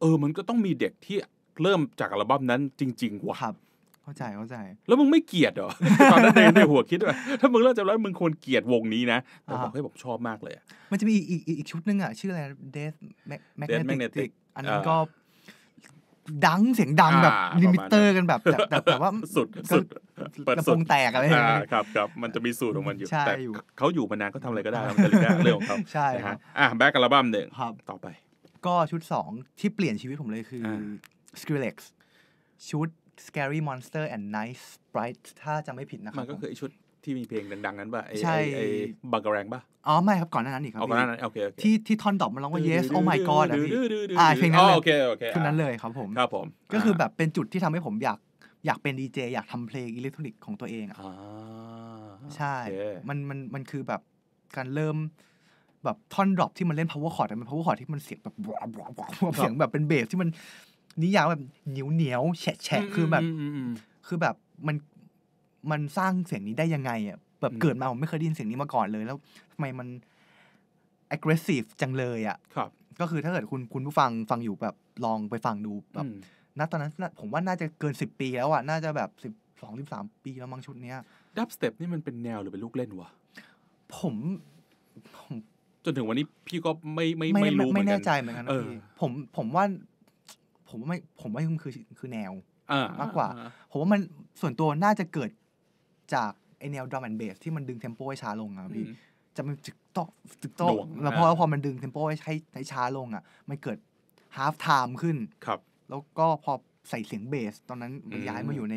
เออ มันก็ต้องมีเด็กที่เริ่มจากอัลบั้มนั้นจริงๆว่ะเข้าใจเข้าใจแล้วมึงไม่เกลียดเหรอตอนนั้นในในหัวคิดว่าถ้ามึงเลิกจะร้อยมึงควรเกลียดวงนี้นะแต่บอกให้ผมชอบมากเลย มันจะมีอีกอีกชุดหนึ่งอ่ะ ชื่ออะไร Death Magnetic อันนั้นก็ดังเสียงดังแบบ ลิมิเตอร์กันแบบแต่แต่ว่าสุดสุดกระพงแตกอะไรอย่างเงี้ยครับครับ มันจะมีสูตรของมันอยู่ แต่เขาอยู่มานานก็ทำอะไรก็ได้ทำอะไรก็ได้เรื่องของเขาใช่ฮะอ่ะแบ็กอัลบั้มหนึ่งต่อไป ก็ชุดสองที่เปลี่ยนชีวิตผมเลยคือ Skrillex ชุด Scary Monster and Nice Sprite ถ้าจำไม่ผิดนะครับ มันก็คือไอชุดที่มีเพลงดังๆ นั้นป่ะไอไอบักะแรงป่ะอ๋อไม่ครับ ก่อนหน้านั้นอีกครับก่อนหน้านั้น โอเคที่ที่ท่อนดอกมันร้องว่า yes oh my god อะพี่ อ่าเพลงนั้นเลยชุดนั้นเลยครับผม ครับผมก็คือแบบเป็นจุดที่ทำให้ผมอยากอยากเป็นดีเจอยากทำเพลงอิเล็กทรอนิกส์ของตัวเอง อ่ะใช่มันมันมันคือแบบการเริ่มแบบท่อนดรอปที่มันเล่น power chord มัน power chord ที่มันเสียงแบบเสียงแบบเป็นเบสที่มันนิยามแบบเหนียวเหนียวแฉะแฉะคือแบบ คือแบบมันมันสร้างเสียงนี้ได้ยังไงอ่ะแบบเกิดมาผมไม่เคยได้ยินเสียงนี้มาก่อนเลย แล้วทำไมมัน aggressive จังเลยอ่ะครับ ก็คือถ้าเกิดคุณคุณผู้ฟังฟังอยู่แบบลองไปฟังดูแบบณ ตอนนั้นผมว่าน่าจะเกินสิบปีแล้วอ่ะ น่าจะแบบสิบสองสิบสามปีแล้วมั้งชุดเนี้ย ดับสเต็ปนี่มันเป็นแนวหรือเป็นลูกเล่นวะผมผมจนถึงวันนี้ พี่ก็ไม่ไม่ไม่รู้ไม่แน่ใจเหมือนกันพี่ผมผมว่าผมว่าไม่ผมว่ามันคือคือแนวมากกว่า ผมว่ามันส่วนตัวน่าจะเกิดจากไอแนวดรัมแอนเบสที่มันดึงเทมโปให้ช้าลงอะพี่ จะมันจึกตอตจึกตองแล้วพอพอมันดึงเทมโปให้ให้ช้าลงอะมันเกิดฮาร์ฟไทม์ขึ้นครับ แล้วก็พอใส่เสียงเบส ตอนนั้นมันย้ายมาอยู่ใน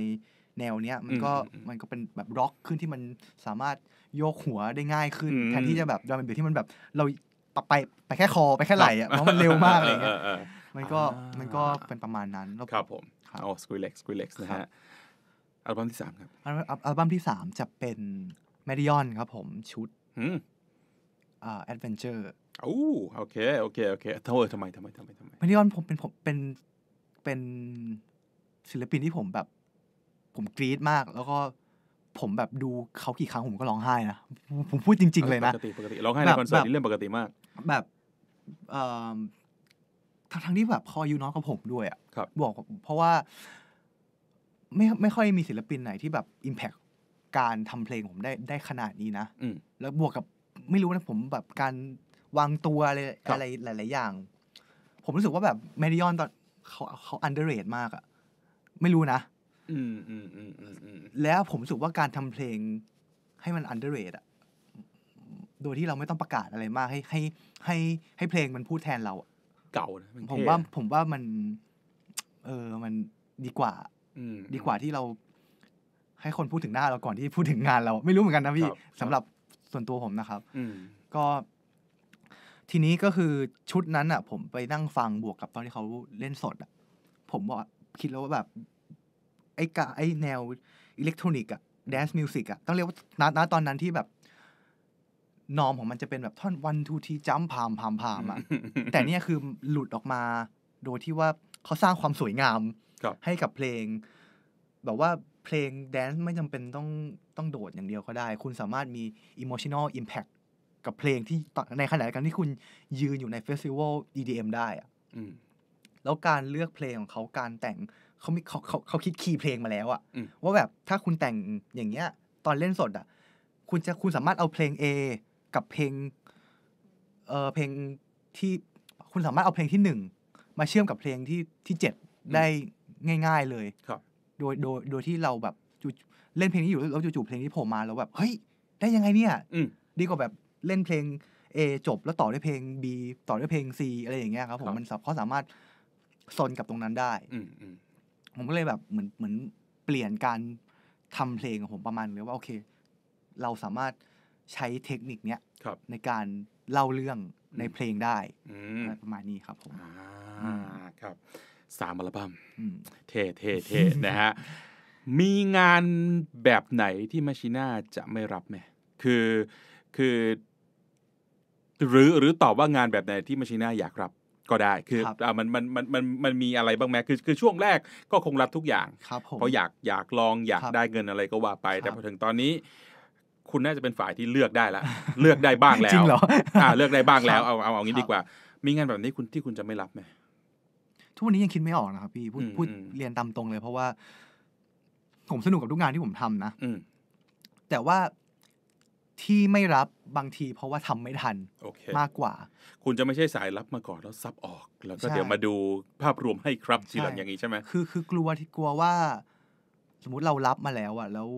แนวเนี้ยมันก็มันก็เป็นแบบร็อกขึ้นที่มันสามารถโยกหัวได้ง่ายขึ้น แทนที่จะแบบดรัมแอนเบสที่มันแบบ เราไปไปแค่คอไปแค่ไหล่อะเพราะมันเร็วมากอะไรเงี้ยมันก็มันก็เป็นประมาณนั้น ครับผมโอ้สกุลเล็กสกุลเล็กนะฮะ อัลบั้มที่สามครับ อัลบั้มที่สามจะเป็นแมดิออนครับผมชุดอ่าแอดเวนเจอร์ออ้โอเค โอเค โอเคเท่าทำไมทำไมทำไมทำไมแมดิออนผมเป็นผมเป็นเป็นศิลปินที่ผมแบบผมกรี๊ดมากแล้วก็ผมแบบดูเขากี่ครั้งผมก็ร้องไห้นะผมพูดจริง ๆเลยนะ ปกติปกติร้องไห้ในคอนเสิร์ตนี่เรื่องปกติมาก แบบทั้งที่แบบคออยู่น้องกับผมด้วยอ่ะบบอกเพราะว่าไม่ไม่ค่อยมีศิลปินไหนที่แบบอิมแพคการทำเพลงผมได้ได้ขนาดนี้นะแล้วบวกกับไม่รู้นะผมแบบการวางตัวอะไรอะไรหลาย ๆ อย่าง ผมรู้สึกว่าแบบเมดิออนตอนเขาเขาอันเดอร์เรทมากอะไม่รู้นะแล้วผมรู้สึกว่าการทำเพลง ให้มันอันเดอร์เรทอะโดยที่เราไม่ต้องประกาศอะไรมาก ให้ให้ ให้ให้เพลงมันพูดแทนเราอะก่านะผมว่าผมว่ามัน เออมันดีกว่าดีกว่าที่เราให้คนพูดถึงหน้าเราก่อนที่พูดถึงงานเราไม่รู้เหมือนกันนะพี่สำหรับส่วนตัวผมนะครับก็ทีนี้ก็คือชุดนั้นอ่ะ ผมไปนั่งฟังบวกกับตอนที่เขาเล่นสด อ่ะ ผมบอกคิดแล้วว่าแบบ ไอ้กาไอ้แนวอิเล็กทรอนิกส์อ่ะแดนซ์มิวสิกอ่ะต้องเรียกว่าณตอนนั้นที่แบบนอมของมันจะเป็นแบบท่อนวันทูทีจัมพามพามพามอ่ะแต่เนี่ยคือหลุดออกมา โดยที่ว่าเขาสร้างความสวยงาม ให้กับเพลง แบบว่าเพลงแดนซ์ไม่จำเป็นต้องต้องโดดอย่างเดียวก็ได้ คุณสามารถมีอ e m o ช i o น a ลอิมแพคกับเพลงที่ในขณะเดียวกันที่คุณยืนอยู่ในเฟสติวัล EDM ได้อ่ะแล้วการเลือกเพลงของเขาการแต่งเขามเขาเขาเขาคิดคีย์เพลงมาแล้วอะว่าแบบถ้าคุณแต่งอย่างเงี้ย ตอนเล่นสดอะคุณจะคุณสามารถเอาเพลง A กับเพลง เออเพลงที่คุณสามารถเอาเพลงที่หนึ่งมาเชื่อมกับเพลงที่ที่เจ็ดได้ง่าย ๆเลย ครับ โดย โดย โดยที่เราแบบเล่นเพลงนี้อยู่แล้วจู่ๆเพลงนี้โผล่มาแล้วแบบเฮ้ยได้ยังไงเนี่ยดีกว่าแบบเล่นเพลง A จบแล้วต่อด้วยเพลง B ต่อด้วยเพลง C อะไรอย่างเงี้ยครับผมมันเขาสามารถซนกับตรงนั้นได้ผมก็เลยแบบเหมือนเหมือนเปลี่ยนการทำเพลงของผมประมาณเลยว่าโอเค เราสามารถใช้เทคนิคเนี้ยในการเล่าเรื่องในเพลงได้ประมาณนี้ครับผมอ่าครับ สามอัลบั้มเท่เท่เท่นะฮะ มีงานแบบไหนที่มาชิน่าจะไม่รับไหมคือคือ หรือหรือตอบว่างานแบบไหนที่มาชิน่าอยากรับก็ได้ คืออ่ามันมันมันมันมันมีอะไรบ้างไหมคือคือช่วงแรกก็คงรับทุกอย่างเพราะอยากอยากลองอยากได้เงินอะไรก็ว่าไป แต่พอถึงตอนนี้คุณน่าจะเป็นฝ่ายที่เลือกได้ละ เลือกได้บ้างแล้วจริงเหรออ่า เลือกได้บ้างแล้ว เอาเอาเอางี้ดีกว่า มีงานแบบนี้คุณที่คุณจะไม่รับไหม ทุกวันนี้ยังคิดไม่ออกนะครับพี่พูดพูดเรียนตามตรงเลย เพราะว่า ผมสนุกกับทุกงานที่ผมทำนะอืแต่ว่าที่ไม่รับบางที เพราะว่าทำไม่ทัน มากกว่า คุณจะไม่ใช่สายรับมาก่อนแล้วซับออกแล้วก็เดี๋ยวมาดูภาพรวมให้ครับ ทีหลังอย่างนี้ใช่ไหมคือคือกลัวที่กลัวว่า สมมติเรารับมาแล้วอะแล้ว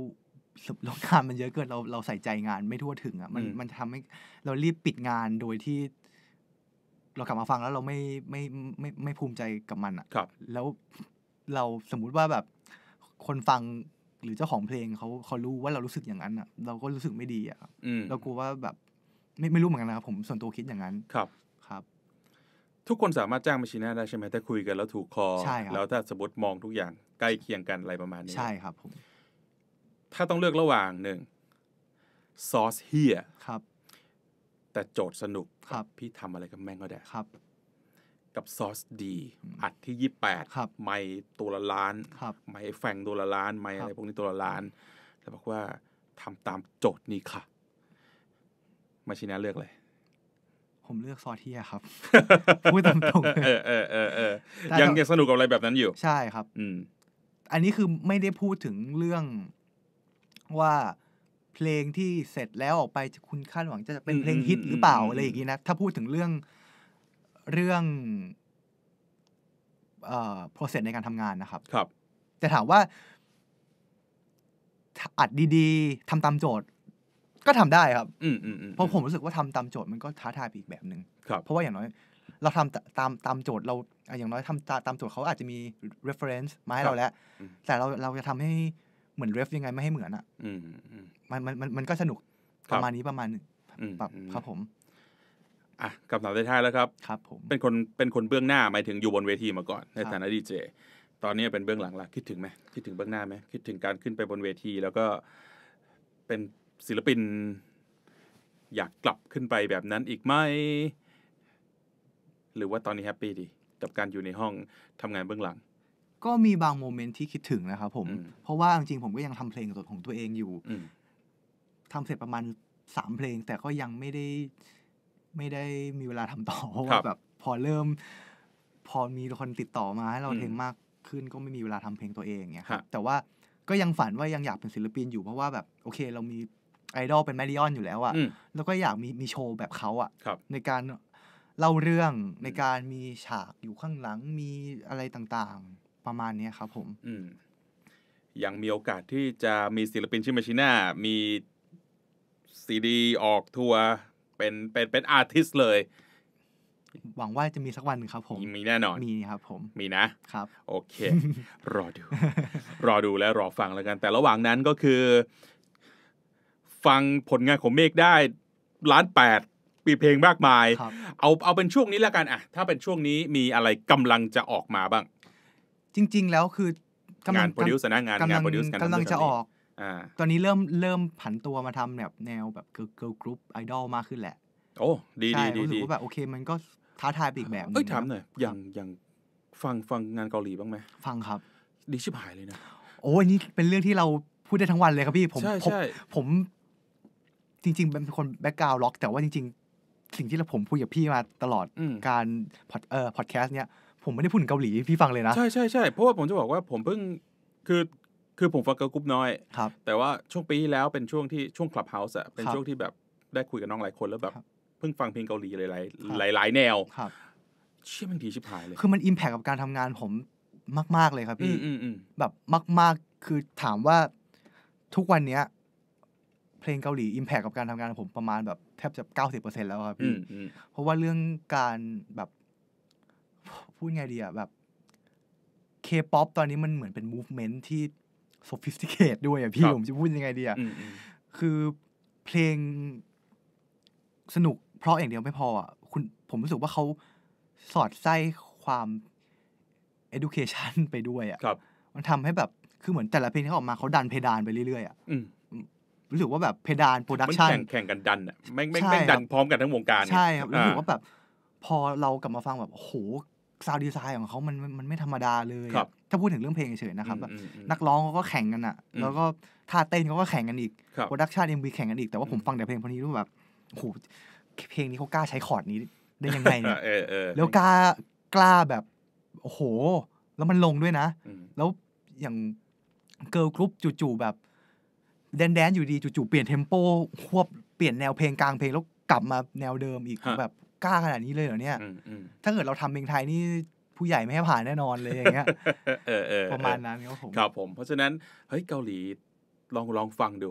รถงานมันเยอะเกินเราเราใส่ใจงานไม่ทั่วถึงอ่ะมันมันทำให้เรารีบปิดงานโดยที่ เรากลับมาฟังแล้วเราไม่ไม่ไม่ไม่ภูมิใจกับมันอ่ะ ครับ แล้วเราสมมุติว่าแบบคนฟังหรือเจ้าของเพลงเขาเขารู้ว่าเรารู้สึกอย่างนั้นอ่ะเราก็รู้สึกไม่ดีอ่ะเรากลัวว่าแบบไม่ไม่รู้เหมือนกันนะครับ ผมส่วนตัวคิดอย่างนั้นครับครับ ทุกคนสามารถจ้างมาชิน่าได้ใช่ไหมถ้าคุยกันแล้วถูกคอแล้วถ้าสมมติมองทุกอย่างใกล้เคียงกันอะไรประมาณนี้ใช่ครับผมถ้าต้องเลือกระหว่างหนึ่งซอสเฮียครับแต่โจทย์สนุกครับพี่ทำอะไรกับแม่งก็ได้ครับ กับซอสดี อัดที่ยี่แปดครับไม่ตัวละล้าน ครับไม่แฝงตัวละล้านไม่อะไรพวกนี้ตัวละล้านแล้วบอกว่าทำตามโจทย์นี้ค่ะ มาชินะเลือกเลย ผมเลือกซอสเฮียครับพูดตามตรงเออเออเออเออยังยังสนุกกับอะไรแบบนั้นอยู่ ใช่ครับ อืมอันนี้คือไม่ได้พูดถึงเรื่องว่าเพลงที่เสร็จแล้วออกไป จะคุณคาดหวังจะเป็นเพลงฮิตหรือเปล่าอะไรอย่างนี้นะ ถ้าพูดถึงเรื่องเรื่องเอ่อ process ในการทำงานนะครับ ครับแต่ถามว่า อัดดีๆทำตามโจทย์ ก็ทำได้ครับ อืมอืมอืมเพราะผมรู้สึกว่าทำตามโจทย์มันก็ท้าทายอีกแบบหนึ่งครับเพราะว่าอย่างน้อย เราทำตามตามโจทย์เราอย่างน้อยทำตามโจทย์เขาอาจจะมี reference มาให้เราแล้ว แต่เราเราจะทำให้เหมือนเรฟยังไงไม่ให้เหมือนอ่ะมันมันมันมันก็สนุก ประมาณนี้ประมาณรับครับผม อ่ะกับสาวท้ายแล้วครับ ครับ ผม เป็นคนเป็นคนเบื้องหน้าหมายถึงอยู่บนเวทีมาก่อน ในฐานะดีเจ ตอนนี้เป็นเบื้องหลังละคิดถึงไหมคิดถึงเบื้องหน้าไหมคิดถึงการขึ้นไปบนเวทีแล้วก็ เป็นศิลปิน อยากกลับขึ้นไปแบบนั้นอีกไหมหรือว่าตอนนี้แฮปปี้ดี กับการอยู่ในห้องทำงานเบื้องหลังก็มีบางโมเมนต์ที่คิดถึงนะครับผม เพราะว่าจริงๆผมก็ยังทำเพลงสดของตัวเองอยู่ทำเสร็จประมาณสามเพลง แต่ก็ยังไม่ได้ไม่ได้มีเวลาทำต่อเพราะว่าแบบพอเริ่มพอมีคนติดต่อมาให้เราเพลงมากขึ้นก็ไม่มีเวลาทำเพลงตัวเองเนี่ยครับ แต่ว่าก็ยังฝันว่ายังอยากเป็นศิลปินอยู่เพราะว่าแบบโอเค เรามีไอดอลเป็นแมริออนอยู่แล้วอะแล้วก็อยากมีมีโชว์แบบเขาอะในการเล่าเรื่องในการมีฉากอยู่ข้างหลังมีอะไรต่าง ๆประมาณนี้ครับผมยังมีโอกาสที่จะมีศิลปินชิมาชิน่ามีซีดี ออกทัวร์เป็นเป็นเป็นอาร์ติสเลย หวังว่าจะมีสักวันหนึ่งครับ ผมมีแน่นอนมีครับ ผมมีนะครับ โอเค รอดู รอดูและรอฟังแล้วกัน แต่ระหว่างนั้นก็คือ ฟังผลงานของเมฆได้ล้านแปดปีเพลงมากมาย เอาเอาเป็นช่วงนี้แล้วกันอะถ้าเป็นช่วงนี้มีอะไรกำลังจะออกมาบ้างจริง ๆ แล้วคือกำลังโปรดิวเซอร์นะงานกำลังกำลังจะออกอตอนนี้เริ่มเริ่มผันตัวมาทำแบบแนวแบบเกิร์ลกรุ๊ปไอดอลมากขึ้นแหละ โอ้ ดีดีดีรู้สึกว่าแบบโอเค มันก็ท้าทายไปอีกแบบเอ้ยถามหน่อยอย่างอย่างฟังฟังงานเกาหลีบ้างไหมฟังครับ ดีชิบหายเลยนะ โอ้ยนี่เป็นเรื่องที่เราพูดได้ทั้งวันเลยครับพี่ผมผมจริง ๆ เป็นคนแบ็กกราวล็อกแต่ว่าจริงๆสิ่งที่เราผมพูดกับพี่มาตลอดการพอดเอ่อพอดแคสต์เนี้ยผมไม่ได้พูดถึงเกาหลีพี่ฟังเลยนะใช่ใช่ใช่เพราะว่าผมจะบอกว่าผมเพิ่ง คือ คือผมฟังเกิร์ลกรุ๊ปน้อยครับแต่ว่าช่วงปีที่แล้วเป็นช่วงที่ช่วงคลับเฮาส์อะเป็นช่วงที่แบบได้คุยกับน้องหลายคนแล้วแบบเพิ่งฟังเพลงเกาหลีหลายหลายหลายแนว ครับเชื่อมันดีชิบหายเลย คือมันอิมแพคกับการทำงานผมมากๆเลยครับพี่มมแบบมาก ๆ คือถามว่าทุกวันเนี้ยเพลงเกาหลีอิมแพคกับการทำงานของผมประมาณแบบแทบจะเเเก้าสิบปอร์ซต์แล้วครับพี่เพราะว่าเรื่องการแบบพูดไงดีอะแบบเคป๊อปตอนนี้มันเหมือนเป็นมูฟเมนท์ที่ sophisticated ด้วยอะพี่ผมจะพูดยังไงดีอะคือเพลงสนุกเพราะอย่างเดียวไม่พออะคุณผมรู้สึกว่าเขาสอดไส้ความ education ไปด้วยอะมันทำให้แบบคือเหมือนแต่ละเพลงที่ออกมาเขาดันเพดานไปเรื่อยๆอะรู้สึกว่าแบบเพดานโปรดักชันแข่งกันดันอะไม่ไม่ไม่ดันพร้อมกันทั้งวงการใช่ครับรู้สึกว่าแบบ พอเรากลับมาฟังแบบโหซาวดีไซน์ของเขามันมันไม่ธรรมดาเลยครับถ้าพูดถึงเรื่องเพลงเฉยๆนะครับ นักร้องเขาก็แข่งกันอ่ะ แล้วก็ท่าเต้นเขาก็แข่งกันอีก โปรดักชันเอ็มบีแข่งกันอีก แต่ว่าผมฟังแต่เพลงพวกนี้รู้แบบ โอ้โห เพลงนี้เขากล้าใช้คอร์ดนี้ได้ยังไงเนี่ย แล้วกล้ากล้าแบบ โอ้โห แล้วมันลงด้วยนะ แล้วอย่างเกิร์ลกรุ๊ปจู่ๆแบบแดนแดนๆอยู่ดีจู่ๆเปลี่ยนเทมโปควบเปลี่ยนแนวเพลงกลางเพลงแล้วกลับมาแนวเดิมอีกแบบกล้าขนาดนี้เลยเหรอเนี่ยถ้าเกิดเราทำเพลงไทยนี่ผู้ใหญ่ไม่ให้ผ่านแน่นอนเลยอย่างเงี้ยประมาณนั้นครับผมครับผม เพราะฉะนั้น เฮ้ยเกาหลีลองลองฟังดู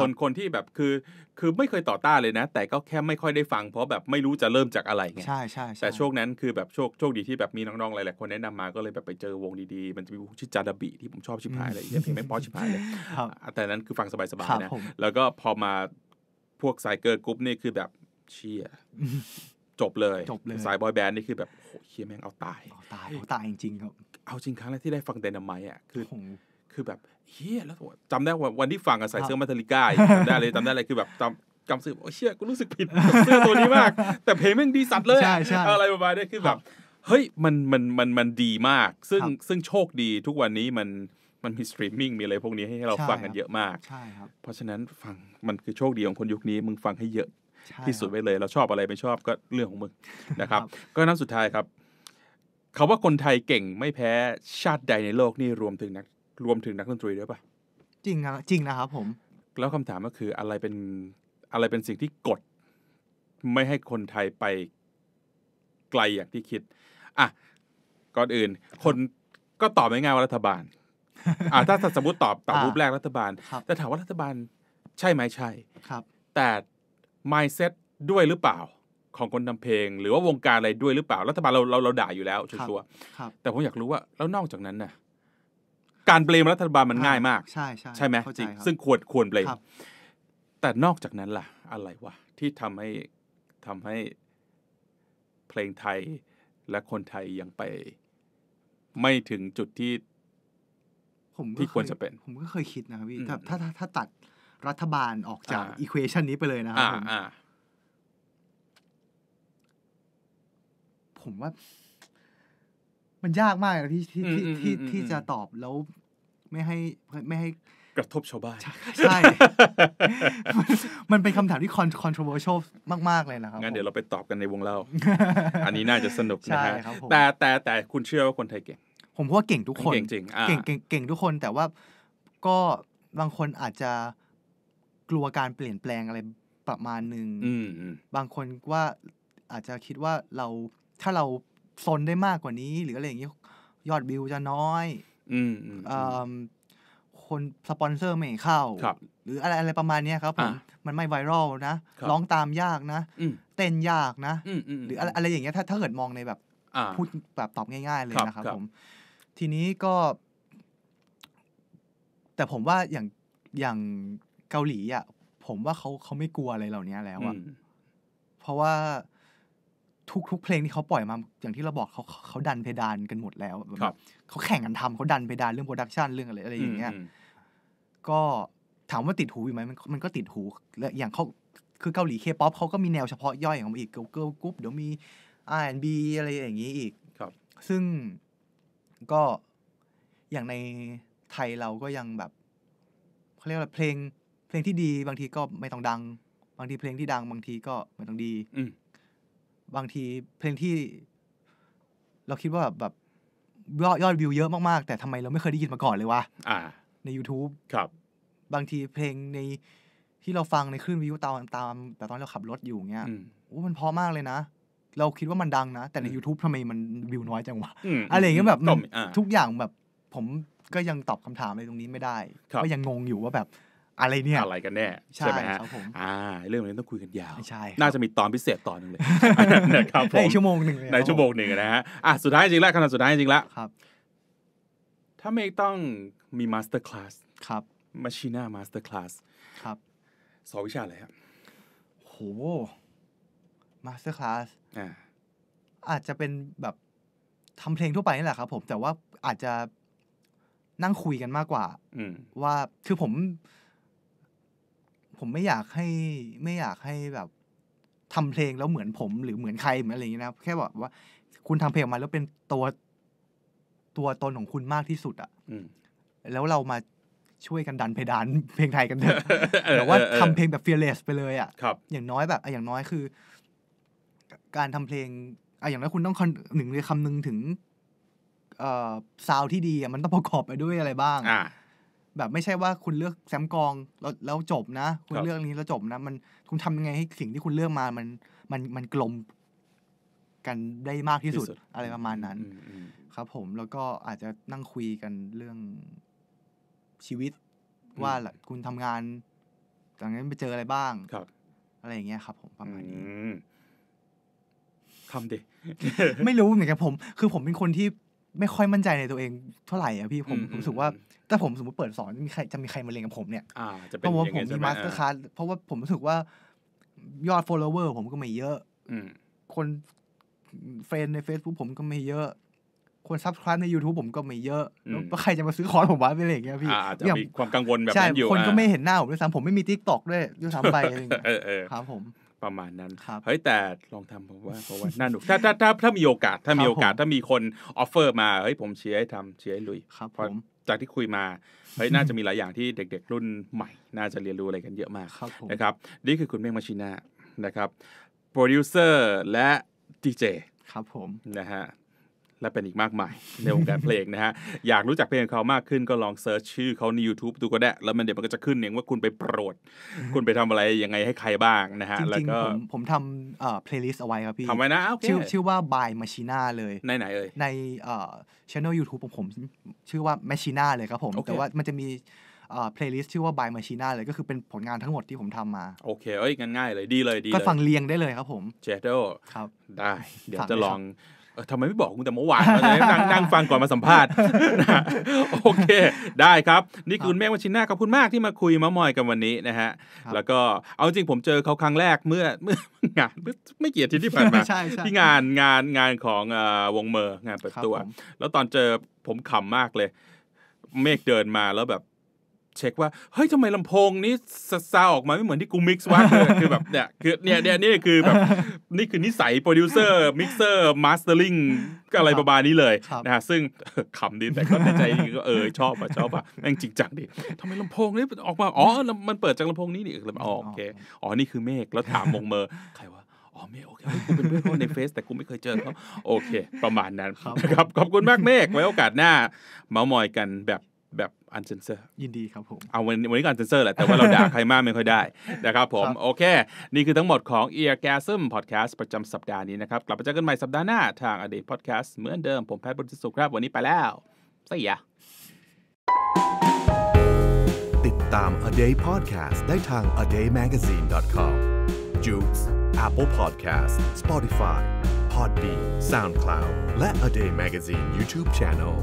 คนคนที่แบบคือคือไม่เคยต่อต้านเลยนะ แต่ก็แค่ไม่ค่อยได้ฟังเพราะแบบไม่รู้จะเริ่มจากอะไรไงใช่ใช่ แต่ช่วงนั้นคือแบบโชคโชคดีที่แบบมีน้องๆหลายๆคนแนะนำมาก็เลยแบบไปเจอวงดีๆ มันจะมีวงชื่อจาดบีที่ผมชอบชิบหายเลยเพลงไม่พอชิบหายเลยแต่นั้นคือฟังสบายๆนะ แล้วก็พอมาพวกไซเกอร์กรุ๊ปนี่คือแบบเชียจบเลยจบเลย สายบอยแบนด์นี่คือแบบโหเฮียแม่งเอาตายเอาตายเอาตายจริงๆครับเอาจริงครั้งแรกที่ได้ฟังเดนามายอ่ะคือคือแบบเฮียแล้วจำได้ว่าวันที่ฟังอะใส่เสื้อมาเทลิก้าจำได้เลยจำได้เลยคือแบบจำจำสื้อโอ้เชี่ยกูรู้สึกผิดกับเสื้อตัวนี้มาก แต่เพลงแม่งดีสัตว์เลยอะใช่ใช่อะไรประมาณนี้คือแบบเฮ้ยมันมันมันมันดีมาก ซึ่งซึ่งโชคดีทุกวันนี้มันมันมีสตรีมมิ่งมีอะไรพวกนี้ให้เราฟังกันเยอะมากใช่ครับเพราะฉะนั้นฟังมันคือโชคดีของคนยุคนี้มึงฟังให้เยอะที่สุดไปเลยเราชอบอะไรไม่ชอบก็เรื่องของมึงนะครับ ก็น้ำสุดท้ายครับ เขาว่าคนไทยเก่งไม่แพ้ชาติใดในโลกนี่รวมถึง นักรวมถึงนักดนตรีด้วยปะจริงนะจริงนะครับผม แล้วคำถามก็คืออะไรเป็นอะไรเป็นสิ่งที่กด ไม่ให้คนไทยไปไกลอย่างที่คิดอ่ะก่อนอื่น คนก็ตอบไม่ง่ายว่ารัฐบาล อ่าถ้าสมมติตอบตอบรูปแรกรัฐบาล แต่ถามว่ารัฐบาล ใช่ไหมใช่ครับ แต่ mindset ด้วยหรือเปล่า ของคนทาเพลงหรือว่าวงการอะไรด้วยหรือเปล่า รัฐบาลเราเราเราด่าอยู่แล้ว ชัวร์แต่ผมอยากรู้ว่า แล้วนอกจากนั้นน่ะการเบลมรัฐบาลมันง่ายมากใช่ใช่ใช่ไหมจริงซึ่งควรควรเบลมแต่นอกจากนั้นล่ะอะไรวะที่ทำให้ทำให้เพลงไทยและคนไทยยังไป ไม่ถึงจุดที่ ผมที่ ควรจะเป็น ผมก็เคยคิดนะครับพี่ถ้าถ้าถ้าตัดรัฐบาลออกจากอีควอชันนี้ไปเลยนะครับผมผมว่า มันยากมากี่ที่ที่ที่ที่จะตอบแล้ว ไม่ให้ไม่ให้กระทบชาวบ้านใช่ มันเป็นคำถามที่คอน o n t r o v e r s i a l มาก ๆ เลยนะครับ งั้นเดี๋ยวเราไปตอบกันในวงเล่าอันนี้น่าจะสนุกนะฮะแต่แต่แต่คุณเชื่อว่าคนไทยเก่ง ผมว่าเก่งทุกคน เก่งจริงเก่งเก่งทุกคน แต่ว่าก็บางคนอาจจะกลัวการเปลี่ยนแปลงอะไรประมาณหนึ่ง บางคนว่า อาจจะคิดว่าเราถ้าเราซนได้มากกว่านี้ หรืออะไรอย่างเงี้ยยอดบิวจะน้อย คน สปอนเซอร์ไม่เข้า หรืออะไรอะไรประมาณนี้ครับผมมันไม่ไวรัลนะร้องตามยากนะ เต้นยากนะหรือ อะไรอย่างเงี้ยถ้าถ้าเกิดมองในแบบพูดแบบตอบง่ายๆเลยนะครับผม ทีนี้ก็ แต่ผมว่าอย่างอย่างเกาหลีอ่ะผมว่าเขาเขาไม่กลัวอะไรเหล่านี้แล้วอ่ะเพราะว่าทุกทุกเพลงที่เขาปล่อยมา อย่างที่เราบอกเขาเขาดันเพดานกันหมดแล้วแบบเขาแข่งกันทำเขาดันเพดานเรื่องโปรดักชันเรื่องอะไรอะไรอย่างเงี้ยก็ถามว่าติดหูอยู่ไหมมันมันก็ติดหูและอย่างเขาคือเกาหลีเคป๊อปเขาก็มีแนวเฉพาะย่อยของมันอีกเกิร์ลกรุ๊ปเดี๋ยวมี r แอะไรอย่างงี้อีกครับ ซึ่งก็อย่างในไทยเราก็ยังแบบเขาเรียกว่าเพลงเพลงที่ดีบางทีก็ไม่ต้องดัง บางทีเพลงที่ดังบางทีก็ไม่ต้องดี อืบางทีเพลงที่ เราคิดว่าแบบแบบยอดยอดวิวเยอะมากๆแต่ทำไมเราไม่เคยได้ยินมาก่อนเลยวะ อ่า ใน YouTube ครับ บางทีเพลงในที่เราฟังในคลื่นวิวตามตามแต่ตอนเราขับรถอยู่เงี้ยอู้มันพอมากเลยนะเราคิดว่ามันดัง นะแต่ใน YouTube ทำไมมันวิวน้อยจังวะอะไรอย่างเงี้ยแบบทุกอย่างแบบผมก็ยังตอบคำถามอะไรตรงนี้ไม่ได้ก็ยังงงอยู่ว่าแบบอะไรเนี่ยอะไรกันแน่ ใช่ไหมฮะอ่าเรื่องนี้ต้องคุยกันยาวใช่ น่าจะมีตอนพิเศษตอนนึงเลยนะครับผมในชั่วโมงหนึ่งในชั่วโมงหนึ่งนะฮะอ่ะสุดท้ายจริงแล้วคำถามสุดท้ายจริงแล้วครับ ถ้าไม่ต้องมีมาสเตอร์คลาสครับมาชิน่ามาสเตอร์คลาสครับ สอนวิชาอะไรครับโหมาสเตอร์คลาสอ่าอาจจะเป็นแบบทำเพลงทั่วไปนี่แหละครับ ผมแต่ว่าอาจจะนั่งคุยกันมากกว่าว่าคือผมผมไม่อยากให้ไม่อยากให้แบบ ทำเพลงแล้วเหมือนผมหรือเหมือนใครเหมือนอะไรอย่างนี้นะแค่บอกว่าคุณทำเพลงมาแล้วเป็นตัว ตัวตนของคุณมากที่สุดอะแล้วเรามาช่วยกันดันเพดานเพลงไทยกันเถอะแต่ว่าทำเพลงแบบเฟียเลสไปเลยอะ่ะอย่างน้อยแบบอย่างน้อยคือ การทำเพลงอ่ะอย่างน้อยคุณต้องหนึ่งเลยคำหนึ่งถึงเอ่อซาวที่ดีอ่ะมันต้องประกอบไปด้วยอะไรบ้างแบบไม่ใช่ว่าคุณเลือกแซมกองแล้วแล้วจบนะ คุณเลือกนี้แล้วจบนะ มันคุณทำยังไงให้สิ่งที่คุณเลือกมา มัน มันมันกลมกันได้มากที่สุด อะไรประมาณนั้น ครับผม แล้วก็อาจจะนั่งคุยกันเรื่องชีวิตว่าคุณทำงานจากนั้นไปเจออะไรบ้างครับ อะไรอย่างเงี้ยครับ ผมประมาณนี้คำเด็ไม่รู้เหมือนกันผม คือผมเป็นคนที่ไม่ค่อยมั่นใจในตัวเองเท่าไหร่อ่ะพี่ ผมรู้สึกว่า ถ้าผมสมมติเปิดสอนมีใครจะมีใครมาเรียนกับผมเนี่ยเพราะว่าผมมีมาสเตอร์คาร์เพราะว่าผมรู้สึกว่ายอดโฟลเลอร์ผมก็ไม่เยอะคนเฟรนใน Facebook ผมก็ไม่เยอะ คนซับสไครป์ใน YouTube ผมก็ไม่เยอะ แล้วใครจะมาซื้อคอร์สผมวะปเลยอย่างเงี้ยพี่อย่างความกังวลแบบนั้นอยู่ใช่ คนก็ไม่เห็นหน้าผมด้วยซ้ำผมไม่มีทิกตอกด้วยด้วยซ้ำไปอะไรอย่างเงี้ยครับผมประมาณนั้นเฮ้ยแต่ลองทำผมว่าเพราะว่าน่าหนุกถ้าถ้าถ้าถ้ามีโอกาส ถ้ามีโอกาสถ้ามีคนออฟเฟอร์มาเฮ้ย ผมเชียร์ให้ทำเชียร์ให้ลุยครับผมจากที่คุยมาเฮ้ย น่าจะมีหลายอย่างที่เด็ก ๆรุ่นใหม่ น่าจะเรียนรู้อะไรกันเยอะมากนะครับ นี่คือคุณเมฆมาชินานะครับโปรดิวเซอร์และดีเจครับผมนะฮะและเป็นอีกมากมายในวงการเพลงนะฮะ อยากรู้จักเพลงเขามากขึ้นก็ลองเซิร์ชชื่อเขาใน YouTube ดูก็ได้ แล้วมันเดี๋ยวมันก็จะขึ้นเองว่าคุณไปโปรด คุณไปทำอะไรยังไงให้ใครบ้างนะฮะ จริงๆ ผมผมทำเอ่อเพลย์ลิสต์เอาไว้ครับพี่ ทำไว้นะชื่อชื่อว่า by Machina เลย ในไหนเอ่ยในเอ่อช่องยูทูบของผมชื่อว่า Machina เลยครับผม แต่ว่ามันจะมีเพลย์ลิสต์ชื่อว่า by Machina เลยก็คือเป็นผลงานทั้งหมดที่ผมทำมา โอเคเอ้ยง่ายๆเลยดีเลยดีก็ฟังเรียงได้เลยครับผมเจโดครับได้ เดี๋ยวจะลองทำไมไม่บอกุณแต่เมื่อวานนั่งนั่งฟังก่อนมาสัมภาษณ์โอเค ได้ครับนี่คุณแม่วชินาขอบคุณมากที่มาคุย มามอยกันวันนี้นะฮะแล้วก็เอาจริงผมเจอเขาครั้งแรกเมื่อเมื่องานไม่เกี่ยวที่ที่ผ่านมาที่งานงานงานของวงเมอร์งานเปิดตัวแล้วตอนเจอผมขำมากเลย เมฆเดินมาแล้วแบบเช็คว่าเฮ้ยทำไมลำโพงนี้ซาาออกมา ไม่เหมือนที่กูมิกซ์ว่าคือแบบเนี่ยคือเนี่ยเนี่ยนี่คือแบบนี่คือนิสัยโปรดิวเซอร์มิกเซอร์มาสเตอร์ลิงก็อะไรประมาณนี้เลยนะฮะซึ่งขำดีแต่ก็ในใจก็เออชอบอ่ะชอบอ่ะแม่งจริงจังดิทำไมลำโพงนี้ออกมาอ๋อมันเปิดจากลำโพงนี้นี่อ๋อโอเคอ๋อนี่คือเมฆแล้วถามมงเมอใครวะอ๋อเมฆโอเคกูเป็นเพื่อนเขาในเฟซแต่กูไม่เคยเจอเขาโอเค ประมาณนั้นครับขอบคุณมากเมฆไว้โอกาสหน้า เมามอยกันแบบแบบอันเซนเซอร์ยินดีครับผมเอาวันวันนี้ก็อันเซนเซอร์แหละแต่ว่าเราด่าใครมากไม่ค่อยได้นะครับผมโอเค นี่คือทั้งหมดของ e a r g a s m Podcast ประจำสัปดาห์นี้นะครับ กลับมาเจอกันใหม่สัปดาห์หน้า ทางอดีตอดแคสต์เหมือนเดิม ผมแพทย์บุญสุขครับ วันนี้ไปแล้วสวัสดีติดตาม a day podcast ได้ทาง a day magazine com Jukes Apple Podcast Spotify Podbean SoundCloud และ a day magazine YouTube channel